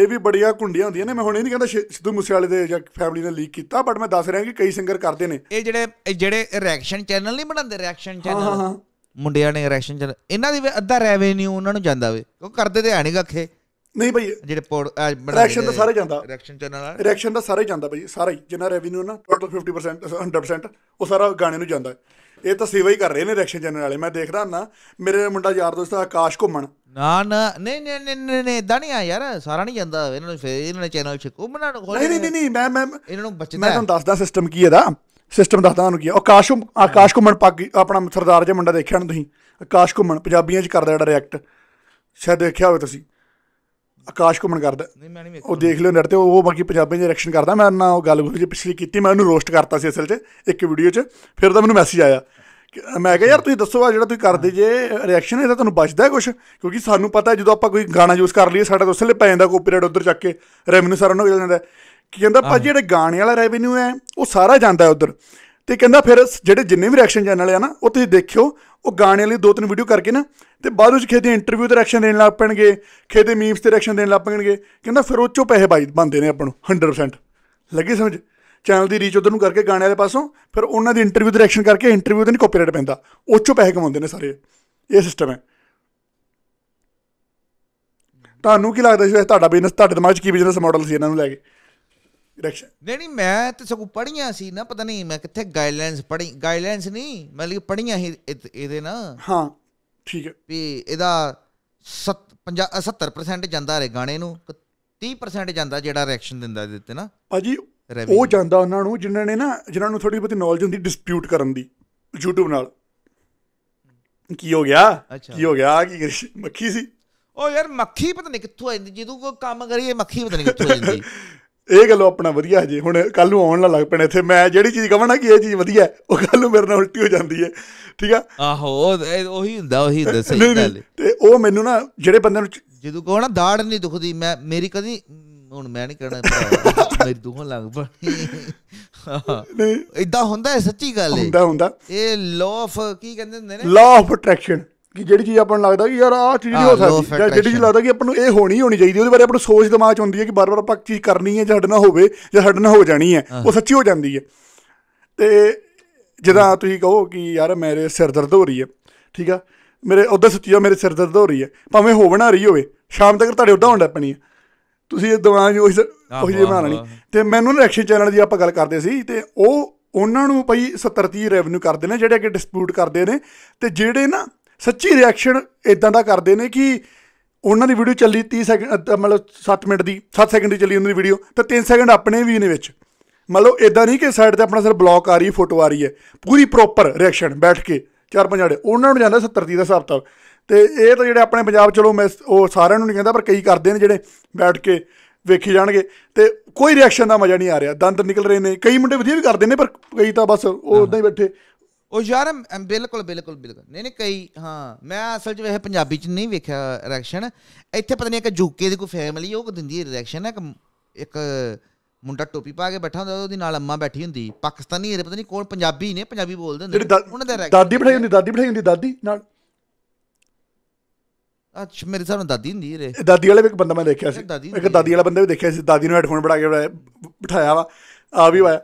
Speaker 2: ਇਹ ਵੀ ਬੜੀਆਂ ਕੁੰਡੀਆਂ ਹੁੰਦੀਆਂ ਨੇ ਮੈਂ ਹੁਣ ਇਹ ਨਹੀਂ ਕਹਿੰਦਾ ਸਿੱਧੂ ਮੂਸੇਵਾਲੇ ਦੇ ਜਾਂ ਫੈਮਿਲੀ ਨੇ ਲੀਕ ਕੀਤਾ ਬਟ ਮੈਂ ਦੱਸ ਰਿਹਾ ਕਿ ਕਈ ਸਿੰਗਰ ਕਰਦੇ ਨੇ ਇਹ ਜਿਹੜੇ ਜਿਹੜੇ ਰਿਐਕਸ਼ਨ ਚੈਨਲ ਨਹੀਂ ਬਣਾਉਂਦੇ ਰਿਐਕਸ਼ਨ ਚੈਨਲ
Speaker 1: ਮੁੰਡਿਆਂ ਨੇ ਰਿਐਕਸ਼ਨ ਚੈਨਲ ਇਹਨਾਂ ਦੀ ਅੱਧਾ ਰੈਵਨਿਊ ਉਹਨਾਂ ਨੂੰ ਜਾਂਦਾ ਵੇ ਉਹ ਕਰਦੇ ਤੇ ਹੈ ਨਹੀਂ ਗੱਖੇ ਨਹੀਂ ਭਾਈ ਜਿਹੜੇ ਰਿਐਕਸ਼ਨ ਤਾਂ ਸਾਰੇ
Speaker 2: ਜਾਂਦਾ ਰਿਐਕਸ਼ਨ ਚੈਨਲ ਆ ਰਿਐਕਸ਼ਨ ਤਾਂ ਸਾਰੇ ਜਾਂਦਾ ਭਾਈ ਸਾਰਾ ਹੀ ਜਿੰਨਾ ਰੈਵਨਿਊ ਨਾ ਟੋਟਲ 50% 100% ਉਹ ਸਾਰਾ ਗਾਣੇ ਨੂੰ ਜਾਂਦਾ ਇਹ ਤਾਂ ਸੇਵਾ ਹੀ ਕਰ ਰਹੇ ਨੇ ਰਿਐਕਸ਼ਨ ਚੈਨਲ ਵਾਲੇ ਮੈਂ ਦੇਖਦਾ ਨਾ ਮੇਰੇ ਮੁੰਡਾ ਯਾਰ ਦੋਸਤ ਆਕਾਸ਼ ਘੁੰਮਣ
Speaker 1: ਨਾ ਨਾ ਨਹੀਂ ਨਹੀਂ ਨਹੀਂ ਨਹੀਂ ਇਦਾਂ ਨਹੀਂ ਆ ਯਾਰ ਸਾਰਾ ਨਹੀਂ ਜਾਂਦਾ ਇਹਨਾਂ ਨੂੰ ਫੇਰ ਇਹਨਾਂ ਨੇ ਚੈਨਲ ਚ ਘੁੰਮਣਾ ਨਹੀਂ ਨਹੀਂ
Speaker 2: ਨਹੀਂ ਮੈਂ ਮੈਂ ਇਹਨਾਂ ਨੂੰ ਬਚਦਾ ਮੈਂ ਤੁਹਾਨੂੰ ਦੱਸਦਾ ਸਿਸਟਮ ਕੀ ਹੈ ਦਾ ਸਿਸਟਮ ਦੱਸਦਾ ਤੁਹਾਨੂੰ ਕੀ ਆਕਾਸ਼ ਆਕਾਸ਼ ਘੁੰਮਣ ਪਾਕੀ ਆਪਣਾ ਸਰਦਾਰ ਜਿਹਾ ਮੁੰਡਾ ਦੇਖਿਆ ਨਾ ਤੁਸੀਂ ਆਕਾਸ਼ ਘੁੰਮਣ ਪੰਜਾਬੀਆਂ ਚ ਕਰਦਾ ਜਿਹੜਾ ਰਿਐਕਟ ਸ਼ਾਇਦ ਦੇਖਿਆ ਹੋਵੇ ਤੁਸੀਂ ਆਕਾਸ਼ ਘੁੰਮਣ ਕਰਦਾ ਨਹੀਂ ਮੈਂ ਨਹੀਂ ਵੇਖਿਆ ਉਹ ਦੇਖ ਲਿਓ ਨੈਟ ਤੇ ਉਹ ਬਾਕੀ ਪੰਜਾਬੀ ਦੇ ਰਿਐਕਸ਼ਨ ਕਰਦਾ ਮੈਂ ਨਾ ਉਹ ਗੱਲ ਗੁੱਲ ਜੀ ਪਿਛਲੀ ਕੀਤੀ ਮੈਂ ਉਹਨੂੰ ਰੋਸਟ ਕਰਤਾ ਸੀ ਅਸਲ 'ਚ ਇੱਕ ਵੀਡੀਓ 'ਚ ਫਿਰ ਤਾਂ ਮੈਨੂੰ ਮੈਸੇਜ ਆਇਆ ਮੈਂ ਕਿਹਾ ਯਾਰ ਤੁਸੀਂ ਦੱਸੋ ਆ ਜਿਹੜਾ ਤੁਸੀਂ ਕਰਦੇ ਜੇ ਰਿਐਕਸ਼ਨ ਇਹਦਾ ਤੁਹਾਨੂੰ ਬਚਦਾ ਕੁਝ ਕਿਉਂਕਿ ਸਾਨੂੰ ਪਤਾ ਜਦੋਂ ਆਪਾਂ ਕੋਈ ਗਾਣਾ ਯੂਜ਼ ਕਰ ਲਈਏ ਸਾਡਾ ਤਾਂ ਉਸਲੇ ਪੈ ਜਾਂਦਾ ਕਾਪੀਰਾਈਟ ਉਧਰ ਚੱਕ ਕੇ ਰੈਵਨਿਊ ਸਾਰਾ ਉਹਨਾਂ ਕੋਲ ਜਾਂਦਾ ਕਿ ਕਹਿੰਦਾ ਭਾਜੀ ਜਿਹੜੇ ਗਾਣੇ ਵਾਲਾ ਰੈਵਨਿਊ ਹੈ ਉਹ ਸਾਰਾ ਜਾਂਦਾ ਹੈ ਉਧਰ ਤੇ ਕਹਿੰਦਾ ਫਿਰ ਜਿਹੜੇ ਜਿੰਨੇ ਵੀ ਰਿਐਕਸ਼ਨ ਚੈਨਲ ਆ ਨਾ ਉਹ ਤੁਸੀਂ ਦੇਖਿਓ ਉਹ ਗਾਣੇ ਵਾਲੀ ਦੋ ਤਿੰਨ ਵੀਡੀਓ ਕਰਕੇ ਨਾ ਤੇ ਬਾਅਦ ਵਿੱਚ ਖੇਦੇ ਇੰਟਰਵਿਊ ਤੇ ਰਿਐਕਸ਼ਨ ਦੇਣ ਲੱਗ ਪੈਣਗੇ ਖੇਦੇ ਮੀਮਸ ਤੇ ਰਿਐਕਸ਼ਨ ਦੇਣ ਲੱਗ ਪੈਣਗੇ ਕਹਿੰਦਾ ਫਿਰ ਉਹ ਚੋਂ ਪੈਸੇ ਬਾਈ ਬੰਦੇ ਨੇ ਆਪਾਂ ਨੂੰ 100% ਲੱਗੀ ਸਮਝ ਚੈਨਲ ਦੀ ਰੀਚ ਉਧਰ ਨੂੰ ਕਰਕੇ ਗਾਣਿਆਂ ਦੇ ਪਾਸੋਂ ਫਿਰ ਉਹਨਾਂ ਦੀ ਇੰਟਰਵਿਊ ਤੇ ਰਿਐਕਸ਼ਨ ਕਰਕੇ ਇੰਟਰਵਿਊ ਤੇ ਨਹੀਂ ਕਾਪੀਰਾਈਟ ਪੈਂਦਾ ਉਹ ਚੋਂ ਪੈਸੇ ਕਮਾਉਂਦੇ ਨੇ ਸਾਰੇ ਇਹ ਸਿਸਟਮ ਹੈ ਤੁਹਾਨੂੰ ਕੀ ਲੱਗਦਾ ਜੀ ਤੁਹਾਡਾ ਬਿਜ਼ਨਸ ਤੁਹਾਡੇ ਦਿਮਾਗ 'ਚ ਕੀ ਬਿਜ਼ਨਸ ਮਾਡਲ ਸੀ ਇਹਨਾਂ ਨੂੰ ਲੈ ਕੇ ਨਹੀਂ
Speaker 1: ਨਹੀਂ ਮੈਂ ਤੇ ਸਗੋਂ ਪੜੀਆਂ ਸੀ ਨਾ ਪਤਾ ਨਹੀਂ ਮੈਂ ਕਿੱਥੇ ਗਾਈਡਲਾਈਨਸ ਪੜੀ ਗਾਈਡਲਾਈਨਸ ਨਹੀਂ ਮੈਂ ਲਈ ਪੜੀਆਂ ਹੀ ਇਹਦੇ ਨਾ ਹਾਂ ਠੀਕ ਹੈ ਵੀ ਇਹਦਾ 70% ਜਾਂਦਾ ਰੇ ਗਾਣੇ ਨੂੰ 30% ਜਾਂਦਾ ਜਿਹੜਾ ਰਿਐਕਸ਼ਨ ਦਿੰਦਾ ਇਹਦੇ ਤੇ
Speaker 2: ਨਾ ਭਾਜੀ ਉਹ ਜਾਂਦਾ ਉਹਨਾਂ ਨੂੰ ਜਿਨ੍ਹਾਂ ਨੇ ਨਾ ਜਿਨ੍ਹਾਂ ਨੂੰ ਥੋੜੀ ਬਹੁਤੀ ਨੌਲੇਜ ਹੁੰਦੀ ਡਿਸਪਿਊਟ ਕਰਨ ਦੀ YouTube ਨਾਲ ਕੀ ਹੋ ਗਿਆ ਕੀ ਹੋ ਗਿਆ ਕੀ ਮੱਖੀ ਸੀ ਉਹ ਯਾਰ ਮੱਖੀ ਪਤਾ ਨਹੀਂ ਕਿੱਥੋਂ ਆਈ ਜਦੋਂ ਕੋਈ ਕੰਮ ਕਰੀਏ ਮੱਖੀ ਪਤਾ ਨਹੀਂ ਕਿੱਥੋਂ ਜਾਂਦੀ ਇਹ ਗੱਲੋਂ ਆਪਣਾ ਵਧੀਆ ਹਜੇ ਹੁਣ ਕੱਲ ਨੂੰ ਆਉਣ ਨਾਲ ਲੱਗ ਪੈਣ ਇੱਥੇ ਮੈਂ ਜਿਹੜੀ ਚੀਜ਼ ਕਹਣਾ ਕਿ ਇਹ ਚੀਜ਼ ਵਧੀਆ ਉਹ ਕੱਲ ਨੂੰ ਮੇਰੇ ਨਾਲ ਉਲਟੀ ਹੋ ਜਾਂਦੀ ਹੈ ਠੀਕ ਆ
Speaker 1: ਆਹੋ ਉਹੀ ਹੁੰਦਾ
Speaker 2: ਉਹੀ ਹੁੰਦਾ ਸਹੀ ਗੱਲ
Speaker 1: ਤੇ ਉਹ ਮੈਨੂੰ ਨਾ ਜਿਹੜੇ ਬੰਦੇ ਨੂੰ ਜਦੋਂ ਕਹੋ ਨਾ ਦਾੜ ਨਹੀਂ ਦੁਖਦੀ ਮੈਂ ਮੇਰੀ ਕਦੀ ਹੁਣ ਮੈਂ ਨਹੀਂ ਕਹਿਣਾ ਮੇਰੀ ਦੁਖਣ ਲੱਗ ਪਈ ਇਦਾਂ
Speaker 2: ਹੁੰਦਾ ਹੈ ਸੱਚੀ ਗੱਲ ਹੈ ਹੁੰਦਾ ਹੁੰਦਾ ਇਹ
Speaker 1: ਲਾਅ ਆਫ ਕੀ ਕਹਿੰਦੇ
Speaker 2: ਹੁੰਦੇ ਨੇ ਲਾਅ ਆਫ ਅਟਰੈਕਸ਼ਨ ਕਿ ਜਿਹੜੀ ਚੀਜ਼ ਆਪਾਂ ਨੂੰ ਲੱਗਦਾ ਕਿ ਯਾਰ ਆਹ ਚੀਜ਼ ਨਹੀਂ ਹੋ ਸਕਦੀ ਜਾਂ ਜਿਹੜੀ ਚੀਜ਼ ਲੱਗਦਾ ਕਿ ਆਪਾਂ ਨੂੰ ਇਹ ਹੋਣੀ ਹੋਣੀ ਚਾਹੀਦੀ ਉਹਦੇ ਬਾਰੇ ਆਪਾਂ ਨੂੰ ਸੋਚ ਦਿਮਾਗ 'ਚ ਹੁੰਦੀ ਹੈ ਕਿ ਬਾਰ-ਬਾਰ ਆਪਾਂ ਚੀਜ਼ ਕਰਨੀ ਹੈ ਜਾਂ ਸਾਡੇ ਨਾਲ ਹੋਵੇ ਜਾਂ ਸਾਡੇ ਨਾਲ ਹੋ ਜਾਣੀ ਹੈ ਉਹ ਸੱਚੀ ਹੋ ਜਾਂਦੀ ਹੈ ਤੇ ਜਦੋਂ ਤੁਸੀਂ ਕਹੋ ਕਿ ਯਾਰ ਮੇਰੇ ਸਿਰ ਦਰਦ ਹੋ ਰਹੀ ਹੈ ਠੀਕ ਆ ਮੇਰੇ ਉਧਰ ਸੱਚੀ ਆ ਮੇਰੇ ਸਿਰ ਦਰਦ ਹੋ ਰਹੀ ਹੈ ਭਾਵੇਂ ਹੋ ਬਣਾ ਰਹੀ ਹੋਵੇ ਸ਼ਾਮ ਤੱਕ ਤੁਹਾਡੇ ਉਦਾਂ ਹੋਣ ਲੱਗ ਪੈਣੀ ਹੈ ਤੁਸੀਂ ਇਹ ਦਿਮਾਗ ਉਹ ਉਹ ਜੇ ਬਣਾ ਲੈਣੀ ਤੇ ਮੈਨੂੰ ਨਾ ਰੈਕਸ਼ਨ ਚੈਨਲ ਦੀ ਆਪਾਂ ਗੱਲ ਕਰਦੇ ਸੀ ਤੇ ਉਹ ਉਹਨਾਂ ਨੂੰ ਭਾਈ 70 30 ਰੈਵਨਿਊ ਕਰਦੇ ਨੇ ਜਿਹੜੇ ਕਿ ਡਿਸਪਿਊਟ ਕਰਦੇ ਨੇ ਤੇ ਜਿਹੜੇ ਨਾ ਸੱਚੀ ਰਿਐਕਸ਼ਨ ਇਦਾਂ ਦਾ ਕਰਦੇ ਨੇ ਕਿ ਉਹਨਾਂ ਦੀ ਵੀਡੀਓ ਚੱਲੀ 30 ਸੈਕਿੰਡ ਮਤਲਬ 7 ਮਿੰਟ ਦੀ 7 ਸੈਕਿੰਡ ਦੀ ਚੱਲੀ ਉਹਨਾਂ ਦੀ ਵੀਡੀਓ ਤਾਂ 3 ਸੈਕਿੰਡ ਆਪਣੇ ਵੀ ਨੇ ਵਿੱਚ ਮਤਲਬ ਇਦਾਂ ਨਹੀਂ ਕਿ ਸਾਈਡ ਤੇ ਆਪਣਾ ਸਿਰ ਬਲੌਕ ਆ ਰਹੀ ਫੋਟੋ ਆ ਰਹੀ ਹੈ ਪੂਰੀ ਪ੍ਰੋਪਰ ਰਿਐਕਸ਼ਨ ਬੈਠ ਕੇ ਚਾਰ ਪੰਜ ਉਹਨਾਂ ਨੂੰ ਜਾਂਦਾ 70 ਦੀ ਦਾ ਹਿਸਾਬ ਤਾਂ ਤੇ ਇਹ ਤਾਂ ਜਿਹੜੇ ਆਪਣੇ ਪੰਜਾਬ ਚਲੋ ਮੈਂ ਉਹ ਸਾਰਿਆਂ ਨੂੰ ਨਹੀਂ ਕਹਿੰਦਾ ਪਰ ਕਈ ਕਰਦੇ ਨੇ ਜਿਹੜੇ ਬੈਠ ਕੇ ਵੇਖੀ ਜਾਣਗੇ ਤੇ ਕੋਈ ਰਿਐਕਸ਼ਨ ਦਾ ਮਜ਼ਾ ਨਹੀਂ ਆ ਰਿਹਾ ਦੰਦ ਨਿਕਲ ਰਹੇ ਨੇ ਕਈ ਮੁੰਡੇ ਵਧੀਆ ਵੀ ਕਰਦੇ ਨੇ ਪਰ ਕਈ ਤਾਂ ਬਸ ਉਹ ਉਦਾਂ ਹੀ ਬੈਠੇ ਉਹ ਯਾਰ
Speaker 1: ਬਿਲਕੁਲ ਬਿਲਕੁਲ ਬਿਲਕੁਲ ਨਹੀਂ ਨਹੀਂ ਕਈ ਹਾਂ ਮੈਂ ਅਸਲ 'ਚ ਵੇਖਿਆ ਪੰਜਾਬੀ 'ਚ ਨਹੀਂ ਵੇਖਿਆ ਰਿਐਕਸ਼ਨ ਇੱਥੇ ਪਤਾ ਨਹੀਂ ਇੱਕ ਜੁਕੇ ਦੀ ਕੋਈ ਫੈਮਿਲੀ ਉਹ ਦਿੰਦੀ ਰਿਐਕਸ਼ਨ ਇੱਕ ਇੱਕ ਮੁੰਡਾ ਟੋਪੀ ਪਾ ਕੇ ਬੈਠਾ ਹੁੰਦਾ ਉਹਦੀ ਨਾਲ ਅੰਮਾ ਬੈਠੀ ਹੁੰਦੀ ਪਾਕਿਸਤਾਨੀ ਹੈ ਪਤਾ ਨਹੀਂ ਕੋਣ ਪੰਜਾਬੀ ਨੇ ਪੰਜਾਬੀ ਬੋਲਦੇ ਹੁੰਦੇ ਉਹਨਾਂ ਦਾ ਦਾਦੀ ਬਿਠਾਈ ਹੁੰਦੀ
Speaker 2: ਦਾਦੀ ਬਿਠਾਈ ਹੁੰਦੀ ਦਾਦੀ ਨਾਲ
Speaker 1: ਅੱਛ ਮੇਰੇ ਸਾਹਮਣੇ ਦਾਦੀ ਹੁੰਦੀ ਰੇ
Speaker 2: ਦਾਦੀ ਵਾਲੇ ਵੀ ਇੱਕ ਬੰਦਾ ਮੈਂ ਦੇਖਿਆ ਸੀ ਇੱਕ ਦਾਦੀ ਵਾਲਾ ਬੰਦਾ ਵੀ ਦੇਖਿਆ ਸੀ ਦਾਦੀ ਨੂੰ ਹੈਡਫੋਨ ਬੜਾ ਕੇ ਬਿਠਾਇਆ ਵਾ ਆ ਵੀ ਵਾ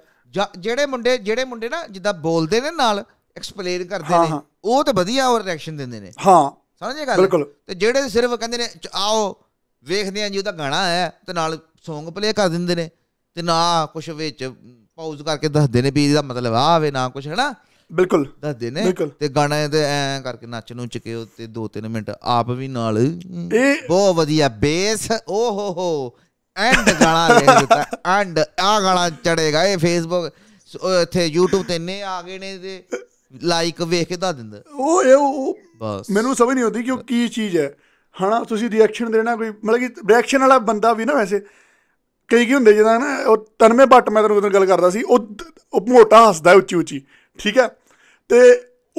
Speaker 2: ਜਿਹੜੇ ਮੁੰਡੇ ਜਿਹੜੇ ਮੁੰਡੇ
Speaker 1: ਨਾ ਜਿੱਦਾਂ ਬੋਲਦੇ ਨੇ ਨਾਲ ਐਕਸਪਲੇਨ ਕਰਦੇ ਨੇ ਉਹ ਤੇ ਵਧੀਆ ਹੋਰ ਰਿਐਕਸ਼ਨ ਦਿੰਦੇ ਨੇ ਹਾਂ ਸਮਝੇ ਗੱਲ ਬਿਲਕੁਲ ਤੇ ਜਿਹੜੇ ਸਿਰਫ ਕਹਿੰਦੇ ਨੇ ਆਓ ਵੇਖਦੇ ਆਂ ਜੀ ਉਹਦਾ ਗਾਣਾ ਹੈ ਤੇ ਨਾਲ Song ਪਲੇ ਕਰ ਦਿੰਦੇ ਨੇ ਤੇ ਨਾ ਕੁਝ ਵਿੱਚ ਪਾਉਜ਼ ਕਰਕੇ ਦੱਸਦੇ ਨੇ ਵੀ ਇਹਦਾ ਮਤਲਬ ਆ ਹੋਵੇ ਨਾ ਕੁਝ ਹੈਨਾ ਬਿਲਕੁਲ ਦੱਸਦੇ ਨੇ ਤੇ ਗਾਣਾ ਤੇ ਐ ਕਰਕੇ ਨੱਚ ਨੂੰ ਚਕੇ ਉੱਤੇ 2-3 ਮਿੰਟ ਆਪ ਵੀ ਨਾਲ ਬਹੁਤ ਵਧੀਆ ਬੇਸ ਓ ਹੋ ਹੋ ਐਂਡ ਗਾਣਾ ਲੈ ਦਿੱਤਾ ਐਂਡ ਆ ਗਾਣਾ ਚੜੇਗਾ ਇਹ ਫੇਸਬੁੱਕ ਇੱਥੇ YouTube
Speaker 2: ਤੇ ਨੇ ਆ ਗਏ ਨੇ
Speaker 1: ਤੇ ਲਾਈਕ ਵੇਖ ਕੇ ਦੱਸ ਦਿੰਦਾ
Speaker 2: ਉਹ ਇਹ ਉਹ ਬਸ ਮੈਨੂੰ ਸਮਝ ਨਹੀਂ ਆਉਂਦੀ ਕਿ ਉਹ ਕੀ ਚੀਜ਼ ਹੈ ਹਣਾ ਤੁਸੀਂ ਰਿਐਕਸ਼ਨ ਦੇਣਾ ਕੋਈ ਮਤਲਬ ਕਿ ਰਿਐਕਸ਼ਨ ਵਾਲਾ ਬੰਦਾ ਵੀ ਨਾ ਵੈਸੇ ਕਈ ਕੀ ਹੁੰਦੇ ਜਿਹਦਾ ਨਾ ਉਹ ਤਨਮੇ ਭੱਟ ਮੈਂ ਤੈਨੂੰ ਉਦੋਂ ਗੱਲ ਕਰਦਾ ਸੀ ਉਹ ਉਹ ਮੋਟਾ ਹੱਸਦਾ ਉੱਚੀ ਉੱਚੀ ਠੀਕ ਹੈ ਤੇ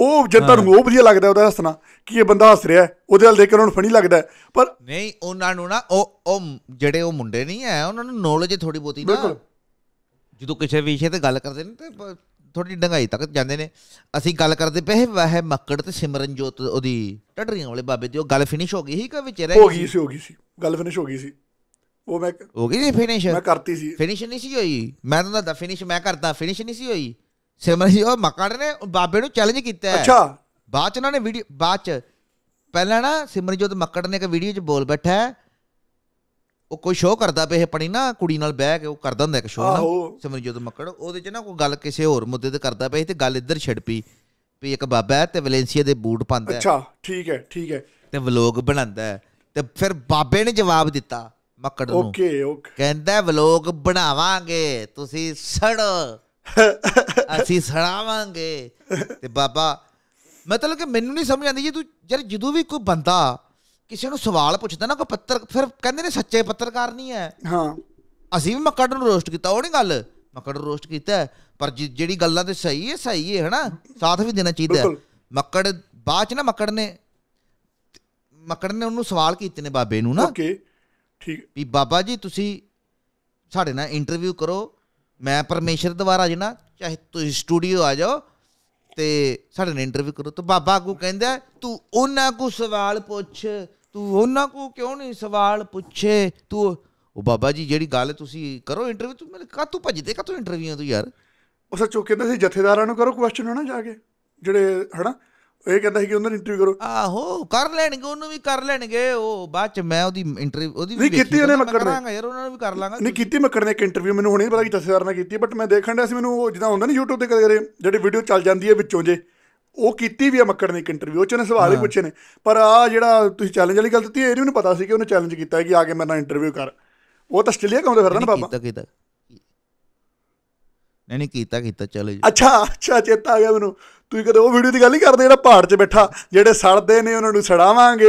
Speaker 2: ਉਹ ਜਨਤਾ ਨੂੰ ਉਹ ਵਧੀਆ ਲੱਗਦਾ ਉਹਦਾ ਹੱਸਣਾ ਕਿ ਇਹ ਬੰਦਾ ਹੱਸ ਰਿਹਾ ਉਹਦੇ ਨਾਲ ਦੇਖ ਕੇ ਉਹਨੂੰ ਫਣੀ ਲੱਗਦਾ ਪਰ ਨਹੀਂ ਉਹਨਾਂ ਨੂੰ ਨਾ ਉਹ ਉਹ
Speaker 1: ਜਿਹੜੇ ਉਹ ਮੁੰਡੇ ਨਹੀਂ ਹੈ ਉਹਨਾਂ ਨੂੰ ਨੌਲੇਜ ਥੋੜੀ ਬਹੁਤੀ ਨਾ ਜਦੋਂ ਕਿਸੇ ਵਿਸ਼ੇ ਤੇ ਗੱਲ ਕਰਦੇ ਨੇ ਤੇ ਥੋੜੀ ਡੰਗਾਈ ਤੱਕ ਜਾਂਦੇ ਨੇ ਅਸੀਂ ਗੱਲ ਕਰਦੇ ਪਏ ਵਾਹ ਮੱਕੜ ਤੇ ਸਿਮਰਨਜੋਤ ਉਹਦੀ ਟੱਡਰੀਆਂ ਵਾਲੇ ਬਾਬੇ ਦੀ ਉਹ ਗੱਲ ਫਿਨਿਸ਼ ਹੋ ਗਈ ਸੀ ਕਿ
Speaker 2: ਵਿਚਾਰਾ ਹੋ ਗਈ ਸੀ ਹੋ ਗਈ ਸੀ ਗੱਲ ਫਿਨਿਸ਼ ਹੋ ਗਈ ਸੀ ਉਹ ਮੈਂ
Speaker 1: ਹੋ ਗਈ ਸੀ ਫਿਨਿਸ਼ ਮੈਂ ਕਰਤੀ ਸੀ ਫਿਨਿਸ਼ ਨਹੀਂ ਸੀ ਹੋਈ ਮੈਂ ਤਾਂ ਦਾ ਫਿਨਿਸ਼ ਮੈਂ ਕਰਦਾ ਫਿਨਿਸ਼ ਨਹੀਂ ਸੀ ਹੋਈ ਸਿਮਰਨ ਜੀ ਉਹ ਮੱਕੜ ਨੇ ਬਾਬੇ ਨੂੰ ਚੈਲੰਜ ਕੀਤਾ ਹੈ ਅੱਛਾ ਬਾਅਦ ਚ ਉਹਨਾਂ ਨੇ ਵੀਡੀਓ ਬਾਅਦ ਚ ਪਹਿਲਾਂ ਨਾ ਸਿਮਰਨਜੋਤ ਮੱਕੜ ਨੇ ਇੱਕ ਵੀਡੀਓ 'ਚ ਬੋਲ ਬੈਠਾ ਹੈ ਉਹ ਕੋਈ ਸ਼ੋਅ ਕਰਦਾ ਪਏ ਆਪਣੀ ਨਾ ਕੁੜੀ ਨਾਲ ਬਹਿ ਕੇ ਉਹ ਕਰਦਾ ਹੁੰਦਾ ਇੱਕ ਸ਼ੋਅ ਨਾ ਸਿਮਰਜੋਤ ਮੱਕੜ ਉਹਦੇ ਚ ਨਾ ਕੋਈ ਗੱਲ ਕਿਸੇ ਹੋਰ ਮੁੱਦੇ ਤੇ ਕਰਦਾ ਪਏ ਤੇ ਗੱਲ ਇੱਧਰ ਛਿੜ ਪਈ ਵੀ ਇੱਕ ਬਾਬਾ ਹੈ ਤੇ ਵੈਲੈਂਸੀਆ ਦੇ ਬੂਟ ਪਾਉਂਦਾ ਹੈ ਅੱਛਾ
Speaker 2: ਠੀਕ ਹੈ ਠੀਕ ਹੈ
Speaker 1: ਤੇ ਵਲੋਗ ਬਣਾਉਂਦਾ ਹੈ ਤੇ ਫਿਰ ਬਾਬੇ ਨੇ ਜਵਾਬ ਦਿੱਤਾ ਮੱਕੜ ਨੂੰ ਓਕੇ ਓਕੇ ਕਹਿੰਦਾ ਵਲੋਗ ਬਣਾਵਾਂਗੇ ਤੁਸੀਂ ਸੜ ਅਸੀਂ ਸੜਾਵਾਂਗੇ ਤੇ ਬਾਬਾ ਮਤਲਬ ਕਿ ਮੈਨੂੰ ਨਹੀਂ ਸਮਝ ਆਉਂਦੀ ਜੇ ਤੂੰ ਯਾਰ ਜਦੋਂ ਵੀ ਕੋਈ ਬੰਦਾ ਕਿਸੇ ਨੂੰ ਸਵਾਲ ਪੁੱਛਦਾ ਨਾ ਕੋ ਪੱਤਰ ਫਿਰ ਕਹਿੰਦੇ ਨੇ ਸੱਚੇ ਪੱਤਰਕਾਰ ਨਹੀਂ ਹੈ ਹਾਂ ਅਸੀਂ ਵੀ ਮੱਕੜ ਨੂੰ ਰੋਸਟ ਕੀਤਾ ਉਹ ਨਹੀਂ ਗੱਲ ਮੱਕੜ ਨੂੰ ਰੋਸਟ ਕੀਤਾ ਪਰ ਜਿਹੜੀ ਗੱਲਾਂ ਤੇ ਸਹੀ ਹੈ ਸਹੀ ਹੈ ਹਨਾ ਸਾਥ ਵੀ ਦੇਣਾ ਚਾਹੀਦਾ ਮੱਕੜ ਬਾਅਦ ਚ ਨਾ ਮੱਕੜ ਨੇ ਮੱਕੜ ਨੇ ਉਹਨੂੰ ਸਵਾਲ ਕੀਤੇ ਨੇ ਬਾਬੇ ਨੂੰ ਨਾ ਓਕੇ ਠੀਕ ਵੀ ਬਾਬਾ ਜੀ ਤੁਸੀਂ ਸਾਡੇ ਨਾਲ ਇੰਟਰਵਿਊ ਕਰੋ ਮੈਂ ਪਰਮੇਸ਼ਰ ਦੁਆਰਾ ਜਨਾ ਚਾਹੇ ਤੁਸੀਂ ਸਟੂਡੀਓ ਆ ਜਾਓ ਤੇ ਸਾਡੇ ਨਾਲ ਇੰਟਰਵਿਊ ਕਰੋ ਤਾਂ ਬਾਬਾ ਕੋ ਕਹਿੰਦਾ ਤੂੰ ਉਹਨਾਂ ਕੋ ਸਵਾਲ ਪੁੱਛ ਤੂੰ ਉਹਨਾਂ ਕੋ ਕਿਉਂ ਨਹੀਂ ਸਵਾਲ ਪੁੱਛੇ ਤੂੰ ਉਹ ਬਾਬਾ ਜੀ
Speaker 2: ਜਿਹੜੀ ਗੱਲ ਤੁਸੀਂ ਕਰੋ ਇੰਟਰਵਿਊ ਤੂੰ ਮੈਨੂੰ ਕਾ ਤੂੰ ਭੱਜਦੇ ਕਾ ਤੂੰ ਇੰਟਰਵਿਊ ਤੂੰ ਯਾਰ ਉਹ ਸੱਚੋ ਕਹਿੰਦਾ ਸੀ ਜਥੇਦਾਰਾਂ ਨੂੰ ਕਰੋ ਕੁਐਸਚਨ ਹਨਾ ਜਾ ਕੇ ਜਿਹੜੇ ਹਨਾ ਇਹ ਕਹਿੰਦਾ ਸੀ ਕਿ ਉਹਨਾਂ ਨੂੰ ਇੰਟਰਵਿਊ ਕਰੋ ਆਹੋ ਕਰ ਲੈਣਗੇ ਉਹਨੂੰ
Speaker 1: ਵੀ ਕਰ ਲੈਣਗੇ ਉਹ
Speaker 2: ਬਾਅਦ ਚ ਮੈਂ ਉਹਦੀ ਇੰਟਰਵਿਊ ਉਹਦੀ ਵੀ ਕੀਤੀ ਉਹਨੇ ਮੱਕੜ ਨੇ ਯਾਰ ਉਹਨਾਂ ਨੂੰ ਵੀ ਕਰ ਲਾਂਗਾ ਨਹੀਂ ਕੀਤੀ ਮੱਕੜ ਨੇ ਇੱਕ ਇੰਟਰਵਿਊ ਮੈਨੂੰ ਹੁਣੇ ਪਤਾ ਕੀਤਾ ਸਰ ਨੇ ਕੀਤੀ ਬਟ ਮੈਂ ਦੇਖਣ ਡਿਆ ਸੀ ਮੈਨੂੰ ਉਹ ਜਿੱਦਾਂ ਹੁੰਦਾ ਨਾ YouTube ਤੇ ਕਦੇ ਜਿਹੜੀ ਵੀਡੀਓ ਚੱਲ ਜਾਂਦੀ ਹੈ ਵਿੱਚੋਂ ਜੇ ਉਹ ਕੀਤੀ ਵੀ ਆ ਮੱਕੜ ਨੇ ਇੱਕ ਇੰਟਰਵਿਊ ਉਹ ਚ ਨੇ ਸਵਾਲ ਹੀ ਪੁੱਛੇ ਨੇ ਪਰ ਆ ਜਿਹੜਾ ਤੁਸੀਂ ਚੈਲੰਜ ਵਾਲੀ ਗੱਲ ਦਿੱਤੀ ਇਹ ਨਹੀਂ ਪਤਾ ਸੀ ਕਿ ਉਹਨੇ ਚੈਲੰਜ ਕੀਤਾ ਹੈ ਕਿ ਆ ਕੇ ਮੇਰੇ ਨਾਲ ਇੰਟਰਵਿਊ ਕਰ ਉਹ ਤਾਂ ਆਸਟ੍ਰੇਲੀਆ ਕੰਮ ਦੇ ਫਿਰਦਾ ਨਾ ਬਾਬਾ ਕੀਤਾ ਕੀਤਾ
Speaker 1: ਨਹੀਂ ਨਹੀਂ ਕੀਤਾ ਕੀਤਾ ਚਲੇ ਜੀ
Speaker 2: ਅੱਛਾ ਅੱਛਾ ਚੇਤਾ ਆ ਗਿਆ ਮੈਨੂੰ ਤੁਸੀਂ ਕਦੇ ਉਹ ਵੀਡੀਓ ਦੀ ਗੱਲ ਹੀ ਕਰਦੇ ਜਿਹੜਾ ਪਹਾੜ 'ਚ ਬੈਠਾ ਜਿਹੜੇ ਸੜਦੇ ਨੇ ਉਹਨਾਂ ਨੂੰ ਸੜਾਵਾਂਗੇ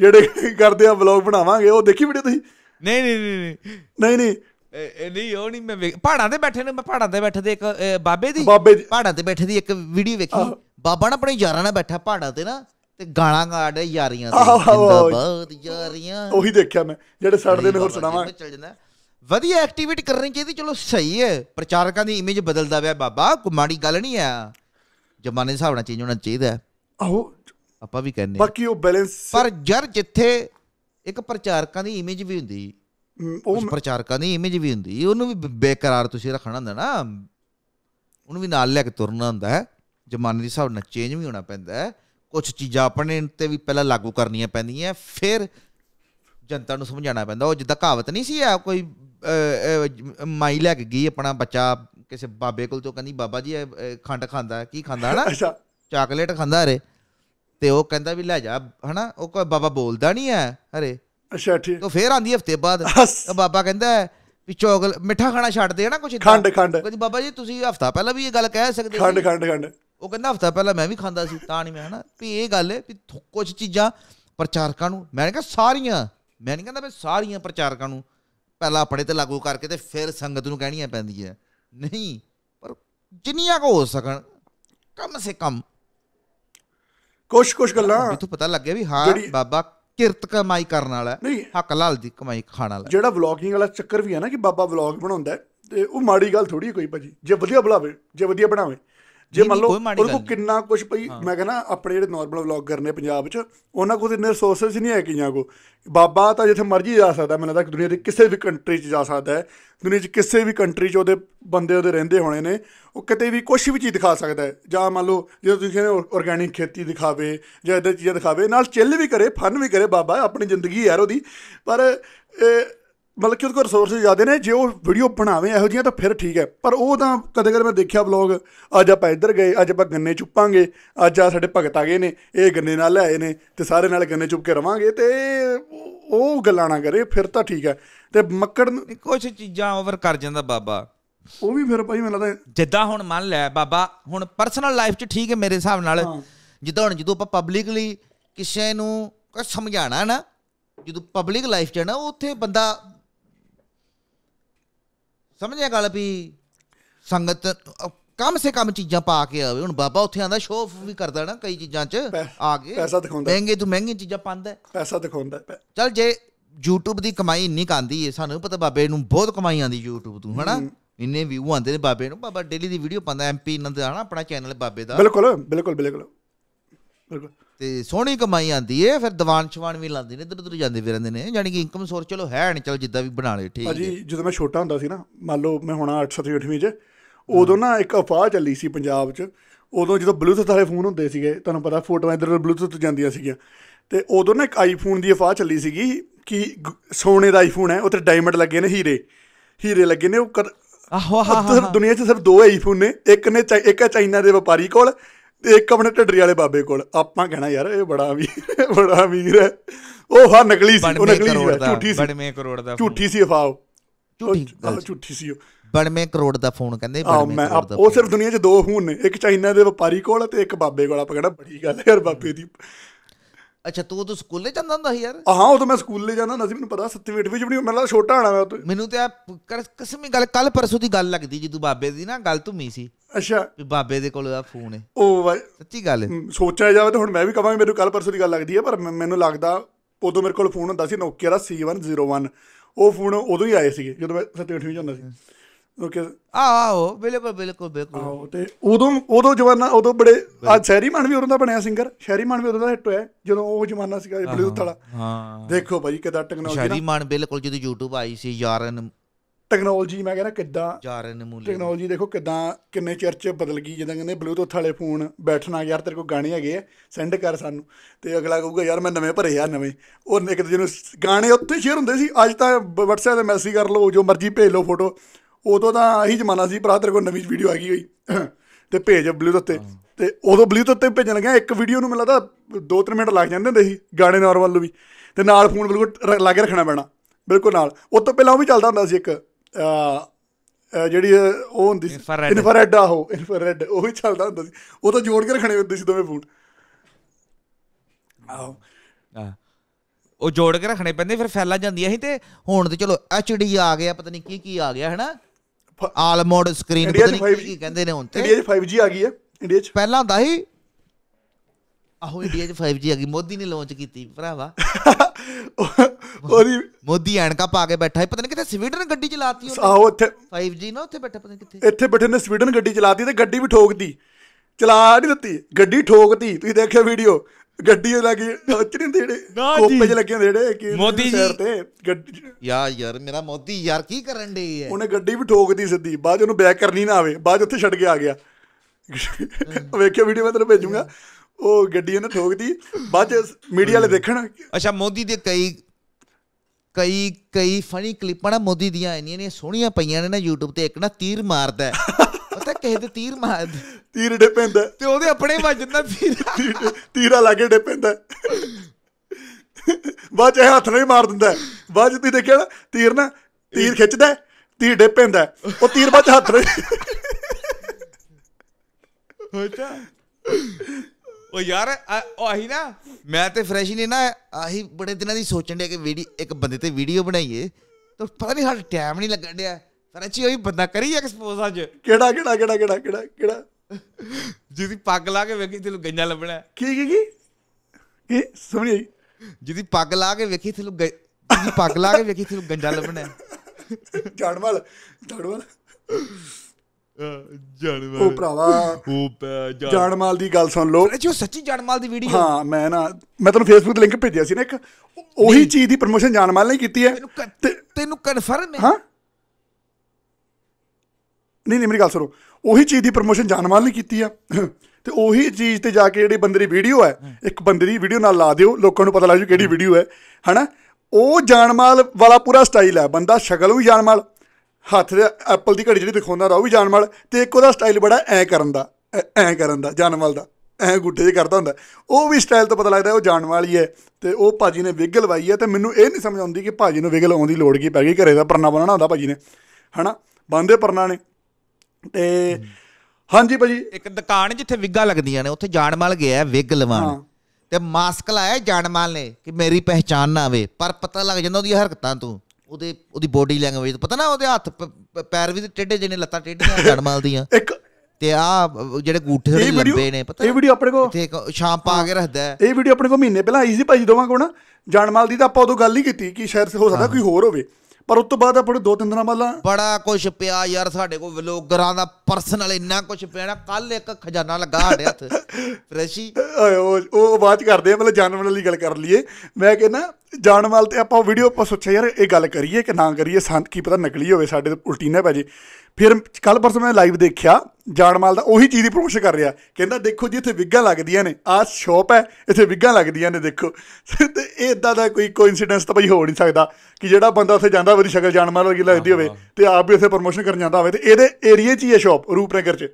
Speaker 2: ਜਿਹੜੇ ਕਰਦੇ ਆ ਵਲੌਗ ਬਣਾਵਾਂਗੇ ਉਹ ਦੇਖੀ ਵੀਡੀਓ ਤੁਸੀਂ ਨਹੀਂ ਨਹੀਂ ਨਹੀਂ ਨਹੀਂ ਨਹੀਂ ਇਹ ਨਹੀਂ ਉਹ ਨਹੀਂ ਮੈਂ ਪਹਾੜਾਂ ਤੇ ਬੈਠੇ ਨੇ ਮੈਂ ਪਹਾੜਾਂ ਤੇ ਬੈਠੇ ਦੇ ਇੱਕ ਬਾਬੇ ਦੀ ਪਹਾੜਾਂ
Speaker 1: ਤੇ ਬੈਠੇ ਦੀ ਇੱਕ ਵੀਡੀਓ ਵੇਖੀ ਬਾਬਾ ਨਾ ਆਪਣੇ ਯਾਰਾਂ ਨਾਲ ਬੈਠਾ ਪਹਾੜਾਂ ਤੇ ਨਾ
Speaker 2: ਤੇ ਗਾਣਾ ਗਾੜੇ ਯਾਰੀਆਂ ਤੇ ਜਿੰਦਾਬਾਦ ਯਾਰੀਆਂ ਉਹੀ ਦੇਖਿਆ ਮੈਂ ਜਿਹੜੇ ਸੜਦੇ ਨੇ ਹੋਰ ਸੁਣਾਵਾਂ
Speaker 1: ਵਧੀਆ ਐਕਟੀਵੇਟ ਕਰਨੀ ਚਾਹੀਦੀ ਚਲੋ ਸਹੀ ਹੈ ਪ੍ਰਚਾਰਕਾਂ ਦੀ ਇਮੇਜ ਬਦਲਦਾ ਵਿਆ ਬਾਬਾ ਕੋ ਮਾੜੀ ਗੱਲ ਨਹੀਂ ਆ ਜਮਾਨੇ ਦੇ ਹਿਸਾਬ ਨਾਲ ਚੇਂਜ ਹੋਣਾ ਚਾਹੀਦਾ ਆਹੋ ਆਪਾਂ ਵੀ ਕਹਿੰਦੇ ਬਾਕੀ ਉਹ ਬੈਲੈਂਸ ਪਰ ਜਰ ਜਿੱਥੇ ਇੱਕ ਪ੍ਰਚਾਰਕਾਂ ਦੀ ਇਮੇਜ ਵੀ ਹੁੰਦੀ ਉਹ ਪ੍ਰਚਾਰਕਾਂ ਦੀ ਇਮੇਜ ਵੀ ਹੁੰਦੀ ਉਹਨੂੰ ਵੀ ਬੇਕਰਾਰ ਤੁਸੀਂ ਰੱਖਣਾ ਹੁੰਦਾ ਨਾ ਉਹਨੂੰ ਵੀ ਨਾਲ ਲੈ ਕੇ ਤੁਰਨਾ ਹੁੰਦਾ ਹੈ ਜਮਾਨੇ ਦੇ ਹਿਸਾਬ ਨਾਲ ਚੇਂਜ ਵੀ ਹੋਣਾ ਪੈਂਦਾ ਹੈ ਕੁਝ ਚੀਜ਼ਾਂ ਆਪਣੇ ਤੇ ਵੀ ਪਹਿਲਾਂ ਲਾਗੂ ਕਰਨੀਆਂ ਪੈਂਦੀਆਂ ਫਿਰ ਜਨਤਾ ਨੂੰ ਸਮਝਾਉਣਾ ਪੈਂਦਾ ਉਹ ਜਿੱਦਾਂ ਕਹਾਵਤ ਨਹੀਂ ਸੀ ਆ ਕੋਈ ਮਾਈ ਲੈ ਕੇ ਗਈ ਆਪਣਾ ਬੱਚਾ ਕਿਸੇ ਬਾਬੇ ਕੋਲ ਤੋਂ ਕਹਿੰਦੀ ਬਾਬਾ ਜੀ ਇਹ ਖੰਡ ਖਾਂਦਾ ਕੀ ਖਾਂਦਾ ਹਨਾ ਅੱਛਾ ਚਾਕਲੇਟ ਖਾਂਦਾ ਰੇ ਤੇ ਉਹ ਕਹਿੰਦਾ ਵੀ ਲੈ ਜਾ ਹਨਾ ਉਹ ਕੋਈ ਬਾਬਾ ਬੋਲਦਾ ਨਹੀਂ ਹੈ ਹਰੇ ਅੱਛਾ ਠੀਕ ਤੋ ਫੇਰ ਆਂਦੀ ਹਫਤੇ ਬਾਅਦ ਬਾਬਾ ਕਹਿੰਦਾ ਵੀ ਚੋਕਲ ਮਿੱਠਾ ਖਾਣਾ ਛੱਡ ਦੇ ਨਾ ਕੁਝ ਖੰਡ ਖੰਡ ਕਹਿੰਦੀ ਬਾਬਾ ਜੀ ਤੁਸੀਂ ਹਫਤਾ ਪਹਿਲਾਂ ਵੀ ਇਹ ਗੱਲ ਕਹਿ ਸਕਦੇ ਖੰਡ ਖੰਡ ਖੰਡ ਉਹ ਕਹਿੰਦਾ ਹਫਤਾ ਪਹਿਲਾਂ ਮੈਂ ਵੀ ਖਾਂਦਾ ਸੀ ਤਾਂ ਨਹੀਂ ਮੈਂ ਹਨਾ ਵੀ ਇਹ ਗੱਲ ਹੈ ਵੀ ਕੁਝ ਚੀਜ਼ਾਂ ਪ੍ਰਚਾਰਕਾਂ ਨੂੰ ਮੈਂ ਕਹਿੰਦਾ ਸਾਰੀਆਂ ਮੈਂ ਨਹੀਂ ਕਹਿੰਦਾ ਵੀ ਸਾਰੀਆਂ ਪ੍ਰਚਾਰਕਾਂ ਨੂੰ ਪਹਿਲਾਂ ਆਪਣੇ ਤੇ ਲਾਗੂ ਕਰਕੇ ਤੇ ਫਿਰ ਸੰਗਤ ਨੂੰ ਕਹਿਣੀਆਂ ਪੈਂਦੀਆਂ ਨਹੀਂ ਪਰ ਜਿੰਨੀਆਂ ਕੋ ਹੋ ਸਕਣ ਕਮ ਸੇ ਕਮ ਕੁਛ ਕੁਛ ਗੱਲਾਂ ਮੈਨੂੰ ਪਤਾ ਲੱਗਿਆ ਵੀ ਹਾਂ ਬਾਬਾ ਕਿਰਤ ਕਮਾਈ ਕਰਨ ਵਾਲਾ ਹੱਕ ਲਾਲ ਦੀ ਕਮਾਈ ਖਾਣ ਵਾਲਾ ਜਿਹੜਾ
Speaker 2: ਵਲੌਗਿੰਗ ਵਾਲਾ ਚੱਕਰ ਵੀ ਹੈ ਨਾ ਕਿ ਬਾਬਾ ਵਲੌਗ ਬਣਾਉਂਦਾ ਤੇ ਉਹ ਮਾੜੀ ਗੱਲ ਥੋੜੀ ਕੋਈ ਭਾਜੀ ਜੇ ਵਧੀਆ ਬੁਲਾਵੇ ਜੇ ਵਧੀਆ ਬਣਾਵੇ ਜੇ ਮੰਨ ਲਓ ਉਹਦੇ ਕੋ ਕਿੰਨਾ ਕੁਝ ਭਈ ਮੈਂ ਕਹਿੰਦਾ ਆਪਣੇ ਜਿਹੜੇ ਨਾਰਮਲ ਵਲੌਗਰ ਨੇ ਪੰਜਾਬ 'ਚ ਉਹਨਾਂ ਕੋਲ ਇੰਨੇ ਰਿਸੋਰਸਸ ਨਹੀਂ ਹੈ ਕਿਆਂ ਕੋ ਬਾਬਾ ਤਾਂ ਜਿੱਥੇ ਮਰਜ਼ੀ ਜਾ ਸਕਦਾ ਮੈਨੂੰ ਲੱਗਦਾ ਦੁਨੀਆ ਦੇ ਕਿਸੇ ਵੀ ਕੰਟਰੀ 'ਚ ਜਾ ਸਕਦਾ ਹੈ ਦੁਨੀਆ 'ਚ ਕਿਸੇ ਵੀ ਕੰਟਰੀ 'ਚ ਉਹਦੇ ਬੰਦੇ ਉਹਦੇ ਰਹਿੰਦੇ ਹੋਣੇ ਨੇ ਉਹ ਕਿਤੇ ਵੀ ਕੁਝ ਵੀ ਚੀਜ਼ ਦਿਖਾ ਸਕਦਾ ਹੈ ਜਾਂ ਮੰਨ ਲਓ ਜੇ ਤੁਸੀਂ ਕਹਿੰਦੇ ਆਰਗੈਨਿਕ ਖੇਤੀ ਦਿਖਾਵੇ ਜਾਂ ਇਹਦੇ ਚੀਜ਼ਾਂ ਦਿਖਾਵੇ ਨਾਲ ਚਿੱਲ ਵੀ ਕਰੇ ਫਨ ਵੀ ਕਰੇ ਬਾਬਾ ਆਪਣੀ ਜ਼ਿੰਦਗੀ ਯਾਰ ਉਹਦੀ ਪਰ ਮਤਲਬ ਕਿ ਉਹਦੇ ਕੋਲ ਰਿਸੋਰਸਸ ਜ਼ਿਆਦੇ ਨੇ ਜੇ ਉਹ ਵੀਡੀਓ ਬਣਾਵੇ ਇਹੋ ਜੀਆਂ ਤਾਂ ਫਿਰ ਠੀਕ ਹੈ ਪਰ ਉਹ ਤਾਂ ਕਦੇ ਕਦੇ ਮੈਂ ਦੇਖਿਆ ਵਲੌਗ ਅੱਜ ਆਪਾਂ ਇੱਧਰ ਗਏ ਅੱਜ ਆਪਾਂ ਗੰਨੇ ਚੁੱਪਾਂਗੇ ਅੱਜ ਆ ਸਾਡੇ ਭਗਤ ਆ ਗਏ ਨੇ ਇਹ ਗੰਨੇ ਨਾਲ ਲੈ ਆਏ ਨੇ ਤੇ ਸਾਰੇ ਨਾਲ ਗੰਨੇ ਚੁੱਪ ਕੇ ਰਵਾਂਗੇ ਤੇ ਉਹ ਗੱਲਾਂ ਨਾ ਕਰੇ ਫਿਰ ਤਾਂ ਠੀਕ ਹੈ ਤੇ ਮੱਕੜ ਕੁਝ ਚੀਜ਼ਾਂ ਓਵਰ ਕਰ ਜਾਂਦਾ ਬਾਬਾ ਉਹ ਵੀ ਫਿਰ ਭਾਈ ਮੈਨੂੰ ਲੱਗਦਾ
Speaker 1: ਜਿੱਦਾਂ ਹੁਣ ਮੰਨ ਲੈ ਬਾਬਾ ਹੁਣ ਪਰਸਨਲ ਲਾਈਫ 'ਚ ਠੀਕ ਹੈ ਮੇਰੇ ਹਿਸਾਬ ਨਾਲ ਜਿੱਦਾਂ ਹੁਣ ਜਦੋਂ ਆਪਾਂ ਪਬਲਿਕਲੀ ਕਿਸੇ ਨੂੰ ਕੁਝ ਸਮਝਾਣਾ ਨਾ ਜਦੋਂ ਪਬਲਿਕ ਲਾਈਫ 'ਚ ਨਾ ਉੱਥੇ ਬੰਦਾ ਸਮਝਿਆ ਗੱਲ ਵੀ ਸੰਗਤ ਕਮ ਸੇ ਕਮ ਚੀਜ਼ਾਂ ਪਾ ਕੇ ਆਵੇ ਹੁਣ ਬਾਬਾ ਉੱਥੇ ਆਂਦਾ ਸ਼ੋਅ ਵੀ ਕਰਦਾ ਨਾ ਕਈ ਚੀਜ਼ਾਂ 'ਚ ਆ ਕੇ ਪੈਸਾ ਦਿਖਾਉਂਦਾ ਮਹਿੰਗੇ ਤੋਂ ਮਹਿੰਗੀ ਚੀਜ਼ਾਂ ਪਾਉਂਦਾ ਪੈਸਾ ਦਿਖਾਉਂਦਾ ਚਲ ਜੇ YouTube ਦੀ ਕਮਾਈ ਇੰਨੀ ਕਾਂਦੀ ਏ ਸਾਨੂੰ ਪਤਾ ਬਾਬੇ ਨੂੰ ਬਹੁਤ ਕਮਾਈ ਆਂਦੀ YouTube ਤੋਂ ਹਨਾ ਇੰਨੇ ਵਿਊ ਆਂਦੇ ਨੇ ਬਾਬੇ ਨੂੰ ਬਾਬਾ ਡੇਲੀ ਦੀ ਵੀਡੀਓ ਪਾਉਂਦਾ ਐਮਪੀ ਇਹਨਾਂ ਦਾ ਹਨਾ ਆਪਣਾ ਚੈਨਲ ਬਾਬੇ ਦਾ ਬਿਲਕੁਲ ਬਿਲਕੁਲ ਬਿਲਕੁਲ ਬਿਲਕੁਲ ਤੇ ਸੋਹਣੀ ਕਮਾਈ ਆਂਦੀ ਏ ਫਿਰ ਦੀਵਾਨ ਛਵਾਨ ਵੀ ਲਾਉਂਦੇ ਨੇ ਇਧਰ ਉਧਰ ਜਾਂਦੇ ਵੀ ਰਹਿੰਦੇ ਨੇ ਯਾਨੀ ਕਿ ਇਨਕਮ ਸੋਰਸ ਚਲੋ ਹੈ ਨਹੀਂ ਚਲ ਜਿੱਦਾਂ ਵੀ ਬਣਾ ਲੇ ਠੀਕ ਹੈ ਭਾਜੀ
Speaker 2: ਜਦੋਂ ਮੈਂ ਛੋਟਾ ਹੁੰਦਾ ਸੀ ਨਾ ਮੰਨ ਲਓ ਮੈਂ ਹੁਣ 8-7 8ਵੀਂ 'ਚ ਉਦੋਂ ਨਾ ਇੱਕ ਅਫਵਾਹ ਚੱਲੀ ਸੀ ਪੰਜਾਬ 'ਚ ਉਦੋਂ ਜਦੋਂ ਬਲੂਟੁੱਥ ਵਾਲੇ ਫੋਨ ਹੁੰਦੇ ਸੀਗੇ ਤੁਹਾਨੂੰ ਪਤਾ ਫੋਟੋਆਂ ਇਧਰ ਬਲੂਟੁੱਥ ਜਾਂਦੀਆਂ ਸੀਗੀਆਂ ਤੇ ਉਦੋਂ ਨਾ ਇੱਕ ਆਈਫੋਨ ਦੀ ਅਫਵਾਹ ਚੱਲੀ ਸੀਗੀ ਕਿ ਸੋਨੇ ਦਾ ਆਈਫੋਨ ਹੈ ਉੱਤੇ ਡਾਇਮੰਡ ਲੱਗੇ ਨੇ ਹੀਰੇ ਹੀਰੇ ਲੱਗੇ ਨੇ ਉਹ ਆਹੋ ਹਾ ਹਾ ਦੁਨੀਆ 'ਚ ਸਿਰਫ ਦੋ ਆਈਫੋਨ ਨੇ ਇੱਕ ਨੇ ਇੱਕ ਹੈ ਚਾਈਨਾ ਦੇ ਵਪਾਰੀ ਕੋਲ ਇੱਕ ਆਪਣੇ ਢੱਡਰੀ ਵਾਲੇ ਬਾਬੇ ਕੋਲ ਆਪਾਂ ਕਹਿਣਾ ਯਾਰ ਇਹ ਬੜਾ ਵੀ ਬੜਾ ਅਮੀਰ ਹੈ ਉਹ ਹਾਂ ਨਕਲੀ ਸੀ ਉਹ ਨਕਲੀ ਸੀ ਝੂਠੀ ਸੀ ਬੜਵੇਂ ਕਰੋੜ ਦਾ ਝੂਠੀ ਸੀ ਅਫਾਓ ਝੂਠੀ ਝੂਠੀ ਸੀ ਬੜਵੇਂ ਕਰੋੜ ਦਾ ਫੋਨ ਕਹਿੰਦੇ ਬੜਵੇਂ ਕਰੋੜ ਦਾ ਉਹ ਸਿਰਫ ਦੁਨੀਆ 'ਚ ਦੋ ਫੋਨ ਨੇ ਇੱਕ ਚਾਈਨਾ ਦੇ ਵਪਾਰੀ ਕੋਲ ਤੇ ਇੱਕ ਬਾਬੇ ਕੋਲ ਆਪਾਂ ਕਹਿੰਦਾ ਬੜੀ ਗੱਲ ਹੈ ਯਾਰ ਬਾਬੇ ਦੀ ਅੱਛਾ ਤੂੰ ਉਦੋਂ ਸਕੂਲ
Speaker 1: ਲੈ ਜਾਂਦਾ ਹੁੰਦਾ ਸੀ ਯਾਰ
Speaker 2: ਹਾਂ ਉਦੋਂ ਮੈਂ ਸਕੂਲ ਲੈ ਜਾਂਦਾ ਹੁੰਦਾ ਸੀ ਮੈਨੂੰ ਪਤਾ 7ਵੀਂ 8ਵੀਂ ਚ ਵੀ ਮੈਨੂੰ ਛੋਟਾ ਆਣਾ ਮੈਂ ਉਦੋਂ ਮੈਨੂੰ
Speaker 1: ਤੇ ਆ ਕਸਮੀ ਗੱਲ ਕੱਲ ਪਰਸੋਂ ਦੀ ਗੱਲ ਲੱਗਦੀ ਜਦੋਂ ਬਾਬੇ ਦੀ ਨਾ ਗੱਲ ਧੁੰਮੀ ਸੀ ਅੱਛਾ ਵੀ ਬਾਬੇ ਦੇ ਕੋਲ ਦਾ ਫੋਨ ਹੈ
Speaker 2: ਉਹ ਬਾਈ ਸੱਚੀ ਗੱਲ ਹੈ ਸੋਚਿਆ ਜਾਵੇ ਤਾਂ ਹੁਣ ਮੈਂ ਵੀ ਕਹਾਂ ਮੈਨੂੰ ਕੱਲ ਪਰਸੋਂ ਦੀ ਗੱਲ ਲੱਗਦੀ ਹੈ ਪਰ ਮੈਨੂੰ ਲੱਗਦਾ ਉਦੋਂ ਮੇਰੇ ਕੋਲ ਫੋਨ ਹੁੰਦਾ ਸੀ ਨੋਕੀਆ ਦਾ C101 ਉਹ ਫੋਨ ਉਦੋਂ ਹੀ ਆਏ ਸੀਗੇ ਜਦੋਂ ਮੈਂ 7ਵੀਂ 8ਵੀਂ ਚ ਹੁੰਦਾ ਸੀ ਓਕੇ ਆਓ ਬਿਲਕੁਲ ਬਿਲਕੁਲ ਬਿਲਕੁਲ ਆਓ ਤੇ ਉਦੋਂ ਉਦੋਂ ਜਵਾਨਾ ਉਦੋਂ ਬੜੇ ਆ ਸ਼ਹਿਰੀ ਮਾਨ ਵੀ ਉਦੋਂ ਦਾ ਬਣਿਆ ਸਿੰਗਰ ਸ਼ਹਿਰੀ ਮਾਨ ਵੀ ਉਦੋਂ ਦਾ ਹਿੱਟ ਹੋਇਆ ਜਦੋਂ ਉਹ ਜਮਾਨਾ ਸੀਗਾ ਬਲੂ ਵਾਲਾ
Speaker 1: ਹਾਂ ਦੇਖੋ
Speaker 2: ਭਾਈ ਕਿਦਾਂ ਟੈਕਨੋਲੋਜੀ ਸ਼ਹਿਰੀ ਮਾਨ
Speaker 1: ਬਿਲਕੁਲ ਜਦੋਂ YouTube ਆਈ ਸੀ ਯਾਰਨ
Speaker 2: ਟੈਕਨੋਲੋਜੀ ਮੈਂ ਕਹਿੰਦਾ ਕਿੱਦਾਂ ਯਾਰਨ ਮੂਲੇ ਟੈਕਨੋਲੋਜੀ ਦੇਖੋ ਕਿੱਦਾਂ ਕਿੰਨੇ ਚਿਰ ਚ ਬਦਲ ਗਈ ਜਦੋਂ ਕਹਿੰਦੇ ਤੋਥ ਵਾਲੇ ਫੋਨ ਬੈਠਣਾ ਯਾਰ ਤੇਰੇ ਕੋਲ ਗਾਣੇ ਹੈਗੇ ਆ ਸੈਂਡ ਕਰ ਸਾਨੂੰ ਤੇ ਅਗਲਾ ਕਹੂਗਾ ਯਾਰ ਮੈਂ ਨਵੇਂ ਭਰੇ ਆ ਨਵੇਂ ਉਹ ਇੱਕ ਦਿਨ ਗਾਣੇ ਉੱਥੇ ਸ਼ੇਅਰ ਹੁੰਦੇ ਸੀ ਅੱਜ ਤਾਂ WhatsApp ਤੇ ਮੈਸੇਜ ਕਰ ਲਓ ਜੋ ਮਰਜ਼ੀ ਭੇਜ ਲਓ ਫੋਟੋ ਉਦੋਂ ਤਾਂ ਇਹੀ ਜ਼ਮਾਨਾ ਸੀ ਭਰਾ ਤੇਰੇ ਕੋਲ ਨਵੀਂ ਵੀਡੀਓ ਆ ਗਈ ਹੋਈ ਤੇ ਭੇਜ ਬਲੂਟੁੱਥ ਤੇ ਤੇ ਉਦੋਂ ਬਲੂਟੁੱਥ ਤੇ ਭੇਜਣ ਲੱਗਾ ਇੱਕ ਵੀਡੀਓ ਨੂੰ ਮਿਲਦਾ ਦੋ 2-3 ਮਿੰਟ ਲੱਗ ਜਾਂਦੇ ਹੁੰਦੇ ਸੀ ਗਾਣੇ ਨਾਰਮਲ ਨੂੰ ਵੀ ਤੇ ਨਾਲ ਫੋਨ ਬਿਲਕੁਲ ਲਾਗੇ ਰੱਖਣਾ ਪੈਣਾ ਬਿਲਕੁਲ ਨਾਲ ਉਸ ਤੋਂ ਪਹਿਲਾਂ ਉਹ ਵੀ ਚੱਲਦਾ ਹੁੰਦਾ ਸੀ ਇੱਕ ਜਿਹੜੀ ਉਹ ਹੁੰਦੀ ਸੀ ਇਨਫਰਾਰੈਡ ਹੋ ਇਨਫਰਾਰੈਡ ਉਹ ਵੀ ਚੱਲਦਾ ਹੁੰਦਾ ਸੀ ਉਹ ਤਾਂ ਜੋੜ ਕੇ ਰੱਖਣੇ ਹੁੰਦੇ ਸੀ ਦੋਵੇਂ ਫੋਨ ਆਹ
Speaker 1: ਉਹ ਜੋੜ ਕੇ ਰੱਖਣੇ ਪੈਂਦੇ ਫਿਰ ਫੈਲਾ ਜਾਂਦੀਆਂ ਸੀ ਤੇ ਹੁਣ ਤੇ ਚਲੋ ਡੀ ਆ ਗਿਆ ਪਤਾ ਨਹੀਂ ਕੀ ਕੀ ਆ ਗਿਆ ਹੈਨਾ ਆਲ ਮੋਡ ਸਕਰੀਨ ਪਤਾ ਨਹੀਂ ਕੀ ਕਹਿੰਦੇ ਨੇ ਹੁਣ ਤੇ ਇੰਡੀਆ 'ਚ 5G ਆ ਗਈ ਹੈ ਇੰਡੀਆ 'ਚ ਪਹਿਲਾਂ ਹੁੰਦਾ ਸੀ ਆਹੋ ਇੰਡੀਆ 'ਚ 5G ਆ ਗਈ ਮੋਦੀ ਨੇ ਲਾਂਚ ਕੀਤੀ ਭਰਾਵਾ ਉਹਦੀ ਮੋਦੀ ਐਣਕਾ ਪਾ ਕੇ ਬੈਠਾ ਹੈ ਪਤਾ ਨਹੀਂ ਕਿਤੇ ਸਵੀਡਨ ਗੱਡੀ ਚਲਾਤੀ ਉਹ ਆਹੋ ਉੱਥੇ 5G ਨਾ ਉੱਥੇ ਬੈਠਾ ਪਤਾ ਨਹੀਂ ਕਿੱਥੇ
Speaker 2: ਇੱਥੇ ਬੈਠੇ ਨੇ ਸਵੀਡਨ ਗੱਡੀ ਚਲਾਤੀ ਤੇ ਗੱਡੀ ਵੀ ਠੋਕਦੀ ਚਲਾ ਨਹੀਂ ਦਿੱਤੀ ਗੱਡੀ ਠੋਕਦੀ ਤੁਸੀਂ ਦੇਖਿਆ ਵੀਡੀਓ ਗੱਡੀ ਉਹ ਲੱਗੇ ਉੱਚਰੇ ਦੇੜੇ ਕੋਪੇ ਚ ਲੱਗੇ ਦੇੜੇ ਕਿ ਮੋਦੀ ਜੀ ਤੇ
Speaker 1: ਯਾ ਯਾਰ ਮੇਰਾ
Speaker 2: ਮੋਦੀ ਯਾਰ ਕੀ ਕਰਨ ਦੇ ਹੈ ਉਹਨੇ ਗੱਡੀ ਵੀ ਠੋਕਦੀ ਸਿੱਧੀ ਬਾਅਦ ਉਹਨੂੰ ਬੈਕ ਕਰਨੀ ਨਾ ਆਵੇ ਬਾਅਦ ਉੱਥੇ ਛੱਡ ਕੇ ਆ ਗਿਆ ਵੇਖਿਓ ਵੀਡੀਓ ਮੈਂ ਤੈਨੂੰ ਭੇਜੂਗਾ ਉਹ ਗੱਡੀ ਉਹਨੇ ਠੋਕਦੀ ਬਾਅਦ ਮੀਡੀਆ ਵਾਲੇ ਦੇਖਣ ਅੱਛਾ ਮੋਦੀ ਦੇ ਕਈ
Speaker 1: ਕਈ ਕਈ ਫਨੀ ਕਲਿੱਪਾਂ ਨਾ ਮੋਦੀ ਦੀਆਂ ਇੰਨੀਆਂ ਨੇ ਸੋਹਣੀਆਂ ਪਈਆਂ ਨੇ ਨਾ YouTube ਤੇ ਇੱਕ ਨਾ ਤੀਰ ਮਾਰਦਾ ਹੈ
Speaker 2: ਕਿਸੇ ਦੇ ਤੀਰ ਮਾਰ ਤੀਰ ਡੇ ਪੈਂਦਾ ਤੇ ਉਹਦੇ ਆਪਣੇ ਵੱਜ ਜਾਂਦਾ ਤੀਰ ਤੀਰਾ ਕੇ ਡੇ ਪੈਂਦਾ ਬਾਅਦ ਇਹ ਹੱਥ ਨਾਲ ਹੀ ਮਾਰ ਦਿੰਦਾ ਬਾਅਦ ਤੀ ਦੇਖਿਆ ਨਾ ਤੀਰ ਨਾ ਤੀਰ ਖਿੱਚਦਾ ਤੀਰ ਡੇ ਪੈਂਦਾ ਉਹ ਤੀਰ ਬਾਅਦ ਹੱਥ ਨਾਲ ਹੋਇਆ ਉਹ ਯਾਰ ਉਹ ਆਹੀ ਨਾ ਮੈਂ ਤੇ ਫਰੈਸ਼ ਹੀ ਨਹੀਂ ਨਾ
Speaker 1: ਆਹੀ ਬੜੇ ਦਿਨਾਂ ਦੀ ਸੋਚਣ ਡਿਆ ਕਿ ਵੀਡੀਓ ਇੱਕ ਬੰਦੇ ਤੇ ਵੀਡੀਓ ਬਣਾਈਏ ਤਾਂ ਪਤਾ ਨਹੀਂ ਸਾਡਾ ਟਾਈਮ ਨਹੀਂ ਲੱਗਣ ਡਿਆ ਉਹ ਹੋਈ ਬੰਦਾ ਕਰੀ ਐਕਸਪੋਜ਼ ਅੱਜ ਕਿਹੜਾ ਕਿਹੜਾ ਕਿਹੜਾ ਕਿਹੜਾ ਕਿਹੜਾ ਕਿਹੜਾ ਜਿਹਦੀ ਪੱਗ ਲਾ ਕੇ ਵੇਖੀ ਤੈਨੂੰ ਗੰਜਾ ਲੱਭਣਾ ਕੀ ਕੀ ਕੀ ਕੀ ਸੁਣੀ ਜਿਹਦੀ ਪੱਗ ਲਾ ਕੇ ਵੇਖੀ ਤੈਨੂੰ ਜਿਹਦੀ ਪੱਗ ਲਾ ਕੇ ਵੇਖੀ ਤੈਨੂੰ ਗੰਜਾ ਲੱਭਣਾ
Speaker 2: ਜੜਵਾਲ ਜੜਵਾਲ ਜੜਮਾਲ ਉਹ ਭਰਾਵਾ ਉਹ ਜੜਮਾਲ ਦੀ ਗੱਲ ਸੁਣ ਲੋ ਜੀ ਜੋ ਸੱਚੀ ਜੜਮਾਲ ਦੀ ਵੀਡੀਓ ਹਾਂ ਮੈਂ ਨਾ ਮੈਂ ਤੁਹਾਨੂੰ ਫੇਸਬੁੱਕ ਤੇ ਲਿੰਕ ਭੇਜਿਆ ਸੀ ਨਾ ਇੱਕ ਉਹੀ ਚੀਜ਼ ਦੀ ਪ੍ਰੋਮੋਸ਼ਨ ਜੜਮਾਲ ਨੇ ਕੀਤੀ ਹੈ ਤੈਨੂੰ ਕਨਫਰਮ ਹੈ ਹਾਂ ਨਹੀਂ ਨਹੀਂ ਮੇਰੀ ਗੱਲ ਸੁਣੋ ਉਹੀ ਚੀਜ਼ ਦੀ ਪ੍ਰੋਮੋਸ਼ਨ ਜਾਨਮਾਲ ਨੇ ਕੀਤੀ ਆ ਤੇ ਉਹੀ ਚੀਜ਼ ਤੇ ਜਾ ਕੇ ਜਿਹੜੀ ਬੰਦੇ ਦੀ ਵੀਡੀਓ ਹੈ ਇੱਕ ਬੰਦੇ ਦੀ ਵੀਡੀਓ ਨਾਲ ਲਾ ਦਿਓ ਲੋਕਾਂ ਨੂੰ ਪਤਾ ਲੱਗ ਜੂ ਕਿਹੜੀ ਵੀਡੀਓ ਹੈ ਹਨਾ ਉਹ ਜਾਨਮਾਲ ਵਾਲਾ ਪੂਰਾ ਸਟਾਈਲ ਹੈ ਬੰਦਾ ਸ਼ਕਲ ਵੀ ਜਾਨਮਾਲ ਹੱਥ ਦੇ ਐਪਲ ਦੀ ਘੜੀ ਜਿਹੜੀ ਦਿਖਾਉਂਦਾ ਉਹ ਵੀ ਜਾਨਮਾਲ ਤੇ ਇੱਕ ਉਹਦਾ ਸਟਾਈਲ ਬੜਾ ਐ ਕਰਨ ਦਾ ਐ ਕਰਨ ਦਾ ਜਾਨਮਾਲ ਦਾ ਐ ਗੁੱਟੇ ਜੇ ਕਰਦਾ ਹੁੰਦਾ ਉਹ ਵੀ ਸਟਾਈਲ ਤੋਂ ਪਤਾ ਲੱਗਦਾ ਉਹ ਜਾਣ ਹੀ ਹੈ ਤੇ ਉਹ ਭਾਜੀ ਨੇ ਵਿਗ ਲਵਾਈ ਹੈ ਤੇ ਮੈਨੂੰ ਇਹ ਨਹੀਂ ਸਮਝ ਆਉਂਦੀ ਕਿ ਭਾਜੀ ਨੂੰ ਵਿਗ ਲਾਉਣ ਦੀ ਲੋੜ ਕੀ ਪੈ ਗਈ ਘਰੇ ਦਾ ਪਰਨਾ ਬਣਾਉਣਾ ਹੁੰਦਾ ਭਾਜੀ ਨੇ ਹਨਾ ਬੰਦੇ ਪਰਨਾ ਨੇ ਤੇ ਹਾਂਜੀ ਭਾਜੀ ਇੱਕ
Speaker 1: ਦੁਕਾਨ ਜਿੱਥੇ ਵਿੱਗਾ ਲੱਗਦੀਆਂ ਨੇ ਉੱਥੇ ਜਾਨਮਾਲ ਗਿਆ ਵਿੱਗ ਲਵਾਣ ਤੇ ਮਾਸਕ ਲਾਇਆ ਜਾਨਮਾਲ ਨੇ ਕਿ ਮੇਰੀ ਪਹਿਚਾਨ ਨਾ ਆਵੇ ਪਰ ਪਤਾ ਲੱਗ ਜਾਂਦਾ ਉਹਦੀ ਹਰਕਤਾਂ ਤੋਂ ਉਹਦੇ ਉਹਦੀ ਬੋਡੀ ਲੈਂਗੁਏਜ ਪਤਾ ਨਾ ਉਹਦੇ ਹੱਥ ਪੈਰ ਵੀ ਟੇਢੇ ਜਿਹੇ ਨੇ ਲੱਤਾਂ ਟੇਢੀਆਂ ਜਾਨਮਾਲ ਦੀਆਂ ਇੱਕ ਤੇ ਆ ਜਿਹੜੇ ਗੂਠੇ ਦੇ ਲੰਬੇ ਨੇ
Speaker 2: ਪਤਾ ਇਹ ਵੀਡੀਓ ਆਪਣੇ ਕੋ ਇੱਥੇ ਸ਼ਾਮ ਪਾ ਕੇ ਰੱਖਦਾ ਇਹ ਵੀਡੀਓ ਆਪਣੇ ਕੋ ਮਹੀਨੇ ਪਹਿਲਾਂ ਆਈ ਸੀ ਭਾਜੀ ਦੋਵਾਂ ਕੋ ਨਾ ਜਾਨਮਾਲ ਦੀ ਤਾਂ ਆਪਾਂ ਉਦੋਂ ਗੱਲ ਹੀ ਕੀਤੀ ਕਿ ਸ਼ਾਇਦ ਹੋ ਸਕਦਾ ਕੋਈ ਹੋਰ ਹੋਵੇ ਪਰ ਉਸ ਤੋਂ ਬਾਅਦ ਆਪਣੇ ਦੋ ਤਿੰਨ ਦਿਨਾਂ ਬਾਅਦ ਬੜਾ ਕੁਝ ਪਿਆ ਯਾਰ ਸਾਡੇ ਕੋਲ ਵਲੋਗਰਾਂ ਦਾ ਪਰਸਨਲ ਇੰਨਾ ਕੁਝ ਪਿਆਣਾ ਕੱਲ ਇੱਕ
Speaker 1: ਖਜ਼ਾਨਾ ਲੱਗਾ ਸਾਡੇ ਹੱਥ
Speaker 2: ਫਰੈਸ਼ੀ ਉਹ ਉਹ ਬਾਤ ਕਰਦੇ ਆ ਮਤਲਬ ਜਾਨਵਰ ਵਾਲੀ ਗੱਲ ਕਰ ਲਈਏ ਮੈਂ ਕਹਿੰਦਾ ਜਾਨਵਰ ਤੇ ਆਪਾਂ ਵੀਡੀਓ ਆਪਾਂ ਸੋਚਿਆ ਯਾਰ ਇਹ ਗੱਲ ਕਰੀਏ ਕਿ ਨਾ ਕਰੀਏ ਸੰਤ ਕੀ ਪਤਾ ਨਕਲੀ ਹੋਵੇ ਸਾਡੇ ਤੇ ਉਲਟੀ ਨਾ ਪੈ ਜੇ ਫਿਰ ਕੱਲ ਪਰਸੋਂ ਮੈਂ ਲਾਈਵ ਦੇਖਿਆ ਜਾਨਮਾਲ ਦਾ ਉਹੀ ਚੀਜ਼ ਦੀ ਪ੍ਰੋਮੋਸ਼ਨ ਕਰ ਰਿਹਾ ਕਹਿੰਦਾ ਦੇਖੋ ਜੀ ਇੱਥੇ ਵਿੱਗਾ ਲੱਗਦੀਆਂ ਨੇ ਆਹ ਸ਼ਾਪ ਹੈ ਇੱਥੇ ਵਿੱਗਾ ਲੱਗਦੀਆਂ ਨੇ ਦੇਖੋ ਤੇ ਇਹ ਇਦਾਂ ਦਾ ਕੋਈ ਕੋਇਨਸੀਡੈਂਸ ਤਾਂ ਭਾਈ ਹੋ ਨਹੀਂ ਸਕਦਾ ਕਿ ਜਿਹੜਾ ਬੰਦਾ ਉੱਥੇ ਜਾਂਦਾ ਉਹਦੀ ਸ਼ਕਲ ਜਾਨਮਾਲ ਵਰਗੀ ਲੱਗਦੀ ਹੋਵੇ ਤੇ ਆਪ ਵੀ ਉੱਥੇ ਪ੍ਰੋਮੋਸ਼ਨ ਕਰਨ ਜਾਂਦਾ ਹੋਵੇ ਤੇ ਇਹਦੇ ਏਰੀਆ 'ਚ ਹੀ ਹੈ ਸ਼ਾਪ ਰੂਪਨਗਰ 'ਚ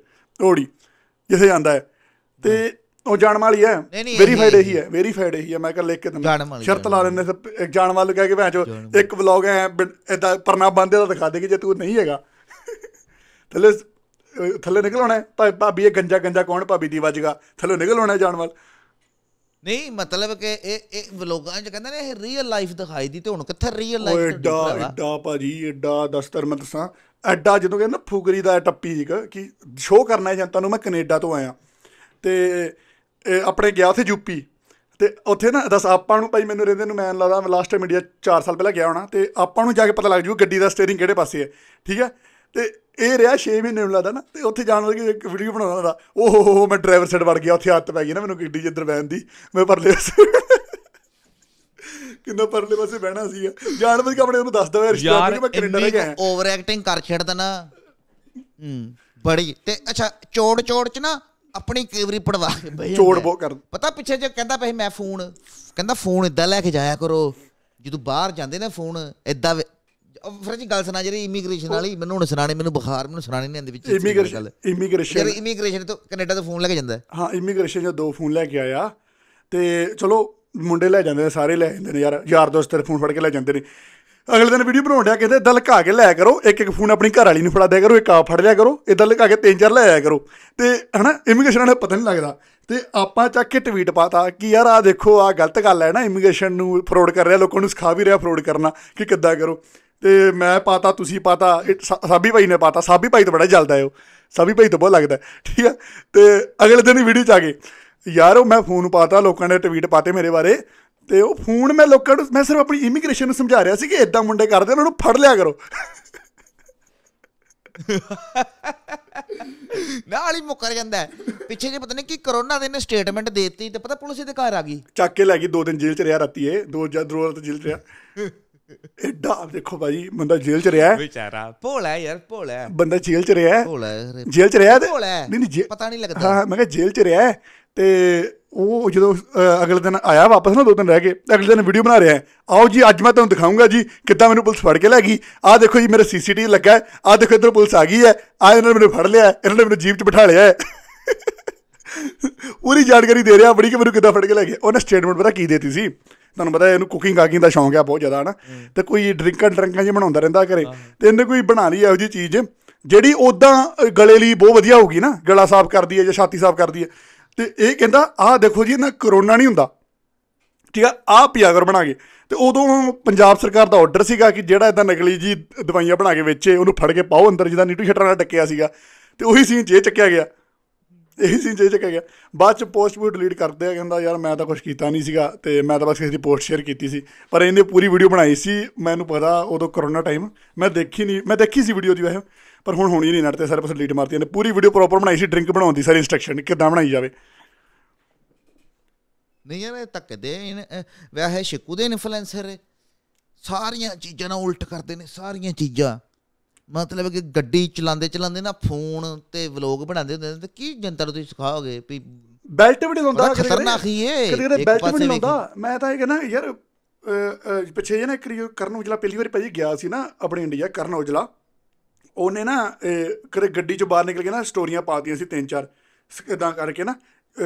Speaker 2: ਓੜੀ ਜਿੱਥੇ ਜਾਂਦਾ ਹੈ ਤੇ ਉਹ ਜਾਨਮਾਲ ਹੀ ਹੈ ਵੈਰੀਫਾਈਡ ਹੀ ਹੈ ਵੈਰੀਫਾਈਡ ਹੀ ਹੈ ਮੈਂ ਕਹਿੰਦਾ ਲਿਖ ਕੇ ਤੈਨੂੰ ਸ਼ਰਤ ਲਾ ਲੈਣੇ ਇੱਕ ਜਾਨਮਾਲ ਕਹਿ ਕੇ ਭੈਣਚੋ ਇੱਕ ਵਲੌਗ ਹੈ ਇਦਾਂ ਪਰਨਾ ਬੰਦੇ ਦਾ ਦਿਖਾ ਦੇ ਕਿ ਜੇ ਤੂੰ ਨਹੀਂ ਹੈਗਾ ਥੱਲੇ ਥੱਲੇ ਨਿਕਲ ਆਉਣਾ ਹੈ ਭਾਬੀ ਇਹ ਗੰਜਾ ਗੰਜਾ ਕੌਣ ਭਾਬੀ ਦੀ ਵੱਜਗਾ ਥੱਲੇ ਨਿਕਲ ਆਉਣਾ ਜਾਣ ਵਾਲ ਨਹੀਂ ਮਤਲਬ ਕਿ ਇਹ ਇਹ
Speaker 1: ਵਲੋਗਾਂ 'ਚ ਕਹਿੰਦੇ ਨੇ ਇਹ ਰੀਅਲ ਲਾਈਫ ਦਿਖਾਈ ਦੀ ਤੇ ਹੁਣ ਕਿੱਥੇ ਰੀਅਲ ਲਾਈਫ ਓਏ ਐਡਾ
Speaker 2: ਏਡਾ ਭਾਜੀ ਐਡਾ ਦਸਤਰ ਮੈਂ ਦੱਸਾਂ ਐਡਾ ਜਦੋਂ ਕਹਿੰਦਾ ਫੁਗਰੀ ਦਾ ਟੱਪੀ ਜਿਕ ਕਿ ਸ਼ੋਅ ਕਰਨਾ ਹੈ ਜਨਤਾ ਨੂੰ ਮੈਂ ਕੈਨੇਡਾ ਤੋਂ ਆਇਆ ਤੇ ਆਪਣੇ ਗਿਆ ਉੱਥੇ ਯੂਪੀ ਤੇ ਉੱਥੇ ਨਾ ਦੱਸ ਆਪਾਂ ਨੂੰ ਭਾਈ ਮੈਨੂੰ ਰਹਿੰਦੇ ਨੂੰ ਮੈਂ ਲੱਗਦਾ ਮੈਂ ਲਾਸਟ ਟਾਈਮ ਇੰਡੀਆ 4 ਸਾਲ ਪਹਿਲਾਂ ਗਿਆ ਹੋਣਾ ਤੇ ਆਪਾਂ ਨੂੰ ਜਾ ਕੇ ਪਤਾ ਲੱਗ ਜੂ ਗੱਡੀ ਦਾ ਸਟੀਅਰਿੰਗ ਕਿਹੜੇ ਪਾਸੇ ਹੈ ਠੀਕ ਹੈ ਤੇ ਇਹ ਰਿਹਾ 6 ਮਹੀਨੇ ਨੂੰ ਲੱਗਦਾ ਨਾ ਤੇ ਉੱਥੇ ਜਾਣ ਲੱਗੇ ਇੱਕ ਵੀਡੀਓ ਬਣਾਉਣਾ ਦਾ ਓਹ ਹੋ ਹੋ ਮੈਂ ਡਰਾਈਵਰ ਸੈਟ ਵੜ ਗਿਆ ਉੱਥੇ ਹੱਥ ਪੈ ਗਈ ਨਾ ਮੈਨੂੰ ਕਿੱਡੀ ਜਿੱਧਰ ਬੈਨ ਦੀ ਮੈਂ ਪਰਲੇ ਕਿੰਨਾ ਪਰਲੇ ਪਾਸੇ ਬਹਿਣਾ ਸੀਗਾ ਜਾਣ ਬੁੱਝ ਕੇ ਆਪਣੇ ਨੂੰ ਦੱਸਦਾ ਹੋਇਆ ਰਿਸ਼ਤਾ ਕਿ ਮੈਂ ਕੈਨੇਡਾ ਰਹਿ ਗਿਆ
Speaker 1: ਓਵਰ ਐਕਟਿੰਗ ਕਰ ਛੇੜਦਾ ਨਾ ਹੂੰ ਬੜੀ ਤੇ ਅੱਛਾ ਚੋੜ ਚੋੜ ਚ ਨਾ ਆਪਣੀ ਕੇਵਰੀ ਪੜਵਾ ਕੇ ਬਈ ਚੋੜ ਬੋ ਕਰ ਪਤਾ ਪਿੱਛੇ ਜੇ ਕਹਿੰਦਾ ਪਈ ਮੈਂ ਫੋਨ ਕਹਿੰਦਾ ਫੋਨ ਇਦਾਂ ਲੈ ਕੇ ਜਾਇਆ ਕਰੋ ਜਦੋਂ ਬਾਹਰ ਜਾਂਦੇ ਨੇ ਫੋਨ ਇਦਾਂ ਫਰਜ ਗੱਲ ਸੁਣਾ ਜਿਹੜੀ
Speaker 2: ਇਮੀਗ੍ਰੇਸ਼ਨ ਵਾਲੀ
Speaker 1: ਮੈਨੂੰ ਹੁਣ ਸੁਣਾਣੀ ਮੈਨੂੰ ਬੁਖਾਰ ਮੈਨੂੰ ਸੁਣਾਣੀ ਨਹੀਂ ਆਂਦੇ ਵਿੱਚ ਇਮੀਗ੍ਰੇਸ਼ਨ ਇਮੀਗ੍ਰੇਸ਼ਨ ਜੇ
Speaker 2: ਇਮੀਗ੍ਰੇਸ਼ਨ ਤੋਂ ਕੈਨੇਡਾ ਤੋਂ ਫੋਨ ਲੈ ਕੇ ਜਾਂਦਾ ਹਾਂ ਇਮੀਗ੍ਰੇਸ਼ਨ ਜਾਂ ਦੋ ਫੋਨ ਲੈ ਕੇ ਆਇਆ ਤੇ ਚਲੋ ਮੁੰਡੇ ਲੈ ਜਾਂਦੇ ਨੇ ਸਾਰੇ ਲੈ ਜਾਂਦੇ ਨੇ ਯਾਰ ਯਾਰ ਦੋਸਤ ਤੇਰੇ ਫੋਨ ਫੜ ਕੇ ਲੈ ਜਾਂਦੇ ਨੇ ਅਗਲੇ ਦਿਨ ਵੀਡੀਓ ਬਣਾਉਣ ਡਿਆ ਕਹਿੰਦੇ ਦਲ ਕਾ ਕੇ ਲੈ ਕਰੋ ਇੱਕ ਇੱਕ ਫੋਨ ਆਪਣੀ ਘਰ ਵਾਲੀ ਨੂੰ ਫੜਾ ਦਿਆ ਕਰੋ ਇੱਕ ਆਪ ਫੜ ਲਿਆ ਕਰੋ ਇਦਾਂ ਲਗਾ ਕੇ ਤਿੰਨ ਚਾਰ ਲੈ ਆਇਆ ਕਰੋ ਤੇ ਹਨਾ ਇਮੀਗ੍ਰੇਸ਼ਨ ਵਾਲੇ ਪਤਾ ਨਹੀਂ ਲੱਗਦਾ ਤੇ ਆਪਾਂ ਚੱਕ ਕੇ ਟਵੀਟ ਪਾਤਾ ਕਿ ਯਾਰ ਆ ਦੇਖੋ ਆ ਗਲਤ ਗੱਲ ਹੈ ਨਾ ਇਮੀਗ੍ਰੇਸ਼ਨ ਨੂੰ ਫਰੋਡ ਕਰ ਰਿਹਾ ਲੋਕਾਂ ਨੂੰ ਸਿਖਾ ਵੀ ਰਿਹਾ ਫਰੋਡ ਕਰਨਾ ਕਿ ਕਿੱਦਾਂ ਕਰੋ ਤੇ ਮੈਂ ਪਾਤਾ ਤੁਸੀਂ ਪਾਤਾ ਸਾਬੀ ਭਾਈ ਨੇ ਪਾਤਾ ਸਾਬੀ ਭਾਈ ਤਾਂ ਬੜਾ ਜਲਦਾ ਹੈ ਉਹ ਸਾਬੀ ਭਾਈ ਤਾਂ ਬਹੁਤ ਲੱਗਦਾ ਠੀਕ ਹੈ ਤੇ ਅਗਲੇ ਦਿਨ ਹੀ ਵੀਡੀਓ ਚ ਆ ਗਏ ਯਾਰ ਉਹ ਮੈਂ ਫੋਨ ਪਾਤਾ ਲੋਕਾਂ ਨੇ ਟਵੀਟ ਪਾਤੇ ਮੇਰੇ ਬਾਰੇ ਤੇ ਉਹ ਫੋਨ ਮੈਂ ਲੋਕਾਂ ਨੂੰ ਮੈਂ ਸਿਰਫ ਆਪਣੀ ਇਮੀਗ੍ਰੇਸ਼ਨ ਨੂੰ ਸਮਝਾ ਰਿਹਾ ਸੀ ਕਿ ਇਦਾਂ ਮੁੰਡੇ ਕਰਦੇ ਉਹਨਾਂ ਨੂੰ ਫੜ ਲਿਆ ਕਰੋ ਨਾਲ ਹੀ ਮੁੱਕਰ ਜਾਂਦਾ ਪਿੱਛੇ ਜੇ ਪਤਾ ਨਹੀਂ ਕੀ ਕਰੋਨਾ
Speaker 1: ਦੇ ਨੇ ਸਟੇਟਮੈਂਟ
Speaker 2: ਦਿੱਤੀ ਤੇ ਪਤਾ ਪੁਲਿਸ ਦੇ ਘਰ ਆ ਗਈ ਚੱਕ ਕੇ ਲੈ ਗਈ ਦੋ ਦਿਨ ਜੇਲ੍ਹ ਚ ਰਿਹਾ ਰਾਤੀ ਇਹ ਦੋ ਜਾਂ ਦੋ ਤੇ ਜੇਲ੍ਹ ਚ ਰਿਹਾ ਐਡਾ ਦੇਖੋ ਭਾਈ ਬੰਦਾ ਜੇਲ੍ਹ ਚ ਰਿਹਾ ਹੈ ਵਿਚਾਰਾ ਭੋਲਾ ਯਾਰ ਭੋਲਾ ਬੰਦਾ ਜੇਲ੍ਹ ਚ ਰਿਹਾ ਹੈ ਭੋਲਾ ਜੇਲ੍ਹ ਚ ਰਿਹਾ ਨਹੀਂ ਨਹੀਂ ਪਤਾ ਨਹੀਂ ਲੱਗਦਾ ਹਾਂ ਮੈਂ ਕਿਹਾ ਜੇਲ੍ਹ ਚ ਰਿਹਾ ਤੇ ਉਹ ਜਦੋਂ ਅਗਲੇ ਦਿਨ ਆਇਆ ਵਾਪਸ ਨਾ ਦੋ ਦਿਨ ਰਹਿ ਕੇ ਅਗਲੇ ਦਿਨ ਵੀਡੀਓ ਬਣਾ ਰਿਹਾ ਆਓ ਜੀ ਅੱਜ ਮੈਂ ਤੁਹਾਨੂੰ ਦਿਖਾਉਂਗਾ ਜੀ ਕਿੱਦਾਂ ਮੈਨੂੰ ਪੁਲਿਸ ਫੜ ਕੇ ਲੈ ਗਈ ਆਹ ਦੇਖੋ ਜੀ ਮੇਰੇ ਸੀਸੀਟੀਵੀ ਲੱਗਾ ਆਹ ਦੇਖੋ ਇਧਰ ਪੁਲਿਸ ਆ ਗਈ ਹੈ ਆ ਇਹਨਾਂ ਨੇ ਮੈਨੂੰ ਫੜ ਲਿਆ ਇਹਨਾਂ ਨੇ ਮੈਨੂੰ ਜੀਪ 'ਚ ਬਿਠਾ ਲਿਆ ਪੂਰੀ ਜਾਣਕਾਰੀ ਦੇ ਰਿਹਾ ਬੜੀ ਕਿ ਮੈਨੂੰ ਕਿੱਦਾਂ ਫੜ ਕੇ ਲੈ ਗਏ ਉਹਨੇ ਸਟੇਟਮੈਂਟ ਪਤਾ ਕੀ ਦਿੱਤੀ ਸੀ ਤੁਹਾਨੂੰ ਪਤਾ ਇਹਨੂੰ ਕੁਕਿੰਗ ਕਾਕਿੰਗ ਦਾ ਸ਼ੌਂਕ ਆ ਬਹੁਤ ਜ਼ਿਆਦਾ ਹਨਾ ਤੇ ਕੋਈ ਡਰਿੰਕਾਂ ਡਰਿੰਕਾਂ ਜੀ ਬਣਾਉਂਦਾ ਰਹਿੰਦਾ ਘਰੇ ਤੇ ਇਹਨੇ ਕੋਈ ਬਣਾ ਲਈ ਇਹੋ ਜੀ ਚੀਜ਼ ਜਿਹੜੀ ਉਦਾਂ ਗਲੇ ਲਈ ਬਹੁਤ ਵਧੀਆ ਹੋਊਗੀ ਨਾ ਗਲਾ ਸਾਫ਼ ਕਰਦੀ ਹੈ ਜਾਂ ਛਾਤੀ ਸਾਫ਼ ਕਰਦੀ ਹੈ ਤੇ ਇਹ ਕਹਿੰਦਾ ਆਹ ਦੇਖੋ ਜੀ ਇਹਨਾਂ ਕਰੋਨਾ ਨਹੀਂ ਹੁੰਦਾ ਠੀਕ ਆ ਆ ਪਿਆਗਰ ਬਣਾ ਕੇ ਤੇ ਉਦੋਂ ਪੰਜਾਬ ਸਰਕਾਰ ਦਾ ਆਰਡਰ ਸੀਗਾ ਕਿ ਜਿਹੜਾ ਇਦਾਂ ਨਕਲੀ ਜੀ ਦਵਾਈਆਂ ਬਣਾ ਕੇ ਵੇਚੇ ਉਹਨੂੰ ਫੜ ਕੇ ਪਾਓ ਅੰਦਰ ਜਿਹਦਾ ਨੀਟੂ ਸ਼ਟਰਾਂ ਨਾਲ ਟੱਕਿਆ ਸੀਗਾ ਤੇ ਉਹੀ ਸੀਨ ਜੇ ਚੱਕਿਆ ਗਿਆ ਇਹ ਸੀ ਜੇ ਚੱਕ ਗਿਆ ਬਾਅਦ ਚ ਪੋਸਟ ਵੀ ਡਿਲੀਟ ਕਰਦੇ ਆ ਕਹਿੰਦਾ ਯਾਰ ਮੈਂ ਤਾਂ ਕੁਝ ਕੀਤਾ ਨਹੀਂ ਸੀਗਾ ਤੇ ਮੈਂ ਤਾਂ ਬਸ ਕਿਸੇ ਦੀ ਪੋਸਟ ਸ਼ੇਅਰ ਕੀਤੀ ਸੀ ਪਰ ਇਹਨੇ ਪੂਰੀ ਵੀਡੀਓ ਬਣਾਈ ਸੀ ਮੈਨੂੰ ਪਤਾ ਉਦੋਂ ਕਰੋਨਾ ਟਾਈਮ ਮੈਂ ਦੇਖੀ ਨਹੀਂ ਮੈਂ ਦੇਖੀ ਸੀ ਵੀਡੀਓ ਦੀ ਵੈਸੇ ਪਰ ਹੁਣ ਹੋਣੀ ਨਹੀਂ ਨੱਟ ਤੇ ਸਾਰੇ ਪਾਸੇ ਡਿਲੀਟ ਮਾਰਤੀ ਨੇ ਪੂਰੀ ਵੀਡੀਓ ਪ੍ਰੋਪਰ ਬਣਾਈ ਸੀ ਡਰਿੰਕ ਬਣਾਉਣ ਦੀ ਸਾਰੀ ਇਨਸਟਰਕਸ਼ਨ ਕਿੱਦਾਂ ਬਣਾਈ ਜਾਵੇ
Speaker 1: ਨਹੀਂ ਯਾਰ ਇਹ ਤੱਕਦੇ ਵੈਸੇ ਸ਼ਿਕੂ ਦੇ ਇਨਫਲੂਐਂਸਰ ਸਾਰੀਆਂ ਚੀਜ਼ਾਂ ਨਾਲ ਉਲਟ ਕਰਦੇ ਨੇ ਸਾਰੀਆਂ ਚੀਜ਼ਾਂ ਮਤਲਬ ਕਿ ਗੱਡੀ ਚਲਾਉਂਦੇ ਚਲਾਉਂਦੇ ਨਾ ਫੋਨ ਤੇ ਵਲੌਗ ਬਣਾਉਂਦੇ ਹੁੰਦੇ ਨੇ ਤੇ ਕੀ ਜਨਤਾ ਨੂੰ ਤੁਸੀਂ ਸਿਖਾਓਗੇ ਵੀ ਬੈਲਟ ਵੀ ਨਹੀਂ ਲਾਉਂਦਾ ਖਤਰਨਾਕ ਹੀ ਏ ਇੱਕ ਬੈਲਟ ਵੀ ਨਹੀਂ ਲਾਉਂਦਾ
Speaker 2: ਮੈਂ ਤਾਂ ਇਹ ਕਹਿੰਦਾ ਯਾਰ ਪਿੱਛੇ ਜੇ ਨਾ ਇੱਕ ਕਰਨ ਔਜਲਾ ਪਹਿਲੀ ਵਾਰ ਭਾਜੀ ਗਿਆ ਸੀ ਨਾ ਆਪਣੇ ਇੰਡੀਆ ਕਰਨ ਔਜਲਾ ਉਹਨੇ ਨਾ ਕਰੇ ਗੱਡੀ ਚੋਂ ਬਾਹਰ ਨਿਕਲ ਕੇ ਨਾ ਸਟੋਰੀਆਂ ਪਾਤੀਆਂ ਸੀ ਤਿੰਨ ਚਾਰ ਇਦਾਂ ਕਰਕੇ ਨਾ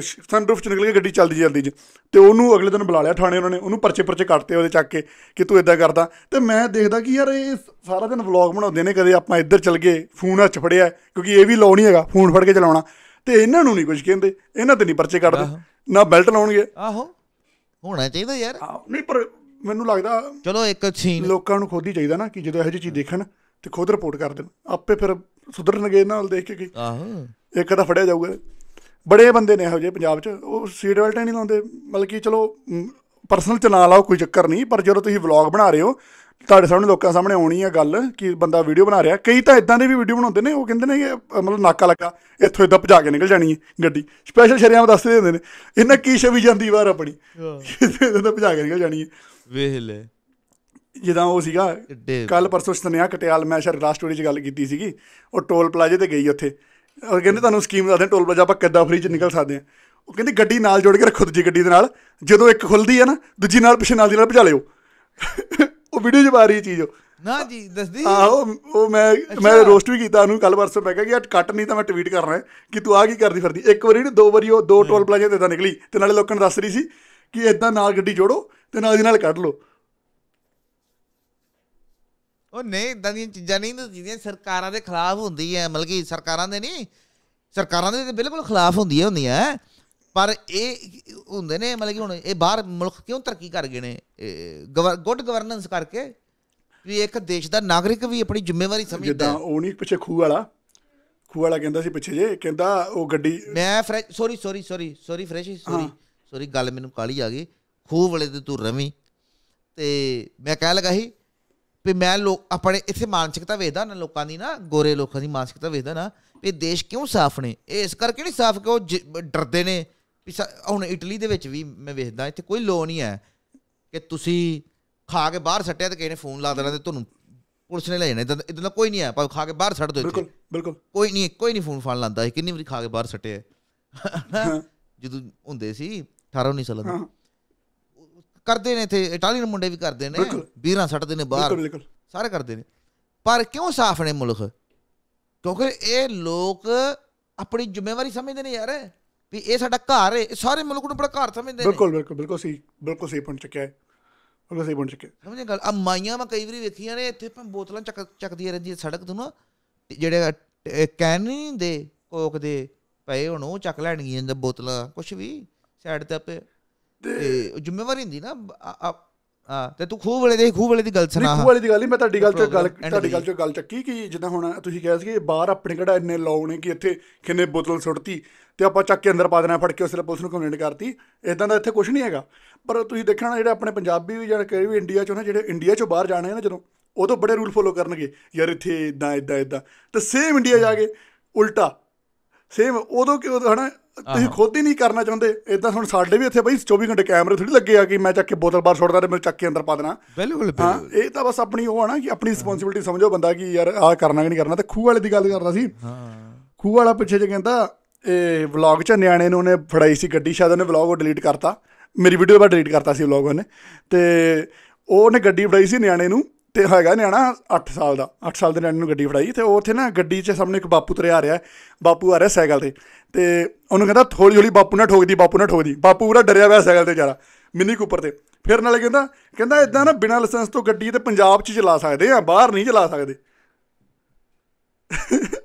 Speaker 2: ਸਨਰੂਫ ਚ ਨਿਕਲ ਕੇ ਗੱਡੀ ਚੱਲਦੀ ਜਲਦੀ ਜੀ ਤੇ ਉਹਨੂੰ ਅਗਲੇ ਦਿਨ ਬੁਲਾ ਲਿਆ ਥਾਣੇ ਉਹਨਾਂ ਨੇ ਉਹਨੂੰ ਪਰਚੇ ਪਰਚੇ ਕੱਟਤੇ ਉਹਦੇ ਚੱਕ ਕੇ ਕਿ ਤੂੰ ਇਦਾਂ ਕਰਦਾ ਤੇ ਮੈਂ ਦੇਖਦਾ ਕਿ ਯਾਰ ਇਹ ਸਾਰਾ ਦਿਨ ਵਲੌਗ ਬਣਾਉਂਦੇ ਨੇ ਕਦੇ ਆਪਾਂ ਇੱਧਰ ਚੱਲ ਗਏ ਫੋਨ ਹੱਥ ਫੜਿਆ ਕਿਉਂਕਿ ਇਹ ਵੀ ਲਾਉ ਨਹੀਂ ਹੈਗਾ ਫੋਨ ਫੜ ਕੇ ਚਲਾਉਣਾ ਤੇ ਇਹਨਾਂ ਨੂੰ ਨਹੀਂ ਕੁਝ ਕਹਿੰਦੇ ਇਹਨਾਂ ਤੇ ਨਹੀਂ ਪਰਚੇ ਕੱਟਦੇ ਨਾ ਬੈਲਟ ਲਾਉਣਗੇ ਆਹੋ ਹੋਣਾ ਚਾਹੀਦਾ ਯਾਰ ਨਹੀਂ ਪਰ ਮੈਨੂੰ ਲੱਗਦਾ ਚਲੋ ਇੱਕ ਸੀਨ ਲੋਕਾਂ ਨੂੰ ਖੁਦ ਹੀ ਚਾਹੀਦਾ ਨਾ ਕਿ ਜਦੋਂ ਇਹੋ ਜਿਹੀ ਚੀਜ਼ ਦੇਖਣ ਤੇ ਖੁਦ ਰਿਪੋਰਟ ਕਰ ਦੇਣ ਆਪੇ ਫਿਰ ਸੁਧਰਨਗੇ ਨਾਲ ਦੇਖ ਕੇ ਕਿ ਆਹੋ ਇੱਕ ਤਾਂ ਫੜਿਆ ਜਾਊਗਾ ਬੜੇ ਬੰਦੇ ਨੇ ਇਹੋ ਜਿਹੇ ਪੰਜਾਬ 'ਚ ਉਹ ਸੀਟ ਬੈਲਟ ਨਹੀਂ ਲਾਉਂਦੇ ਮਤਲਬ ਕਿ ਚਲੋ ਪਰਸਨਲ ਚ ਨਾ ਲਾਓ ਕੋਈ ਚੱਕਰ ਨਹੀਂ ਪਰ ਜਦੋਂ ਤੁਸੀਂ ਵਲੌਗ ਬਣਾ ਰਹੇ ਹੋ ਤੁਹਾਡੇ ਸਾਹਮਣੇ ਲੋਕਾਂ ਸਾਹਮਣੇ ਆਉਣੀ ਹੈ ਗੱਲ ਕਿ ਬੰਦਾ ਵੀਡੀਓ ਬਣਾ ਰਿਹਾ ਕਈ ਤਾਂ ਇਦਾਂ ਦੇ ਵੀ ਵੀਡੀਓ ਬਣਾਉਂਦੇ ਨੇ ਉਹ ਕਹਿੰਦੇ ਨੇ ਮਤਲਬ ਨਾਕਾ ਲੱਗਾ ਇੱਥੋਂ ਇਦਾਂ ਭਜਾ ਕੇ ਨਿਕਲ ਜਾਣੀ ਹੈ ਗੱਡੀ ਸਪੈਸ਼ਲ ਵਿੱਚ ਦੱਸਦੇ ਹੁੰਦੇ ਨੇ ਇਹਨਾਂ ਕੀ ਸ਼ਵੀ ਜਾਂਦੀ ਵਾਰ ਆਪਣੀ ਇਦਾਂ ਭਜਾ ਕੇ ਨਿਕਲ ਜਾਣੀ ਹੈ ਵੇਖ ਲੈ ਜਿਦਾਂ ਉਹ ਸੀਗਾ ਕੱਲ ਪਰਸੋਂ ਸਤਨਿਆ ਕਟਿਆਲ ਮੈਂ ਸ਼ਰ ਲਾਸਟ ਸਟੋਰੀ 'ਚ ਗੱਲ ਕੀਤੀ ਸੀਗੀ ਉਹ ਟੋਲ ਪਲਾਜ਼ੇ ਤੇ ਗਈ ਉੱਥੇ ਉਹ ਕਹਿੰਦੇ ਤੁਹਾਨੂੰ ਸਕੀਮ ਦੱਸਦੇ ਟੋਲ ਪਲਾਜ਼ਾ ਆਪਾਂ ਕਿੱਦਾਂ ਫ੍ਰੀ ਚ ਨਿਕਲ ਸਕਦੇ ਆ ਉਹ ਕਹਿੰਦੇ ਗੱਡੀ ਨਾਲ ਜੋੜ ਕੇ ਰੱਖੋ ਦੂਜੀ ਗੱਡੀ ਦੇ ਨਾਲ ਜਦੋਂ ਇੱਕ ਖੁੱਲਦੀ ਹੈ ਨਾ ਦੂਜੀ ਨਾਲ ਪਿਛੇ ਨਾਲ ਦੀ ਨਾਲ ਭਜਾ ਲਿਓ ਉਹ ਵੀਡੀਓ 'ਚ ਆ ਰਹੀ ਚੀਜ਼ ਉਹ ਨਾ ਜੀ ਦੱਸਦੀ ਆਹੋ ਉਹ ਮੈਂ ਮੈਂ ਰੋਸਟ ਵੀ ਕੀਤਾ ਉਹਨੂੰ ਕੱਲ ਪਰਸੋਂ ਮੈਂ ਗਿਆ ਕਿ ਯਾਰ ਕੱਟ ਨਹੀਂ ਤਾਂ ਮੈਂ ਟਵੀਟ ਕਰਨਾ ਰਿਹਾ ਕਿ ਤੂੰ ਆ ਕੀ ਕਰਦੀ ਫਿਰਦੀ ਇੱਕ ਵਾਰੀ ਨਹੀਂ ਦੋ ਵਾਰੀ ਉਹ ਦੋ ਟੋਲ ਪਲਾਜ਼ੇ ਤੇ ਤਾਂ ਨਿਕਲੀ ਤੇ ਨਾਲੇ ਲੋਕਾਂ ਨੂੰ ਦੱਸ ਰਹੀ ਸੀ ਕਿ ਇਦਾਂ ਨਾਲ ਗੱਡੀ ਜੋੜੋ ਤੇ ਨਾਲ ਦੀ ਨਾਲ ਕੱਢ ਲਓ
Speaker 1: ਉਹ ਨਹੀਂ ਇਦਾਂ ਦੀਆਂ ਚੀਜ਼ਾਂ ਨਹੀਂ ਜਿਹੜੀਆਂ ਸਰਕਾਰਾਂ ਦੇ ਖਿਲਾਫ ਹੁੰਦੀ ਹੈ ਮਤਲਬ ਕਿ ਸਰਕਾਰਾਂ ਦੇ ਨਹੀਂ ਸਰਕਾਰਾਂ ਦੇ ਬਿਲਕੁਲ ਖਿਲਾਫ ਹੁੰਦੀਆਂ ਹੁੰਦੀਆਂ ਪਰ ਇਹ ਹੁੰਦੇ ਨੇ ਮਤਲਬ ਕਿ ਹੁਣ ਇਹ ਬਾਹਰ ਮੁਲਕ ਕਿਉਂ ਤਰੱਕੀ ਕਰ ਗਏ ਨੇ ਗੁੱਡ ਗਵਰਨੈਂਸ ਕਰਕੇ ਵੀ ਇੱਕ ਦੇਸ਼ ਦਾ ਨਾਗਰਿਕ ਵੀ ਆਪਣੀ ਜ਼ਿੰਮੇਵਾਰੀ ਸਮਝਦਾ ਜਿੱਦਾਂ ਉਹ ਨਹੀਂ ਪਿੱਛੇ ਖੂਹ ਵਾਲਾ ਖੂਹ ਵਾਲਾ ਕਹਿੰਦਾ ਸੀ ਪਿੱਛੇ ਜੇ ਕਹਿੰਦਾ ਉਹ ਗੱਡੀ ਮੈਂ fresh sorry sorry sorry sorry fresh sorry sorry ਗੱਲ ਮੈਨੂੰ ਕਾਲੀ ਆ ਗਈ ਖੂਹ ਵਾਲੇ ਤੇ ਤੂੰ ਰਵੀ ਤੇ ਮੈਂ ਕਹਿ ਲਗਾ ਸੀ ਵੀ ਮੈਂ ਲੋਕ ਆਪਣੇ ਇੱਥੇ ਮਾਨਸਿਕਤਾ ਵੇਖਦਾ ਨਾ ਲੋਕਾਂ ਦੀ ਨਾ ਗੋਰੇ ਲੋਕਾਂ ਦੀ ਮਾਨਸਿਕਤਾ ਵੇਖਦਾ ਨਾ ਵੀ ਦੇਸ਼ ਕਿਉਂ ਸਾਫ਼ ਨੇ ਇਹ ਇਸ ਕਰਕੇ ਨਹੀਂ ਸਾਫ਼ ਕਿ ਉਹ ਡਰਦੇ ਨੇ ਹੁਣ ਇਟਲੀ ਦੇ ਵਿੱਚ ਵੀ ਮੈਂ ਵੇਖਦਾ ਇੱਥੇ ਕੋਈ ਲੋ ਨਹੀਂ ਹੈ ਕਿ ਤੁਸੀਂ ਖਾ ਕੇ ਬਾਹਰ ਸੱਟਿਆ ਤੇ ਕਿਸੇ ਨੇ ਫੋਨ ਲਾ ਦੇਣਾ ਤੇ ਤੁਹਾਨੂੰ ਪੁਲਿਸ ਨੇ ਲੈ ਜਾਣਾ ਇਦਾਂ ਦਾ ਕੋਈ ਨਹੀਂ ਹੈ ਪਰ ਖਾ ਕੇ ਬਾਹਰ ਛੱਡ ਦੋ ਬਿਲਕੁਲ ਬਿਲਕੁਲ ਕੋਈ ਨਹੀਂ ਕੋਈ ਨਹੀਂ ਫੋਨ ਫਾਨ ਲਾਂਦਾ ਕਿੰਨੀ ਵਾਰੀ ਖਾ ਕੇ ਬਾਹਰ ਸੱਟਿਆ ਜਦੋਂ ਹੁੰਦੇ ਸੀ 18 19 ਸਾਲਾਂ ਦੇ ਕਰਦੇ ਨੇ ਇੱਥੇ ਇਟਾਲੀਅਨ ਮੁੰਡੇ ਵੀ ਕਰਦੇ ਨੇ ਵੀਰਾਂ ਸੱਟਦੇ ਨੇ ਬਾਹਰ ਸਾਰੇ ਕਰਦੇ ਨੇ ਪਰ ਕਿਉਂ ਸਾਫ਼ ਨੇ ਮੁਲਕ ਕਿਉਂਕਿ ਇਹ ਲੋਕ ਆਪਣੀ ਜ਼ਿੰਮੇਵਾਰੀ ਸਮਝਦੇ ਨੇ ਯਾਰ ਵੀ ਇਹ ਸਾਡਾ ਘਰ ਹੈ ਸਾਰੇ ਮੁਲਕ ਨੂੰ ਆਪਣਾ ਘਰ ਸਮਝਦੇ ਨੇ ਬਿਲਕੁਲ
Speaker 2: ਬਿਲਕੁਲ ਬਿਲਕੁਲ ਸਹੀ ਬਿਲਕੁਲ ਸਹੀ ਪੁਆਇੰਟ ਚੱਕਿਆ ਹੈ ਬਿਲਕੁਲ ਸਹੀ ਪੁਆਇੰਟ ਚੱਕਿਆ
Speaker 1: ਸਮਝੇ ਗੱਲ ਆ ਮਾਈਆਂ ਮੈਂ ਕਈ ਵਾਰੀ ਵੇਖੀਆਂ ਨੇ ਇੱਥੇ ਪੰ ਬੋਤਲਾਂ ਚੱਕ ਚੱਕਦੀਆਂ ਰਹਿੰਦੀਆਂ ਸੜਕ ਤੋਂ ਨਾ ਜਿਹੜੇ ਕੈਨ ਨਹੀਂ ਦੇ ਕੋਕ ਦੇ ਪਏ ਹੁਣ ਉਹ ਚੱਕ ਲੈਣਗੀਆਂ ਬੋਤਲਾਂ ਕੁਝ ਵੀ ਸਾਈਡ ਤੇ ਆਪੇ ਤੇ ਜ਼ਿੰਮੇਵਾਰੀ ਹੁੰਦੀ ਨਾ
Speaker 2: ਆ ਤੇ ਤੂੰ ਖੂਬ ਵਾਲੇ ਦੀ ਖੂਬ ਵਾਲੇ ਦੀ ਗੱਲ ਸੁਣਾ ਖੂਬ ਵਾਲੇ ਦੀ ਗੱਲ ਨਹੀਂ ਮੈਂ ਤੁਹਾਡੀ ਗੱਲ ਤੇ ਗੱਲ ਤੁਹਾਡੀ ਗੱਲ ਚ ਗੱਲ ਚੱਕੀ ਕਿ ਜਿੱਦਾਂ ਹੁਣ ਤੁਸੀਂ ਕਹਿ ਸੀ ਬਾਹਰ ਆਪਣੇ ਕਿਹੜਾ ਇੰਨੇ ਲਾਉ ਨੇ ਕਿ ਇੱਥੇ ਕਿੰਨੇ ਬੋਤਲ ਸੁੱਟਤੀ ਤੇ ਆਪਾਂ ਚੱਕ ਕੇ ਅੰਦਰ ਪਾ ਦੇਣਾ ਫੜ ਕੇ ਉਸਲੇ ਪੁਲਿਸ ਨੂੰ ਕੰਪਲੇਂਟ ਕਰਤੀ ਇਦਾਂ ਦਾ ਇੱਥੇ ਕੁਝ ਨਹੀਂ ਹੈਗਾ ਪਰ ਤੁਸੀਂ ਦੇਖਣਾ ਜਿਹੜੇ ਆਪਣੇ ਪੰਜਾਬੀ ਵੀ ਜਾਂ ਕਿਹੜੇ ਵੀ ਇੰਡੀਆ ਚੋਂ ਨਾ ਜਿਹੜੇ ਇੰਡੀਆ ਚੋਂ ਬਾਹਰ ਜਾਣੇ ਨੇ ਜਦੋਂ ਉਹ ਤੋਂ ਬੜੇ ਰੂਲ ਫੋਲੋ ਕਰਨਗੇ ਯਾਰ ਇੱਥੇ ਇਦਾਂ ਇਦਾਂ ਇਦਾਂ ਤੇ ਸੇਮ ਇੰਡੀਆ ਜਾ ਕੇ ਉਲਟਾ ਸੇਮ ਉਦੋਂ ਕਿਉਂ ਹਨਾ ਤੁਸੀਂ ਖੁਦ ਹੀ ਨਹੀਂ ਕਰਨਾ ਚਾਹੁੰਦੇ ਇਦਾਂ ਹੁਣ ਸਾਡੇ ਵੀ ਇੱਥੇ ਬਈ 24 ਘੰਟੇ ਕੈਮਰੇ ਥੋੜੀ ਲੱਗੇ ਆ ਕਿ ਮੈਂ ਚੱਕ ਕੇ ਬੋਤਲ ਬਾਹਰ ਛੋੜਦਾ ਤੇ ਮੈਨੂੰ ਚੱਕ ਕੇ ਅੰਦਰ ਪਾ ਦੇਣਾ ਬਿਲਕੁਲ ਬਿਲਕੁਲ ਇਹ ਤਾਂ ਬਸ ਆਪਣੀ ਉਹ ਆ ਨਾ ਕਿ ਆਪਣੀ ਰਿਸਪੌਂਸਿਬਿਲਟੀ ਸਮਝੋ ਬੰਦਾ ਕਿ ਯਾਰ ਆ ਕਰਨਾ ਕਿ ਨਹੀਂ ਕਰਨਾ ਤੇ ਖੂਹ ਵਾਲੇ ਦੀ ਗੱਲ ਕਰਦਾ ਸੀ ਹਾਂ ਖੂਹ ਵਾਲਾ ਪਿੱਛੇ ਜੇ ਕਹਿੰਦਾ ਇਹ ਵਲੌਗ 'ਚ ਨਿਆਣੇ ਨੂੰ ਉਹਨੇ ਫੜਾਈ ਸੀ ਗੱਡੀ ਸ਼ਾਇਦ ਉਹਨੇ ਵਲੌਗ ਉਹ ਡਿਲੀਟ ਕਰਤਾ ਮੇਰੀ ਵੀਡੀਓ ਬਾਅਦ ਡਿਲੀਟ ਕਰਤਾ ਸੀ ਵਲੌਗ ਉਹਨੇ ਤੇ ਉਹਨੇ ਗੱਡੀ ਫੜਾਈ ਸੀ ਨਿਆਣੇ ਨੂੰ ਤੇ ਹੈਗਾ ਨਿਆਣਾ 8 ਸਾਲ ਦਾ 8 ਸਾਲ ਦੇ ਨਿਆਣੇ ਨੂੰ ਗੱਡੀ ਫੜਾਈ ਤੇ ਉਹ ਉੱਥੇ ਨਾ ਗੱਡੀ 'ਚ ਸਾਹਮਣੇ ਇੱਕ ਬਾਪੂ ਤਰੇ ਆ ਰਿਹਾ ਬਾਪੂ ਆ ਰਿਹਾ ਸਾਈਕਲ ਤੇ ਤੇ ਉਹਨੂੰ ਕਹਿੰਦਾ ਥੋੜੀ ਥੋੜੀ ਬਾਪੂ ਨਾ ਠੋਕਦੀ ਬਾਪੂ ਨਾ ਠੋਕਦੀ ਬਾਪੂ ਪੂਰਾ ਡਰਿਆ ਹੋਇਆ ਸਾਈਕਲ ਤੇ ਰਿਹਾ ਮਿੰਨੀ ਕੂਪਰ ਤੇ ਫਿਰ ਨਾਲੇ ਕਹਿੰਦਾ ਕਹਿੰਦਾ ਇਦਾਂ ਨਾ ਬਿਨਾਂ ਲਾਇਸੈਂਸ ਤੋਂ ਗੱਡੀ ਤੇ ਪੰਜਾਬ 'ਚ ਚਲਾ ਸਕਦੇ ਆ ਬਾਹਰ ਨਹੀਂ ਚਲਾ ਸਕਦੇ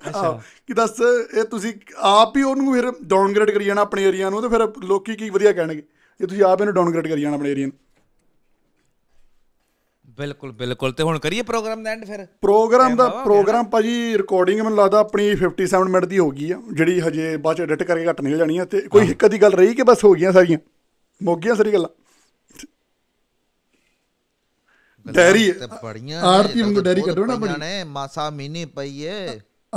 Speaker 2: ਅੱਛਾ ਕਿ ਦੱਸ ਇਹ ਤੁਸੀਂ ਆਪ ਹੀ ਉਹਨੂੰ ਫਿਰ ਡਾਊਨਗ੍ਰੇਡ ਕਰੀ ਜਾਣਾ ਆਪਣੇ ਏਰੀਆ ਨੂੰ ਤੇ ਫਿਰ ਲੋਕੀ ਕੀ ਵਧੀਆ ਕਹਿਣਗੇ ਜੇ ਤੁਸੀਂ ਆਪ ਇਹਨੂੰ ਡਾਊਨਗ੍ਰੇਡ ਕਰੀ ਜਾਣਾ ਆਪਣੇ ਏਰੀਆ ਨੂੰ
Speaker 1: ਬਿਲਕੁਲ ਬਿਲਕੁਲ ਤੇ ਹੁਣ ਕਰੀਏ ਪ੍ਰੋਗਰਾਮ ਦਾ ਐਂਡ ਫਿਰ
Speaker 2: ਪ੍ਰੋਗਰਾਮ ਦਾ ਪ੍ਰੋਗਰਾਮ ਭਾਜੀ ਰਿਕਾਰਡਿੰਗ ਮੈਨੂੰ ਲੱਗਦਾ ਆਪਣੀ 57 ਮਿੰਟ ਦੀ ਹੋ ਗਈ ਆ ਜਿਹੜੀ ਹਜੇ ਬਾਅਦ ਚ ਐਡਿਟ ਕਰਕੇ ਘੱਟ ਨਹੀਂ ਜਾਣੀ ਆ ਤੇ ਕੋਈ ਇੱਕ ਦੀ ਗੱਲ ਰਹੀ ਕਿ ਬਸ ਹੋ ਗਈਆਂ ਸਾਰੀਆਂ ਮੁੱਕ ਗਈਆਂ ਸਾਰੀ ਗੱਲਾਂ ਡੈਰੀ ਆਰਤੀ ਨੂੰ ਡੈਰੀ ਕੱਢੋ ਨਾ ਬੜੀ
Speaker 1: ਮਾਸਾ ਮੀਨੇ ਪਈਏ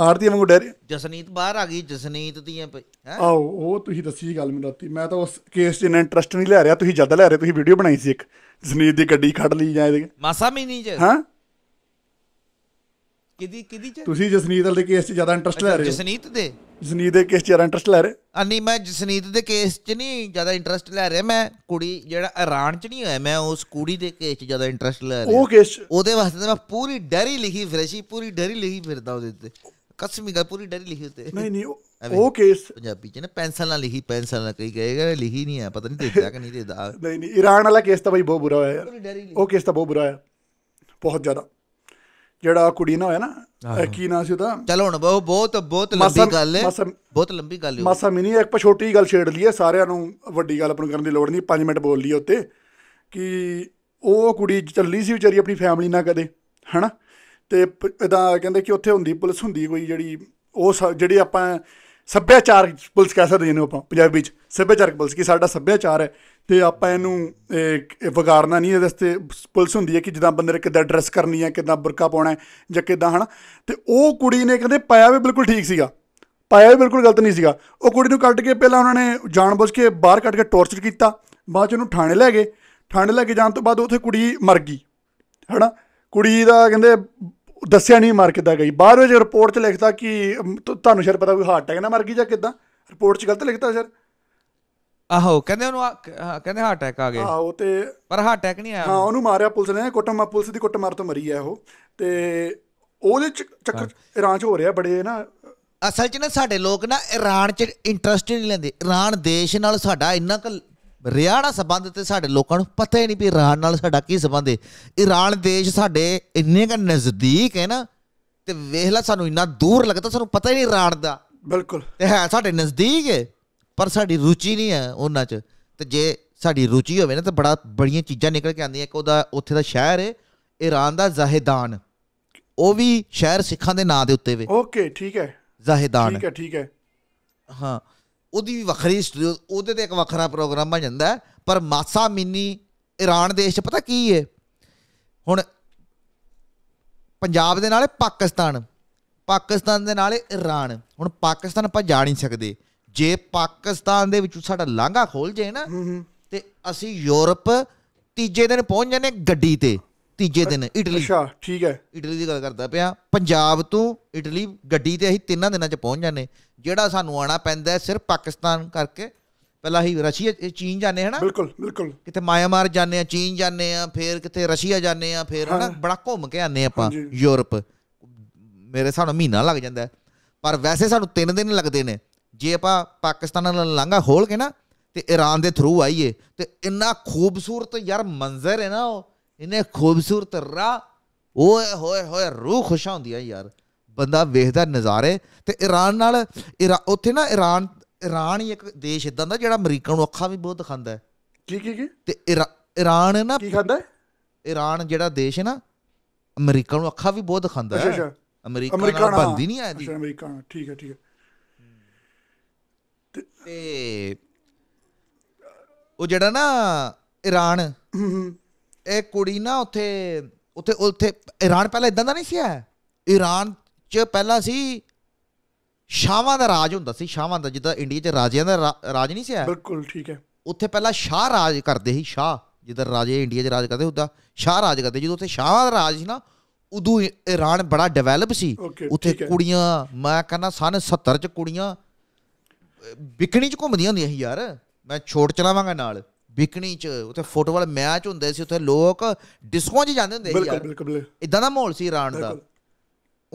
Speaker 1: ਆਰਤੀ ਵਾਂਗੂ ਡਰ ਜਸਨੀਤ ਬਾਹਰ ਆ ਗਈ ਜਸਨੀਤ ਦੀ ਹੈ ਆਓ
Speaker 2: ਉਹ ਤੁਸੀਂ ਦੱਸੀ ਗੱਲ ਮੈਨੂੰ ਦੱਤੀ ਮੈਂ ਤਾਂ ਉਸ ਕੇਸ 'ਚ ਇੰਨਾ ਇੰਟਰਸਟ ਨਹੀਂ ਲੈ ਰਿਹਾ ਤੁਸੀਂ ਜਦ ਲੈ ਰਹੇ ਤੁਸੀਂ ਵੀਡੀਓ ਬਣਾਈ ਸੀ ਇੱਕ ਜਸਨੀਤ ਦੀ ਗੱਡੀ ਖੜ ਲਈ ਜਾਂ ਇਹਦੇ ਮਾਸਾ ਵੀ ਨਹੀਂ ਚ ਹਾਂ
Speaker 1: ਕਿਦੀ ਕਿਦੀ ਚ
Speaker 2: ਤੁਸੀਂ ਜਸਨੀਤ ਵਾਲੇ ਕੇਸ 'ਚ ਜ਼ਿਆਦਾ ਇੰਟਰਸਟ ਲੈ ਰਹੇ ਹੋ ਜਸਨੀਤ ਦੇ ਜਸਨੀਤ ਦੇ ਕੇਸ 'ਚ ਜ਼ਿਆਦਾ ਇੰਟਰਸਟ ਲੈ ਰਹੇ ਆ ਨਹੀਂ
Speaker 1: ਮੈਂ ਜਸਨੀਤ ਦੇ ਕੇਸ 'ਚ ਨਹੀਂ ਜ਼ਿਆਦਾ ਇੰਟਰਸਟ ਲੈ ਰਿਹਾ ਮੈਂ ਕੁੜੀ ਜਿਹੜਾ ਇਰਾਨ 'ਚ ਨਹੀਂ ਹੋਇਆ ਮੈਂ ਉਸ ਕੁੜੀ ਦੇ ਕੇਸ 'ਚ ਜ਼ਿਆਦਾ ਇੰਟਰਸਟ ਲੈ ਰਿਹਾ ਉਹ ਕੇਸ ਉਹਦੇ ਵਾਸਤੇ ਮੈਂ ਪੂਰੀ ਡੈਰੀ ਲਿਖੀ ਫਿਰਸ਼ੀ ਪੂਰੀ ਡੈਰੀ ਲਿਖੀ ਫਿਰਦਾ ਉਹਦੇ ਤੇ ਕਸਮੀਗਾ ਪੂਰੀ ਡਰੀ ਲਿਖੀ ਉਤੇ ਨਹੀਂ ਨਹੀਂ ਉਹ ਕੇਸ ਪੰਜਾਬੀ ਚ ਨਾ ਪੈਨਸਲ ਨਾਲ ਲਿਖੀ ਪੈਨਸਲ ਨਾਲ ਕਹੀ ਗਏਗਾ ਲਿਖੀ ਨਹੀਂ ਆ ਪਤਾ ਨਹੀਂ ਦੇਖਦਾ ਕਿ ਨਹੀਂ ਦੇਦਾ ਨਹੀਂ
Speaker 2: ਨਹੀਂ ਈਰਾਨ ਵਾਲਾ ਕੇਸ ਤਾਂ ਬਈ ਬਹੁਤ ਬੁਰਾ ਹੋਇਆ ਯਾਰ ਉਹ ਕੇਸ ਤਾਂ ਬਹੁਤ ਬੁਰਾ ਹੋਇਆ ਬਹੁਤ ਜ਼ਿਆਦਾ ਜਿਹੜਾ ਕੁੜੀ ਨਾ ਹੋਇਆ ਨਾ ਕੀ ਨਾਂ ਸੀ ਉਹਦਾ ਚਲੋ ਹੁਣ ਬਹੁਤ ਬਹੁਤ ਬਹੁਤ ਲੰਬੀ ਗੱਲ ਹੈ ਬਹੁਤ ਲੰਬੀ ਗੱਲ ਹੈ ਮਾਸਾ ਮਿਨੀ ਇੱਕ ਪਾ ਛੋਟੀ ਗੱਲ ਛੇੜ ਲਈਏ ਸਾਰਿਆਂ ਨੂੰ ਵੱਡੀ ਗੱਲ ਆਪਣ ਕਰਨ ਦੀ ਲੋੜ ਨਹੀਂ 5 ਮਿੰਟ ਬੋਲ ਲਈਏ ਉੱਤੇ ਕਿ ਉਹ ਕੁੜੀ ਚੱਲੀ ਸੀ ਵਿਚਾਰੀ ਆਪਣੀ ਫੈਮਿਲੀ ਨਾਲ ਕਦੇ ਹਨਾ ਤੇ ਇਦਾਂ ਕਹਿੰਦੇ ਕਿ ਉੱਥੇ ਹੁੰਦੀ ਪੁਲਿਸ ਹੁੰਦੀ ਕੋਈ ਜਿਹੜੀ ਉਹ ਜਿਹੜੀ ਆਪਾਂ ਸੱਭਿਆਚਾਰ ਪੁਲਿਸ ਕਹਿ ਸਕਦੇ ਜਿਹਨੂੰ ਆਪਾਂ ਪੰਜਾਬੀ ਵਿੱਚ ਸੱਭਿਆਚਾਰਕ ਪੁਲਿਸ ਕੀ ਸਾਡਾ ਸੱਭਿਆਚਾਰ ਹੈ ਤੇ ਆਪਾਂ ਇਹਨੂੰ ਵਿਗਾੜਨਾ ਨਹੀਂ ਇਹਦੇ ਵਾਸਤੇ ਪੁਲਿਸ ਹੁੰਦੀ ਹੈ ਕਿ ਜਿੱਦਾਂ ਬੰਦੇ ਨੇ ਕਿਦਾਂ ਡਰੈਸ ਕਰਨੀ ਹੈ ਕਿਦਾਂ ਬੁਰਕਾ ਪਾਉਣਾ ਹੈ ਜਾਂ ਕਿਦਾਂ ਹਨ ਤੇ ਉਹ ਕੁੜੀ ਨੇ ਕਹਿੰਦੇ ਪਾਇਆ ਵੀ ਬਿਲਕੁਲ ਠੀਕ ਸੀਗਾ ਪਾਇਆ ਵੀ ਬਿਲਕੁਲ ਗਲਤ ਨਹੀਂ ਸੀਗਾ ਉਹ ਕੁੜੀ ਨੂੰ ਕੱਟ ਕੇ ਪਹਿਲਾਂ ਉਹਨਾਂ ਨੇ ਜਾਣਬੁੱਝ ਕੇ ਬਾਹਰ ਕੱਢ ਕੇ ਟੌਰਚਰ ਕੀਤਾ ਬਾਅਦ ਚ ਉਹਨੂੰ ਥਾਣੇ ਲੈ ਗਏ ਥਾਣੇ ਲੈ ਕੇ ਜਾਣ ਤੋਂ ਬਾਅਦ ਉੱਥੇ ਕੁੜੀ ਮਰ ਗਈ ਹਨਾ ਕੁੜੀ ਦਾ ਕਹਿੰਦੇ ਦੱਸਿਆ ਨਹੀਂ ਮਰ ਦਾ ਗਈ ਬਾਅਦ ਵਿੱਚ ਰਿਪੋਰਟ 'ਚ ਲਿਖਦਾ ਕਿ ਤੁਹਾਨੂੰ ਸ਼ਰ ਪਤਾ ਕੋਈ ਹਾਰਟ ਅਟੈਕ ਨਾ ਮਰ ਗਈ ਜਾਂ ਕਿਦਾਂ ਰਿਪੋਰਟ 'ਚ ਗਲਤ ਲਿਖਤਾ ਸਰ
Speaker 1: ਆਹੋ ਕਹਿੰਦੇ ਉਹਨੂੰ ਕਹਿੰਦੇ ਹਾਰਟ ਅਟੈਕ ਆ ਗਿਆ ਹਾਂ
Speaker 2: ਉਹ ਤੇ ਪਰ ਹਾਰਟ ਅਟੈਕ ਨਹੀਂ ਆਇਆ ਹਾਂ ਉਹਨੂੰ ਮਾਰਿਆ ਪੁਲਿਸ ਨੇ ਕੋਟਮਾ ਪੁਲਿਸ ਦੀ ਕੁੱਟਮਾਰ ਤੋਂ ਮਰੀ ਹੈ ਉਹ ਤੇ ਉਹਦੇ ਚੱਕਰ ਇਰਾਨ 'ਚ ਹੋ ਰਿਹਾ ਬੜੇ ਨਾ ਅਸਲ 'ਚ ਨਾ ਸਾਡੇ ਲੋਕ ਨਾ ਇਰਾਨ 'ਚ ਇੰਟਰਸਟ ਨਹੀਂ
Speaker 1: ਲੈਂਦੇ ਇਰਾਨ ਦੇਸ਼ ਨਾਲ ਸਾਡਾ ਇੰਨਾ ਕੁ ਰਿਆੜਾ ਸਬੰਧ ਤੇ ਸਾਡੇ ਲੋਕਾਂ ਨੂੰ ਪਤਾ ਹੀ ਨਹੀਂ ਵੀ ਇਰਾਨ ਨਾਲ ਸਾਡਾ ਕੀ ਸਬੰਧ ਹੈ ਇਰਾਨ ਦੇਸ਼ ਸਾਡੇ ਇੰਨੇ ਕ ਨਜ਼ਦੀਕ ਹੈ ਨਾ ਤੇ ਵੇਖ ਲੈ ਸਾਨੂੰ ਇੰਨਾ ਦੂਰ ਲੱਗਦਾ ਸਾਨੂੰ ਪਤਾ ਹੀ ਨਹੀਂ ਇਰਾਨ ਦਾ ਬਿਲਕੁਲ ਤੇ ਹੈ ਸਾਡੇ ਨਜ਼ਦੀਕ ਹੈ ਪਰ ਸਾਡੀ ਰੁਚੀ ਨਹੀਂ ਹੈ ਉਹਨਾਂ 'ਚ ਤੇ ਜੇ ਸਾਡੀ ਰੁਚੀ ਹੋਵੇ ਨਾ ਤਾਂ ਬੜਾ ਬੜੀਆਂ ਚੀਜ਼ਾਂ ਨਿਕਲ ਕੇ ਆਉਂਦੀਆਂ ਇੱਕ ਉਹਦਾ ਉੱਥੇ ਦਾ ਸ਼ਹਿਰ ਹੈ ਇਰਾਨ ਦਾ ਜ਼ਾਹਿਦਾਨ ਉਹ ਵੀ ਸ਼ਹਿਰ ਸਿੱਖਾਂ ਦੇ ਨਾਂ ਦੇ ਉੱਤੇ ਵੇ ਓਕੇ ਠੀਕ ਹੈ ਜ਼ਾਹਿਦਾਨ ਠੀਕ ਹੈ ਠੀਕ ਹੈ ਹਾਂ ਉਹਦੀ ਵੀ ਵੱਖਰੀ ਸਟੂਡੀਓ ਉਹਦੇ ਤੇ ਇੱਕ ਵੱਖਰਾ ਪ੍ਰੋਗਰਾਮ ਆ ਜਾਂਦਾ ਪਰ ਮਾਸਾ ਮਿੰਨੀ ਈਰਾਨ ਦੇਸ਼ ਪਤਾ ਕੀ ਹੈ ਹੁਣ ਪੰਜਾਬ ਦੇ ਨਾਲ ਪਾਕਿਸਤਾਨ ਪਾਕਿਸਤਾਨ ਦੇ ਨਾਲ ਈਰਾਨ ਹੁਣ ਪਾਕਿਸਤਾਨ ਆਪਾਂ ਜਾ ਨਹੀਂ ਸਕਦੇ ਜੇ ਪਾਕਿਸਤਾਨ ਦੇ ਵਿੱਚੋਂ ਸਾਡਾ ਲਾਂਘਾ ਖੋਲ ਜੇ ਨਾ ਤੇ ਅਸੀਂ ਯੂਰਪ ਤੀਜੇ ਦਿਨ ਪਹੁੰਚ ਜਾਨੇ ਗੱਡੀ ਤੇ ਤੀਜੇ ਦਿਨ ਇਟਲੀ ਅੱਛਾ ਠੀਕ ਹੈ ਇਟਲੀ ਦੀ ਗੱਲ ਕਰਦਾ ਪਿਆ ਪੰਜਾਬ ਤੋਂ ਇਟਲੀ ਗੱਡੀ ਤੇ ਅਸੀਂ ਤਿੰਨਾਂ ਦਿਨਾਂ ਚ ਪਹੁੰਚ ਜਾਨੇ ਜਿਹੜਾ ਸਾਨੂੰ ਆਣਾ ਪੈਂਦਾ ਹੈ ਸਿਰਫ ਪਾਕਿਸਤਾਨ ਕਰਕੇ ਪਹਿਲਾਂ ਹੀ ਰਸ਼ੀਆ ਚੀਨ ਜਾਣੇ ਹਨਾ ਬਿਲਕੁਲ ਬਿਲਕੁਲ ਕਿਤੇ ਮਾਇਆਮਾਰ ਜਾਣੇ ਆ ਚੀਨ ਜਾਣੇ ਆ ਫੇਰ ਕਿਤੇ ਰਸ਼ੀਆ ਜਾਣੇ ਆ ਫੇਰ ਹਨਾ ਬੜਾ ਘੁੰਮ ਕੇ ਆਨੇ ਆਪਾਂ ਯੂਰਪ ਮੇਰੇ ਸਾਨੂੰ ਮਹੀਨਾ ਲੱਗ ਜਾਂਦਾ ਪਰ ਵੈਸੇ ਸਾਨੂੰ 3 ਦਿਨ ਲੱਗਦੇ ਨੇ ਜੇ ਆਪਾਂ ਪਾਕਿਸਤਾਨ ਨਾਲ ਲਾਂਘਾ ਹੋਲ ਕੇ ਨਾ ਤੇ ਈਰਾਨ ਦੇ ਥਰੂ ਆਈਏ ਤੇ ਇੰਨਾ ਖੂਬਸੂਰਤ ਯਾਰ ਮੰਜ਼ਰ ਹੈ ਨਾ ਉਹ ਇੰਨੇ ਖੂਬਸੂਰਤ ਰਾ ਓਏ ਹੋਏ ਹੋਏ ਰੂਹ ਖੁਸ਼ ਹੁੰਦੀ ਆ ਯਾਰ ਬੰਦਾ ਵੇਖਦਾ ਨਜ਼ਾਰੇ ਤੇ ਈਰਾਨ ਨਾਲ ਉੱਥੇ ਨਾ ਈਰਾਨ ਈਰਾਨ ਹੀ ਇੱਕ ਦੇਸ਼ ਇਦਾਂ ਦਾ ਜਿਹੜਾ ਅਮਰੀਕਾ ਨੂੰ ਅੱਖਾਂ ਵੀ ਬਹੁਤ ਦਿਖਾਉਂਦਾ ਹੈ ਕੀ ਕੀ ਕੀ ਤੇ ਈਰਾਨ ਨਾ ਕੀ ਖਾਂਦਾ ਈਰਾਨ ਜਿਹੜਾ ਦੇਸ਼ ਹੈ ਨਾ ਅਮਰੀਕਾ ਨੂੰ ਅੱਖਾਂ ਵੀ ਬਹੁਤ ਦਿਖਾਉਂਦਾ ਹੈ ਅੱਛਾ ਅਮਰੀਕਾ ਨਾਲ ਬੰਦੀ ਨਹੀਂ ਆਈ ਅੱਛਾ ਅਮਰੀਕਾ ਠੀਕ ਹੈ ਠੀਕ ਹੈ ਤੇ ਉਹ ਜਿਹੜਾ ਨਾ ਈਰਾਨ ਇਹ ਕੁੜੀ ਨਾ ਉੱਥੇ ਉੱਥੇ ਉੱਥੇ ਈਰਾਨ ਪਹਿਲਾਂ ਇਦਾਂ ਦਾ ਨਹੀਂ ਸੀ ਆ ਈਰਾਨ ਚ ਪਹਿਲਾਂ ਸੀ ਸ਼ਾਹਾਂ ਦਾ ਰਾਜ ਹੁੰਦਾ ਸੀ ਸ਼ਾਹਾਂ ਦਾ ਜਿੱਦਾਂ ਇੰਡੀਆ 'ਚ ਰਾਜਿਆਂ ਦਾ ਰਾਜ ਨਹੀਂ ਸੀ ਆ
Speaker 2: ਬਿਲਕੁਲ ਠੀਕ ਹੈ
Speaker 1: ਉੱਥੇ ਪਹਿਲਾਂ ਸ਼ਾਹ ਰਾਜ ਕਰਦੇ ਸੀ ਸ਼ਾਹ ਜਿੱਦਾਂ ਰਾਜੇ ਇੰਡੀਆ 'ਚ ਰਾਜ ਕਰਦੇ ਹੁੰਦਾ ਸ਼ਾਹ ਰਾਜ ਕਰਦੇ ਜਦੋਂ ਉੱਥੇ ਸ਼ਾਹਾਂ ਦਾ ਰਾਜ ਸੀ ਨਾ ਉਦੋਂ ਈਰਾਨ ਬੜਾ ਡਿਵੈਲਪ ਸੀ ਉੱਥੇ ਕੁੜੀਆਂ ਮੈਂ ਕਹਿੰਦਾ ਸਨ 70 ਚ ਕੁੜੀਆਂ ਵਿਕਣੀ ਚ ਘੁੰਮਦੀਆਂ ਹੁੰਦੀਆਂ ਸੀ ਯਾਰ ਮੈਂ ਛੋਟ ਚਲਾਵਾਂਗਾ ਨਾਲ ਵਿਕਣੀ ਚ ਉੱਥੇ ਫੁੱਟਬਾਲ ਮੈਚ ਹੁੰਦੇ ਸੀ ਉੱਥੇ ਲੋਕ ਡਿਸਕੋ 'ਚ ਜਾਂਦੇ ਹੁੰਦੇ ਸੀ ਯਾਰ ਬਿਲਕੁਲ ਬਿਲਕੁਲ ਇਦਾਂ ਦਾ ਮਾਹੌਲ ਸੀ ਈਰਾਨ ਦਾ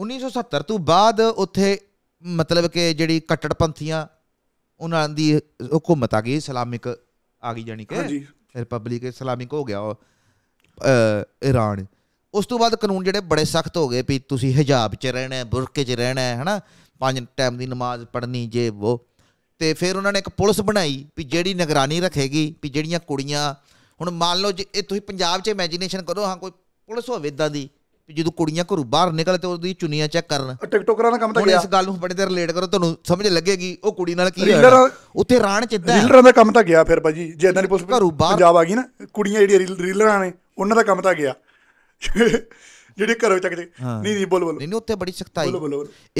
Speaker 1: 1970 ਤੋਂ ਬਾਅਦ ਉੱਥੇ ਮਤਲਬ ਕਿ ਜਿਹੜੀ ਕੱਟੜਪੰਥੀਆਂ ਉਹਨਾਂ ਦੀ ਹਕੂਮਤ ਆ ਗਈ ਇਸਲਾਮਿਕ ਆ ਗਈ ਜਾਨੀ ਕਿ ਰਿਪਬਲਿਕ ਇਸਲਾਮਿਕ ਹੋ ਗਿਆ ਉਹ ਈਰਾਨ ਉਸ ਤੋਂ ਬਾਅਦ ਕਾਨੂੰਨ ਜਿਹੜੇ ਬੜੇ ਸਖਤ ਹੋ ਗਏ ਵੀ ਤੁਸੀਂ ਹਿਜਾਬ 'ਚ ਰਹਿਣਾ ਹੈ ਬੁਰਕੇ 'ਚ ਰਹਿਣਾ ਹੈ ਹਨਾ ਪੰਜ ਟਾਈਮ ਦੀ ਨਮਾਜ਼ ਪੜ੍ਹਨੀ ਜੇ ਉਹ ਤੇ ਫਿਰ ਉਹਨਾਂ ਨੇ ਇੱਕ ਪੁਲਿਸ ਬਣਾਈ ਵੀ ਜਿਹੜੀ ਨਿਗਰਾਨੀ ਰੱਖੇਗੀ ਵੀ ਜਿਹੜੀਆਂ ਕੁੜੀਆਂ ਹੁਣ ਮੰਨ ਲਓ ਜੇ ਇਹ ਤੁਸੀਂ ਪੰਜਾਬ 'ਚ ਇਮੇਜਿਨੇਸ਼ਨ ਕਰੋ ਹਾਂ ਕੋਈ ਪੁਲਿਸ ਹੋਵੇ ਇਦਾਂ ਦੀ ਵੀ ਜਦੋਂ ਕੁੜੀਆਂ ਘਰੋਂ ਬਾਹਰ ਨਿਕਲ ਤੇ ਉਹਦੀ ਚੁੰਨੀਆਂ ਚੈੱਕ ਕਰਨ ਟਿਕਟੋਕਰਾਂ ਦਾ ਕੰਮ ਤਾਂ ਗਿਆ ਇਸ ਗੱਲ ਨੂੰ ਬੜੇ ਤੇ ਰਿਲੇਟ ਕਰੋ ਤੁਹਾਨੂੰ ਸਮਝ ਲੱਗੇਗੀ ਉਹ ਕੁੜੀ ਨਾਲ ਕੀ ਹੋਇਆ
Speaker 2: ਉੱਥੇ ਰਾਣ ਚਿੱਦਾਂ ਰੀਲਰਾਂ ਦਾ ਕੰਮ ਤਾਂ ਗਿਆ ਫਿਰ ਭਾਜੀ ਜੇ ਇਦਾਂ ਦੀ ਪੁਲਿਸ ਪੰਜਾਬ ਆ ਗਈ ਨਾ ਕੁੜੀਆਂ ਜਿਹੜੀਆਂ ਰੀਲਰਾਂ ਨੇ ਉਹਨਾਂ ਦਾ ਕੰਮ ਤਾਂ ਗਿਆ ਜਿਹੜੇ ਘਰੋਂ ਚੱਕ ਦੇ ਨਹੀਂ ਨਹੀਂ ਬੋਲ ਬੋਲ ਨਹੀਂ ਨਹੀਂ ਉੱਥੇ ਬੜੀ
Speaker 1: ਸਖਤਾਈ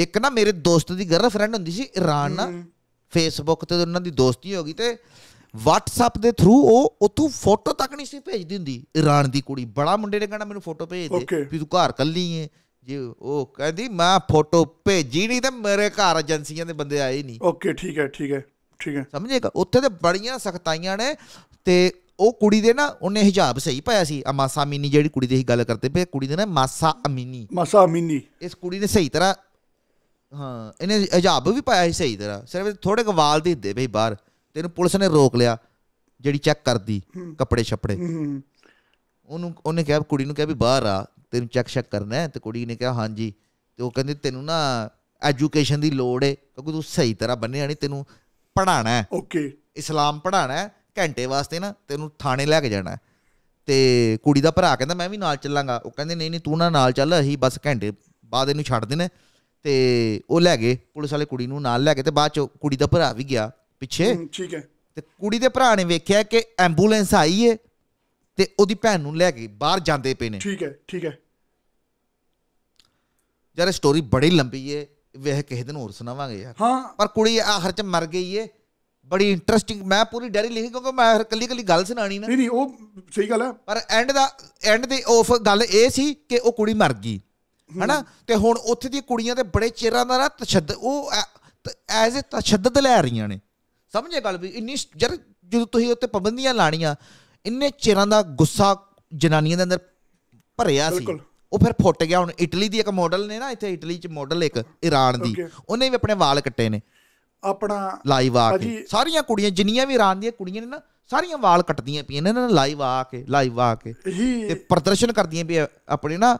Speaker 1: ਇੱਕ ਨਾ ਮੇਰੇ ਦੋਸਤ ਦੀ ਗਰਲਫ੍ਰੈਂਡ ਹੁੰਦੀ ਸੀ ਇਰਾਨ ਨਾਲ ਫੇਸਬੁੱਕ ਤੇ ਉਹਨਾਂ ਦੀ ਦੋਸਤੀ ਹੋ ਗਈ ਤੇ WhatsApp ਦੇ ਥਰੂ ਉਹ ਉਥੋਂ ਫੋਟੋ ਤੱਕ ਨਹੀਂ ਸੀ ਭੇਜਦੀ ਹੁੰਦੀ ਈਰਾਨ ਦੀ ਕੁੜੀ ਬੜਾ ਮੁੰਡੇ ਨੇ ਕਹਿੰਦਾ ਮੈਨੂੰ ਫੋਟੋ ਭੇਜ ਦੇ ਵੀ ਤੂੰ ਘਰ ਕੱਲੀ ਏ ਜੇ ਉਹ ਕਹਿੰਦੀ ਮੈਂ ਫੋਟੋ ਭੇਜੀ ਨਹੀਂ ਤਾਂ ਮੇਰੇ ਘਰ ਏਜੰਸੀਆਂ ਦੇ ਬੰਦੇ ਆਏ ਨਹੀਂ ਓਕੇ ਠੀਕ ਹੈ ਠੀਕ ਹੈ ਠੀਕ ਹੈ ਸਮਝੇਗਾ ਉੱਥੇ ਤੇ ਬੜੀਆਂ ਸਖਤਾਈਆਂ ਨੇ ਤੇ ਉਹ ਕੁੜੀ ਦੇ ਨਾ ਉਹਨੇ ਹਿਜਾਬ ਸਹੀ ਪਾਇਆ ਸੀ ਮਾਸਾ ਅਮੀਨੀ ਜਿਹੜੀ ਕੁੜੀ ਦੀ ਅਸੀਂ ਗੱਲ ਕਰਦੇ ਪਏ ਕੁੜੀ ਦੇ ਨਾ ਮਾਸਾ ਅਮੀਨੀ ਮਾਸਾ ਅਮੀਨੀ ਇਸ ਕੁੜੀ ਨੇ ਸਹੀ ਤਰ੍ਹਾਂ ਹਾਂ ਇਹਨੇ ਹਿਜਾਬ ਵੀ ਪਾਇਆ ਸੀ ਸਹੀ ਤਰ੍ਹਾਂ ਸਿਰਫ ਥੋੜੇ ਕਵਾਲ ਦੇ ਦਿੱਤੇ ਬਈ ਬਾਹਰ ਤੇ ਇਹਨੂੰ ਪੁਲਿਸ ਨੇ ਰੋਕ ਲਿਆ ਜਿਹੜੀ ਚੈੱਕ ਕਰਦੀ ਕੱਪੜੇ ਛੱਪੜੇ ਉਹਨੂੰ ਉਹਨੇ ਕਿਹਾ ਕੁੜੀ ਨੂੰ ਕਿਹਾ ਵੀ ਬਾਹਰ ਆ ਤੈਨੂੰ ਚੈੱਕ ਸ਼ੱਕ ਕਰਨਾ ਹੈ ਤੇ ਕੁੜੀ ਨੇ ਕਿਹਾ ਹਾਂਜੀ ਤੇ ਉਹ ਕਹਿੰਦੀ ਤੈਨੂੰ ਨਾ ਐਜੂਕੇਸ਼ਨ ਦੀ ਲੋੜ ਏ ਕਿਉਂਕਿ ਤੂੰ ਸਹੀ ਤਰ੍ਹਾਂ ਬੰਨਿਆ ਨਹੀਂ ਤੈਨੂੰ ਪੜਾਣਾ ਹੈ ਓਕੇ ਇਸਲਾਮ ਪੜਾਣਾ ਹੈ ਘੰਟੇ ਵਾਸਤੇ ਨਾ ਤੈਨੂੰ ਥਾਣੇ ਲੈ ਕੇ ਜਾਣਾ ਤੇ ਕੁੜੀ ਦਾ ਭਰਾ ਕਹਿੰਦਾ ਮੈਂ ਵੀ ਨਾਲ ਚੱਲਾਂਗਾ ਉਹ ਕਹਿੰਦੇ ਨਹੀਂ ਨਹੀਂ ਤੂੰ ਨਾ ਨਾਲ ਚੱਲ ਅਸੀਂ ਬਸ ਘੰਟੇ ਬਾਅਦ ਇਹਨੂੰ ਛੱਡ ਦੇਣਾ ਤੇ ਉਹ ਲੈ ਗਏ ਪੁਲਿਸ ਵਾਲੇ ਕੁੜੀ ਨੂੰ ਨਾਲ ਲੈ ਕੇ ਤੇ ਬਾਅਦ ਚ ਕੁੜੀ ਦਾ ਭਰਾ ਵੀ ਗਿਆ ਪਿੱਛੇ ਠੀਕ ਹੈ ਤੇ ਕੁੜੀ ਦੇ ਭਰਾ ਨੇ ਵੇਖਿਆ ਕਿ ਐਂਬੂਲੈਂਸ ਆਈ ਏ ਤੇ ਉਹਦੀ ਭੈਣ ਨੂੰ ਲੈ ਕੇ ਬਾਹਰ ਜਾਂਦੇ ਪਏ ਨੇ ਠੀਕ ਹੈ ਠੀਕ ਹੈ ਯਾਰ ਸਟੋਰੀ ਬੜੀ ਲੰਬੀ ਏ ਵੇਹ ਕਿਸੇ ਦਿਨ ਹੋਰ ਸੁਣਾਵਾਂਗੇ ਯਾਰ ਹਾਂ ਪਰ ਕੁੜੀ ਆਖਰ ਚ ਮਰ ਗਈ ਏ ਬੜੀ ਇੰਟਰਸਟਿੰਗ ਮੈਂ ਪੂਰੀ ਡੈਰੀ ਲਿਖੀ ਕਿਉਂਕਿ ਮੈਂ ਹਰ ਕੱਲੀ ਕੱਲੀ ਗੱਲ ਸੁਣਾਣੀ ਨਾ ਨਹੀਂ ਨਹੀਂ ਉਹ ਸਹੀ ਗੱਲ ਹੈ ਪਰ ਐਂਡ ਦਾ ਐਂਡ ਦੇ ਆਫ ਗੱਲ ਇਹ ਸੀ ਕਿ ਉਹ ਕੁੜੀ ਮਰ ਗਈ ਹਨਾ ਤੇ ਹੁਣ ਉੱਥੇ ਦੀ ਕੁੜੀਆਂ ਤੇ ਬੜੇ ਚਿਹਰਾ ਦਾ ਨਾ ਤਸ਼ੱਦਦ ਉਹ ਐਜ਼ ਅ ਤਸ਼ੱਦਦ ਲੈ ਰਹੀਆਂ ਨੇ ਸਮਝੇ ਗੱਲ ਵੀ ਇੰਨੀ ਜਰ ਜਦੋਂ ਤੁਸੀਂ ਉੱਤੇ ਪਾਬੰਦੀਆਂ ਲਾਣੀਆਂ ਇੰਨੇ ਚਿਰਾਂ ਦਾ ਗੁੱਸਾ ਜਨਾਨੀਆਂ ਦੇ ਅੰਦਰ ਭਰਿਆ ਸੀ ਉਹ ਫਿਰ ਫੁੱਟ ਗਿਆ ਹੁਣ ਇਟਲੀ ਦੀ ਇੱਕ ਮਾਡਲ ਨੇ ਨਾ ਇੱਥੇ ਇਟਲੀ ਚ ਮਾਡਲ ਇੱਕ ਈਰਾਨ ਦੀ ਉਹਨੇ ਵੀ ਆਪਣੇ ਵਾਲ ਕੱਟੇ ਨੇ
Speaker 2: ਆਪਣਾ ਲਾਈਵ ਆ ਕੇ
Speaker 1: ਸਾਰੀਆਂ ਕੁੜੀਆਂ ਜਿੰਨੀਆਂ ਵੀ ਈਰਾਨ ਦੀਆਂ ਕੁੜੀਆਂ ਨੇ ਨਾ ਸਾਰੀਆਂ ਵਾਲ ਕੱਟਦੀਆਂ ਪਈਆਂ ਨੇ ਨਾ ਲਾਈਵ ਆ ਕੇ ਲਾਈਵ ਆ ਕੇ ਤੇ ਪ੍ਰਦਰਸ਼ਨ ਕਰਦੀਆਂ ਵੀ ਆਪਣੇ ਨਾ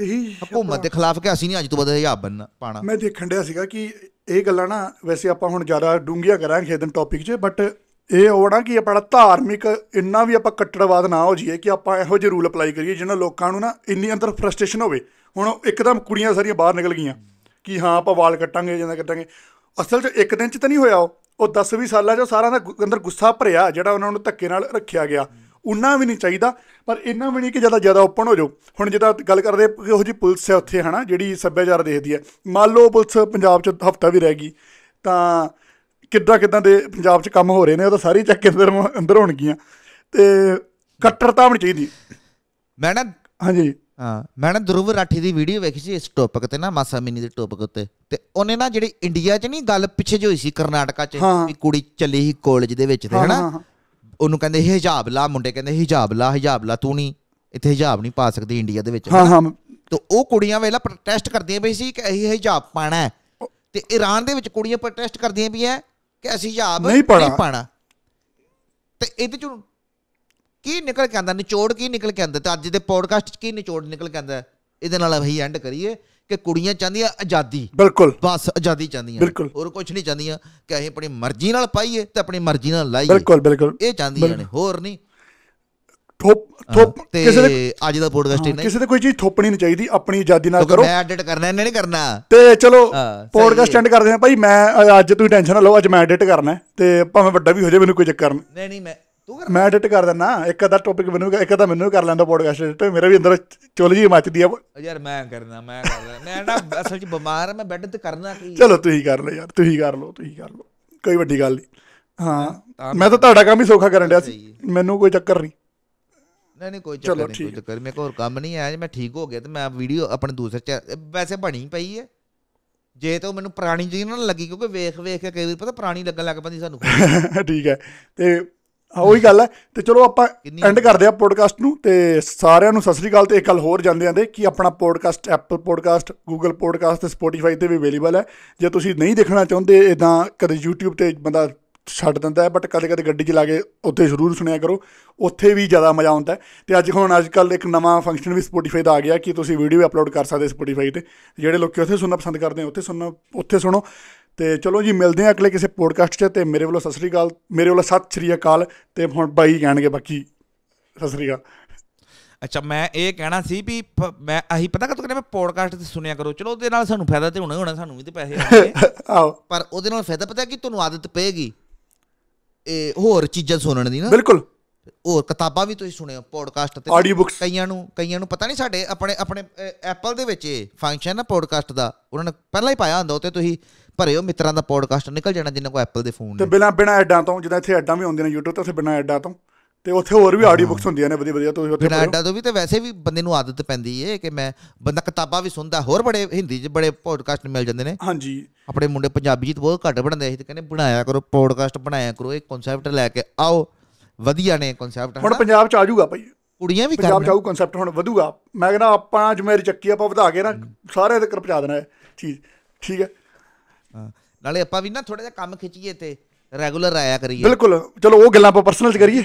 Speaker 1: ਇਹ ਹਕੂਮਤ ਦੇ ਖਿਲਾਫ ਕਿ ਅਸੀਂ ਨਹੀਂ ਅੱਜ ਤੋਂ ਬਾਅਦ ਹਿਜਾਬ ਬੰਨਣਾ ਪਾਣਾ
Speaker 2: ਮੈਂ ਦੇਖਣ ਡਿਆ ਸੀਗਾ ਕਿ ਇਹ ਗੱਲਾਂ ਨਾ ਵੈਸੇ ਆਪਾਂ ਹੁਣ ਜ਼ਿਆਦਾ ਡੂੰਘੀਆਂ ਕਰਾਂਗੇ ਇਹਦਨ ਟੌਪਿਕ 'ਚ ਬਟ ਇਹ ਹੋਣਾ ਕਿ ਆਪਣਾ ਧਾਰਮਿਕ ਇੰਨਾ ਵੀ ਆਪਾਂ ਕੱਟੜਵਾਦ ਨਾ ਹੋ ਜਾਈਏ ਕਿ ਆਪਾਂ ਇਹੋ ਜਿਹੇ ਰੂਲ ਅਪਲਾਈ ਕਰੀਏ ਜਿਨ੍ਹਾਂ ਲੋਕਾਂ ਨੂੰ ਨਾ ਇੰਨੀ ਅੰਦਰ ਫਰਸਟ੍ਰੇਸ਼ਨ ਹੋਵੇ ਹੁਣ ਇੱਕਦਮ ਕੁੜੀਆਂ ਸਾਰੀਆਂ ਬਾਹਰ ਨਿਕਲ ਗਈਆਂ ਕਿ ਹਾਂ ਆਪਾਂ ਵਾਲ ਕੱਟਾਂਗੇ ਜਾਂ ਕੱਟਾਂਗੇ ਅਸਲ 'ਚ ਇੱਕ ਦਿਨ 'ਚ ਤਾਂ ਨਹੀਂ ਹੋਇਆ ਉਹ 10-20 ਸਾਲਾਂ 'ਚ ਸਾਰਾ ਦਾ ਅੰਦਰ ਗੁੱਸਾ ਭਰਿਆ ਜਿਹੜਾ ਉਹਨਾਂ ਨੂੰ ਧੱਕੇ ਨਾਲ ਰੱਖਿਆ ਗਿਆ ਉਨਾ ਵੀ ਨਹੀਂ ਚਾਹੀਦਾ ਪਰ ਇੰਨਾ ਵੀ ਨਹੀਂ ਕਿ ਜਿਆਦਾ ਜਿਆਦਾ ਓਪਨ ਹੋ ਜਾਓ ਹੁਣ ਜਿਹਦਾ ਗੱਲ ਕਰਦੇ ਉਹ ਜੀ ਪੁਲਿਸ ਹੈ ਉੱਥੇ ਹਨਾ ਜਿਹੜੀ ਸੱਭਿਆਚਾਰ ਦੇਖਦੀ ਹੈ ਮੰਨ ਲਓ ਪੁਲਿਸ ਪੰਜਾਬ 'ਚ ਹਫਤਾ ਵੀ ਰਹਿ ਗਈ ਤਾਂ ਕਿੱਦਾਂ ਕਿੱਦਾਂ ਦੇ ਪੰਜਾਬ 'ਚ ਕੰਮ ਹੋ ਰਹੇ ਨੇ ਉਹ ਤਾਂ ਸਾਰੀ ਚੱਕ ਅੰਦਰ ਅੰਦਰ ਹੋਣ ਗਈਆਂ ਤੇ ਕੱਟੜਤਾ ਵੀ ਚਾਹੀਦੀ ਮੈਂ ਨਾ ਹਾਂਜੀ ਹਾਂ ਮੈਂ ਨਾ ਦਰੂਵ ਰਾਠੀ ਦੀ ਵੀਡੀਓ ਵੇਖੀ
Speaker 1: ਸੀ ਇਸ ਟੌਪਿਕ ਤੇ ਨਾ ਮਾਸਾ ਮਿੰਨੀ ਦੇ ਟੌਪਿਕ ਉੱਤੇ ਤੇ ਉਹਨੇ ਨਾ ਜਿਹੜੀ ਇੰਡੀਆ 'ਚ ਨਹੀਂ ਗੱਲ ਪਿੱਛੇ ਜੋ ਹੋਈ ਸੀ ਕਰਨਾਟਕਾ 'ਚ ਵੀ ਕੁੜੀ ਚੱਲੀ ਸੀ ਕਾਲਜ ਦੇ ਵਿੱਚ ਤੇ ਹਨਾ ਉਹਨੂੰ ਕਹਿੰਦੇ ਹਿਜਾਬ ਲਾ ਮੁੰਡੇ ਕਹਿੰਦੇ ਹਿਜਾਬ ਲਾ ਹਿਜਾਬ ਲਾ ਤੂੰ ਨਹੀਂ ਇੱਥੇ ਹਿਜਾਬ ਨਹੀਂ ਪਾ ਸਕਦੀ ਇੰਡੀਆ ਦੇ ਵਿੱਚ ਹਾਂ ਹਾਂ ਤੇ ਉਹ ਕੁੜੀਆਂ ਵੇਲਾ ਪ੍ਰੋਟੈਸਟ ਕਰਦੀਆਂ ਪਈ ਸੀ ਕਿ ਅਸੀਂ ਹਿਜਾਬ ਪਾਣਾ ਹੈ ਤੇ ਈਰਾਨ ਦੇ ਵਿੱਚ ਕੁੜੀਆਂ ਪ੍ਰੋਟੈਸਟ ਕਰਦੀਆਂ ਪਈਆਂ ਕਿ ਅਸੀਂ ਹਿਜਾਬ ਨਹੀਂ ਪਾਣਾ ਤੇ ਇਹਦੇ ਚੋਂ ਕੀ ਨਿਕਲ ਕੇ ਆਂਦਾ ਨਿਚੋੜ ਕੀ ਨਿਕਲ ਕੇ ਆਂਦਾ ਤੇ ਅੱਜ ਦੇ ਪੋਡਕਾਸਟ ਚ ਕੀ ਨਿਚੋੜ ਨਿਕਲ ਕੇ ਆਂਦਾ ਇਹਦੇ ਨਾਲ ਅਸੀਂ ਐਂਡ ਕਰੀਏ ਕਿ ਕੁੜੀਆਂ ਚਾਹੁੰਦੀਆਂ ਆਜ਼ਾਦੀ ਬਿਲਕੁਲ ਬਸ ਆਜ਼ਾਦੀ ਚਾਹੁੰਦੀਆਂ ਹੋਰ ਕੁਝ ਨਹੀਂ ਚਾਹੁੰਦੀਆਂ ਕਿ ਅਸੀਂ ਆਪਣੀ ਮਰਜ਼ੀ ਨਾਲ ਪਾਈਏ ਤੇ ਆਪਣੀ ਮਰਜ਼ੀ ਨਾਲ ਲਾਈਏ ਬਿਲਕੁਲ ਬਿਲਕੁਲ ਇਹ ਚਾਹੁੰਦੀਆਂ ਨੇ
Speaker 2: ਹੋਰ ਨਹੀਂ ਥੋਪ ਥੋਪ ਕਿਸੇ ਦੇ ਅੱਜ ਦਾ ਪੋਡਕਾਸਟ ਨਹੀਂ ਕਿਸੇ ਦੇ ਕੋਈ ਚੀਜ਼ ਥੋਪਣੀ ਨਹੀਂ ਚਾਹੀਦੀ ਆਪਣੀ ਆਜ਼ਾਦੀ ਨਾਲ ਕਰੋ ਮੈਂ ਐਡਿਟ ਕਰਨਾ ਇਹਨੇ ਨਹੀਂ ਕਰਨਾ ਤੇ ਚਲੋ ਪੋਡਕਾਸਟ ਐਂਡ ਕਰਦੇ ਹਾਂ ਭਾਈ ਮੈਂ ਅੱਜ ਤੁਸੀਂ ਟੈਨਸ਼ਨ ਨਾ ਲਓ ਅੱਜ ਮੈਂ ਐਡਿਟ ਕਰਨਾ ਤੇ ਭਾਵੇਂ ਵੱਡਾ ਵੀ ਹੋ ਜਾਵੇ ਮੈਨੂੰ ਕੋਈ ਚੱਕਰ ਨਹੀਂ ਨਹੀਂ ਨਹੀਂ ਮੈਂ ਤੂੰ ਕਰ ਮੈਂ ਐਡਿਟ ਕਰ ਦਿੰਦਾ ਇੱਕ ਅੱਧਾ ਟੌਪਿਕ ਮੈਨੂੰ ਇੱਕ ਅੱਧਾ ਮੈਨੂੰ ਕਰ ਲੈਂਦਾ ਪੋਡਕਾਸਟ ਐਡਿਟ ਮੇਰੇ ਵੀ ਅੰਦਰ ਚੁੱਲ ਜੀ ਮੱਚਦੀ ਆ
Speaker 1: ਯਾਰ ਮੈਂ ਕਰਨਾ ਮੈਂ ਕਰਦਾ ਮੈਂ ਨਾ ਅਸਲ 'ਚ ਬਿਮਾਰ ਆ ਮੈਂ ਬੈੱਡ ਤੇ ਕਰਨਾ ਕੀ ਚਲੋ ਤੁਸੀਂ ਕਰ ਲਓ ਯਾਰ ਤੁਸੀਂ ਕਰ ਲਓ ਤੁਸੀਂ ਕਰ ਲਓ
Speaker 2: ਕੋਈ ਵੱਡੀ ਗੱਲ ਨਹੀਂ ਹਾਂ ਮੈਂ ਤਾਂ ਤੁਹਾਡਾ ਕੰਮ ਹੀ ਸੌਖਾ ਕਰਨ ਡਿਆ ਸੀ ਮੈਨੂੰ ਕੋਈ ਚੱਕਰ ਨਹੀਂ
Speaker 1: ਨਹੀਂ ਨਹੀਂ ਕੋਈ ਚੱਕਰ ਨਹੀਂ ਕੋਈ ਚੱਕਰ ਮੇਰੇ ਕੋਲ ਹੋਰ ਕੰਮ ਨਹੀਂ ਜੇ ਮੈਂ ਠੀਕ ਹੋ ਗਿਆ ਤੇ ਮੈਂ ਵੀਡੀਓ ਆਪਣੇ ਦੂਸਰੇ ਚ ਵੈਸੇ ਬਣੀ ਪਈ ਹੈ ਜੇ ਤਾਂ ਮੈਨੂੰ ਪੁਰਾਣੀ ਜੀ ਨਾ ਲੱਗੀ ਕਿਉਂਕਿ ਵੇਖ ਵੇਖ ਕੇ ਕਈ ਵਾਰ ਪਤਾ ਪੁਰਾਣੀ ਲੱਗਣ ਲੱਗ ਪੈਂਦੀ ਸਾਨੂੰ
Speaker 2: ਠੀਕ ਹੈ ਤੇ ਹਾਂ ਉਹੀ ਗੱਲ ਹੈ ਤੇ ਚਲੋ ਆਪਾਂ ਐਂਡ ਕਰਦੇ ਆ ਪੋਡਕਾਸਟ ਨੂੰ ਤੇ ਸਾਰਿਆਂ ਨੂੰ ਸਤਿ ਸ੍ਰੀ ਅਕਾਲ ਤੇ ਇੱਕ ਗੱਲ ਹੋਰ ਜਾਂਦੇ ਆਂਦੇ ਕਿ ਆਪਣਾ podcast Apple podcast Google podcast ਤੇ ਸਪੋਟੀਫਾਈ ਤੇ ਵੀ ਅਵੇਲੇਬਲ ਹੈ ਜੇ ਤੁਸੀਂ ਨਹੀਂ ਦੇਖਣਾ ਚਾਹੁੰਦੇ ਇਦਾਂ ਕਦੇ YouTube ਤੇ ਬੰਦਾ ਛੱਡ ਦਿੰਦਾ ਹੈ ਬਟ ਕਦੇ ਕਦੇ ਗੱਡੀ 'ਚ ਲਾ ਕੇ ਉੱਥੇ ਜ਼ਰੂਰ ਸੁਣਿਆ ਕਰੋ ਉੱਥੇ ਵੀ ਜ਼ਿਆਦਾ ਮਜ਼ਾ ਆਉਂਦਾ ਤੇ ਅੱਜ ਹੁਣ ਅੱਜ ਕੱਲ ਇੱਕ ਨਵਾਂ ਫੰਕਸ਼ਨ ਵੀ ਸਪੋਟੀਫਾਈ ਦਾ ਆ ਗਿਆ ਕਿ ਤੁਸੀਂ ਵੀਡੀਓ ਵੀ ਅਪਲੋਡ ਕਰ ਸਕਦੇ ਸਪੋਟੀਫਾਈ ਤੇ ਜਿਹੜੇ ਲੋਕੀ ਉੱਥੇ ਸੁਣਨਾ ਪਸੰਦ ਕਰਦੇ ਆ ਉੱਥੇ ਸੁਣਨਾ ਉੱਥੇ ਸੁਣੋ ਤੇ ਚਲੋ ਜੀ ਮਿਲਦੇ ਆ ਅਗਲੇ ਕਿਸੇ ਪੋਡਕਾਸਟ 'ਚ ਤੇ ਮੇਰੇ ਵੱਲੋਂ ਸਤਿ ਸ੍ਰੀ ਅਕਾਲ ਮੇਰੇ ਵੱਲੋਂ ਸਤਿ ਸ੍ਰੀ ਅਕਾਲ ਤੇ ਹੁਣ ਬਾਈ ਕਹਿਣਗੇ ਬਾਕੀ ਸਤਿ ਸ੍ਰੀ ਅਕਾਲ
Speaker 1: ਅੱਛਾ ਮੈਂ ਇਹ ਕਹਿਣਾ ਸੀ ਵੀ ਮੈਂ ਅਹੀ ਪਤਾ ਕਿ ਤੂੰ ਕਹਿੰਦਾ ਮੈਂ ਪੋਡਕਾਸਟ ਤੇ ਸੁਣਿਆ ਕਰੋ ਚਲੋ ਉਹਦੇ ਨਾਲ ਸਾਨੂੰ ਫਾਇਦਾ ਤੇ ਹੋਣਾ ਹੀ ਹੋਣਾ ਸਾਨੂੰ ਵੀ ਤੇ ਪੈਸੇ ਆਉਣਗੇ ਆਓ ਪਰ ਉਹਦੇ ਨਾਲ ਫਾਇਦਾ ਪਤਾ ਕਿ ਤੁਹਾਨੂੰ ਆਦਤ ਪਏਗੀ ਇਹ ਹੋਰ ਚੀਜ਼ਾਂ ਸੁਣਨ ਦੀ ਨਾ ਬਿਲਕੁਲ ਹੋਰ ਕਿਤਾਬਾਂ ਵੀ ਤੁਸੀਂ ਸੁਣਿਓ ਪੋਡਕਾਸਟ ਤੇ ਆਡੀਓ ਬੁੱਕਸ ਕਈਆਂ ਨੂੰ ਕਈਆਂ ਨੂੰ ਪਤਾ ਨਹੀਂ ਸਾਡੇ ਆਪਣੇ ਆਪਣੇ ਐਪਲ ਦੇ ਵਿੱਚ ਫੰਕਸ਼ਨ ਨਾ ਪੋਡਕਾਸਟ ਦਾ ਉਹਨਾਂ ਨੇ ਪਹਿਲਾਂ ਹੀ ਪਾਇਆ ਹੁੰਦਾ ਉਹ ਤੇ ਤੁਸੀਂ ਭਰਿਓ ਮਿੱਤਰਾਂ ਦਾ ਪੋਡਕਾਸਟ ਨਿਕਲ ਜਾਣਾ ਜਿੰਨਾਂ ਕੋ ਐਪਲ ਦੇ ਫੋਨ ਨੇ
Speaker 2: ਤੇ ਬਿਨਾ ਬਿਨਾ ਐਡਾਂ ਤੋਂ ਜਿੱਦਾਂ ਇੱਥੇ ਐਡਾਂ ਵੀ ਹੁੰਦੀਆਂ ਨੇ YouTube ਤੇ ਉੱਥੇ ਬਿਨਾ ਐਡਾਂ ਤੋਂ ਤੇ ਉੱਥੇ ਹੋਰ ਵੀ ਆਡੀਓ ਬੁੱਕਸ ਹੁੰਦੀਆਂ ਨੇ ਵਧੀਆ ਵਧੀਆ ਤੁਸੀਂ ਉੱਥੇ ਬਿਨਾ ਐਡਾਂ
Speaker 1: ਤੋਂ ਵੀ ਤੇ ਵੈਸੇ ਵੀ ਬੰਦੇ ਨੂੰ ਆਦਤ ਪੈਂਦੀ ਏ ਕਿ ਮੈਂ ਬੰਦਾ ਕਿਤਾਬਾਂ ਵੀ ਸੁਣਦਾ ਹੋਰ ਬੜੇ ਹਿੰਦੀ ਚ ਬੜੇ ਪੋਡਕਾਸਟ ਮਿਲ ਜਾਂਦੇ ਨੇ ਹਾਂਜੀ ਆਪਣੇ ਮੁੰਡੇ ਪੰਜਾਬੀ ਚ ਬਹੁਤ ਘੱਟ ਬਣਾਉਂਦੇ ਸੀ ਤੇ ਕਹਿੰਦੇ ਬਣਾਇਆ ਕਰੋ ਪੋਡਕਾਸਟ ਬਣਾਇਆ ਕਰੋ ਇਹ ਕਨਸੈਪਟ ਲੈ ਕੇ ਆਓ ਵਧੀਆ ਨੇ ਕਨਸੈਪਟ ਹੁਣ
Speaker 2: ਪੰਜਾਬ ਚ ਆ ਜਾਊਗਾ ਭਾਈ ਕੁੜੀਆਂ ਵੀ ਪੰਜਾਬ ਚ ਆਊ ਕਨਸੈਪਟ ਹੁਣ ਵਧੂਗਾ ਮੈਂ ਕਹਿੰਦਾ ਆਪਾਂ ਜਿਵੇਂ ਚੱਕੀ ਆਪਾਂ ਵਧਾ ਕੇ ਨਾ ਸਾਰੇ ਤੱਕ ਪਹੁੰਚਾ ਦੇਣਾ ਹੈ ਚੀਜ਼ ਠੀਕ ਹੈ ਨਾਲੇ ਆਪਾਂ ਵੀ ਨਾ ਥੋੜਾ ਜਿਹਾ ਕੰਮ ਖਿੱਚੀਏ ਤੇ ਰੈਗੂਲਰ ਆਇਆ ਕਰੀਏ ਬਿਲਕੁਲ ਚਲੋ ਉਹ ਗੱਲਾਂ ਆਪਾਂ ਪਰਸਨਲ ਚ ਕਰੀਏ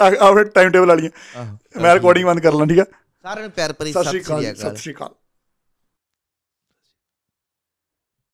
Speaker 2: ਆਪਣੇ ਟਾਈਮ ਟੇਬਲ ਵਾਲੀਆਂ ਮੈਂ ਰਿਕਾਰਡਿੰਗ ਬੰਦ ਕਰ ਲਾਂ ਠੀਕ ਹੈ ਸਾਰਿਆਂ ਨੂੰ ਪਿਆਰ ਭਰੀ ਸਤਿ ਸ਼੍ਰੀ ਅਕਾਲ ਸਤਿ ਸ਼੍ਰੀ ਅਕਾਲ